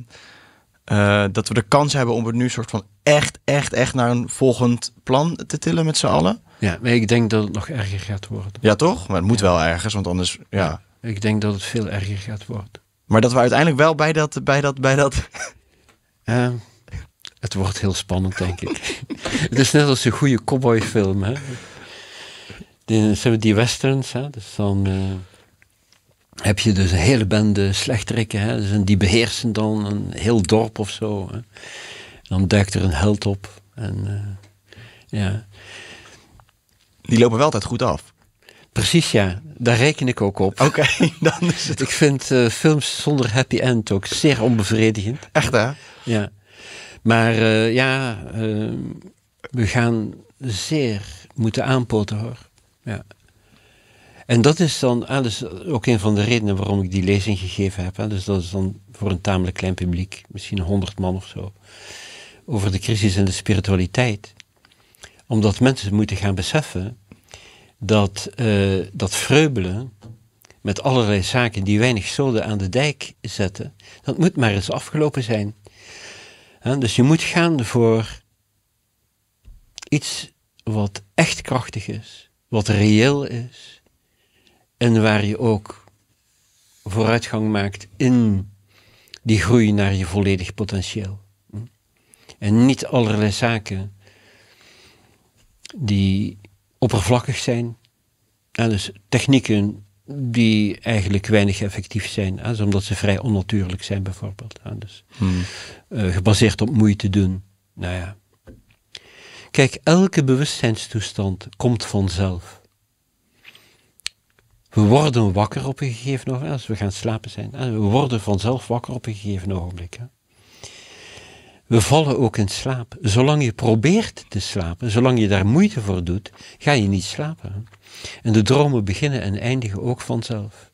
eh, dat we de kans hebben om het nu soort van echt, echt, echt naar een volgend plan te tillen met z'n allen? Ja, maar ik denk dat het nog erger gaat worden. Ja, toch? Maar het moet wel ergens, want anders... Ja. Ik denk dat het veel erger gaat worden. Maar dat we uiteindelijk wel bij dat... Bij dat, bij dat... Ehm, het wordt heel spannend, denk ik. het is net als een goede cowboyfilm. Hè? Die, die westerns, hè? dus dan eh, heb je dus een hele bende slechterikken. Hè? Dus die beheersen dan een heel dorp of zo. Hè? Dan duikt er een held op. En, eh, ja. Die lopen wel altijd goed af. Precies, ja. Daar reken ik ook op. Oké, dan is het... Ik vind eh, films zonder happy end ook zeer onbevredigend. Echt, hè? Ja. Maar eh, ja, ehm, we gaan zeer moeten aanpotten hoor. Ja. En dat is dan ah, ook een van de redenen waarom ik die lezing gegeven heb. Hè. Dus dat is dan voor een tamelijk klein publiek, misschien honderd man of zo, over de crisis en de spiritualiteit. Omdat mensen moeten gaan beseffen dat eh, dat vreubelen met allerlei zaken die weinig zoden aan de dijk zetten, dat moet maar eens afgelopen zijn dus je moet gaan voor iets wat echt krachtig is, wat reëel is en waar je ook vooruitgang maakt in die groei naar je volledig potentieel. Hm. En niet allerlei zaken die oppervlakkig zijn. dus technieken die eigenlijk weinig effectief zijn. Hè, omdat ze vrij onnatuurlijk zijn bijvoorbeeld. Hè, dus, hmm. eh, gebaseerd op moeite doen. Nou ja. Kijk, elke bewustzijnstoestand komt vanzelf. We worden wakker op een gegeven ogenblik, als we gaan slapen zijn. We worden vanzelf wakker op een gegeven ogenblik. Hè. We vallen ook in slaap. Zolang je probeert te slapen, zolang je daar moeite voor doet, ga je niet slapen. En de dromen beginnen en eindigen ook vanzelf.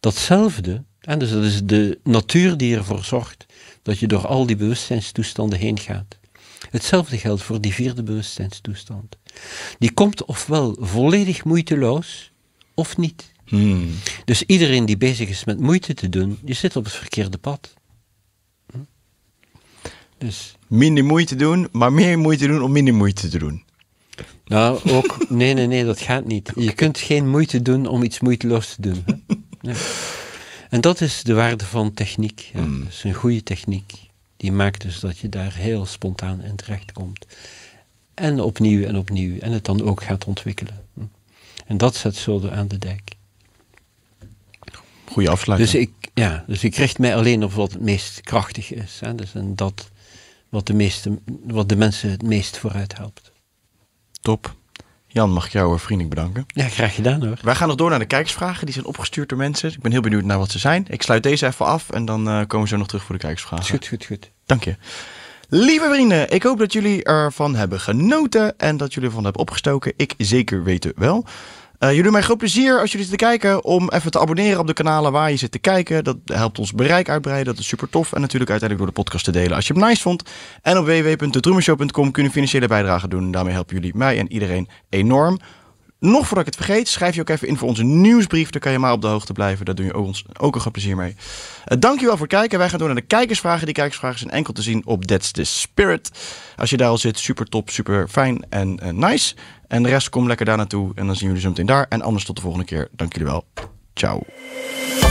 Datzelfde, en dus dat is de natuur die ervoor zorgt dat je door al die bewustzijnstoestanden heen gaat. Hetzelfde geldt voor die vierde bewustzijnstoestand. Die komt ofwel volledig moeiteloos of niet. Hmm. Dus iedereen die bezig is met moeite te doen, die zit op het verkeerde pad. Hm? Dus. Minder moeite doen, maar meer moeite doen om minder moeite te doen. Nou, ook, nee, nee, nee, dat gaat niet. Je kunt geen moeite doen om iets moeiteloos te doen. En dat is de waarde van techniek. Ja. Hmm. is een goede techniek, die maakt dus dat je daar heel spontaan in terecht komt. En opnieuw en opnieuw. En het dan ook gaat ontwikkelen. En dat zet Zolder aan de dijk. Goeie afsluiting. Dus ik, ja, dus ik richt mij alleen op wat het meest krachtig is. Hè. Dus en dat wat de, meeste, wat de mensen het meest vooruit helpt. Top. Jan, mag ik jou eh, vriendelijk bedanken. Ja, graag gedaan hoor. Wij gaan nog door naar de kijkersvragen. Die zijn opgestuurd door mensen. Ik ben heel benieuwd naar wat ze zijn. Ik sluit deze even af en dan eh, komen we zo nog terug voor de kijkersvragen. Goed, goed, goed. Dank je. Lieve vrienden, ik hoop dat jullie ervan hebben genoten en dat jullie ervan hebben opgestoken. Ik zeker weten wel. Eh, jullie doen mij groot plezier als jullie zitten kijken om even te abonneren op de kanalen waar je zit te kijken. Dat helpt ons bereik uitbreiden, dat is super tof. En natuurlijk uiteindelijk door de podcast te delen als je hem nice vond. En op www.drummershow.com kun je financiële bijdrage doen. Daarmee helpen jullie mij en iedereen enorm. Nog voordat ik het vergeet, schrijf je ook even in voor onze nieuwsbrief. Dan kan je maar op de hoogte blijven. Daar doen je ons ook een groot plezier mee. Uh, eh, dankjewel voor het kijken. Wij gaan door naar de kijkersvragen. Die kijkersvragen zijn enkel te zien op That's the Spirit. Als je daar al zit, super top, super fijn en eh, nice. En de rest, kom lekker daar naartoe. En dan zien jullie zo meteen daar. En anders tot de volgende keer. Dank jullie wel. Ciao.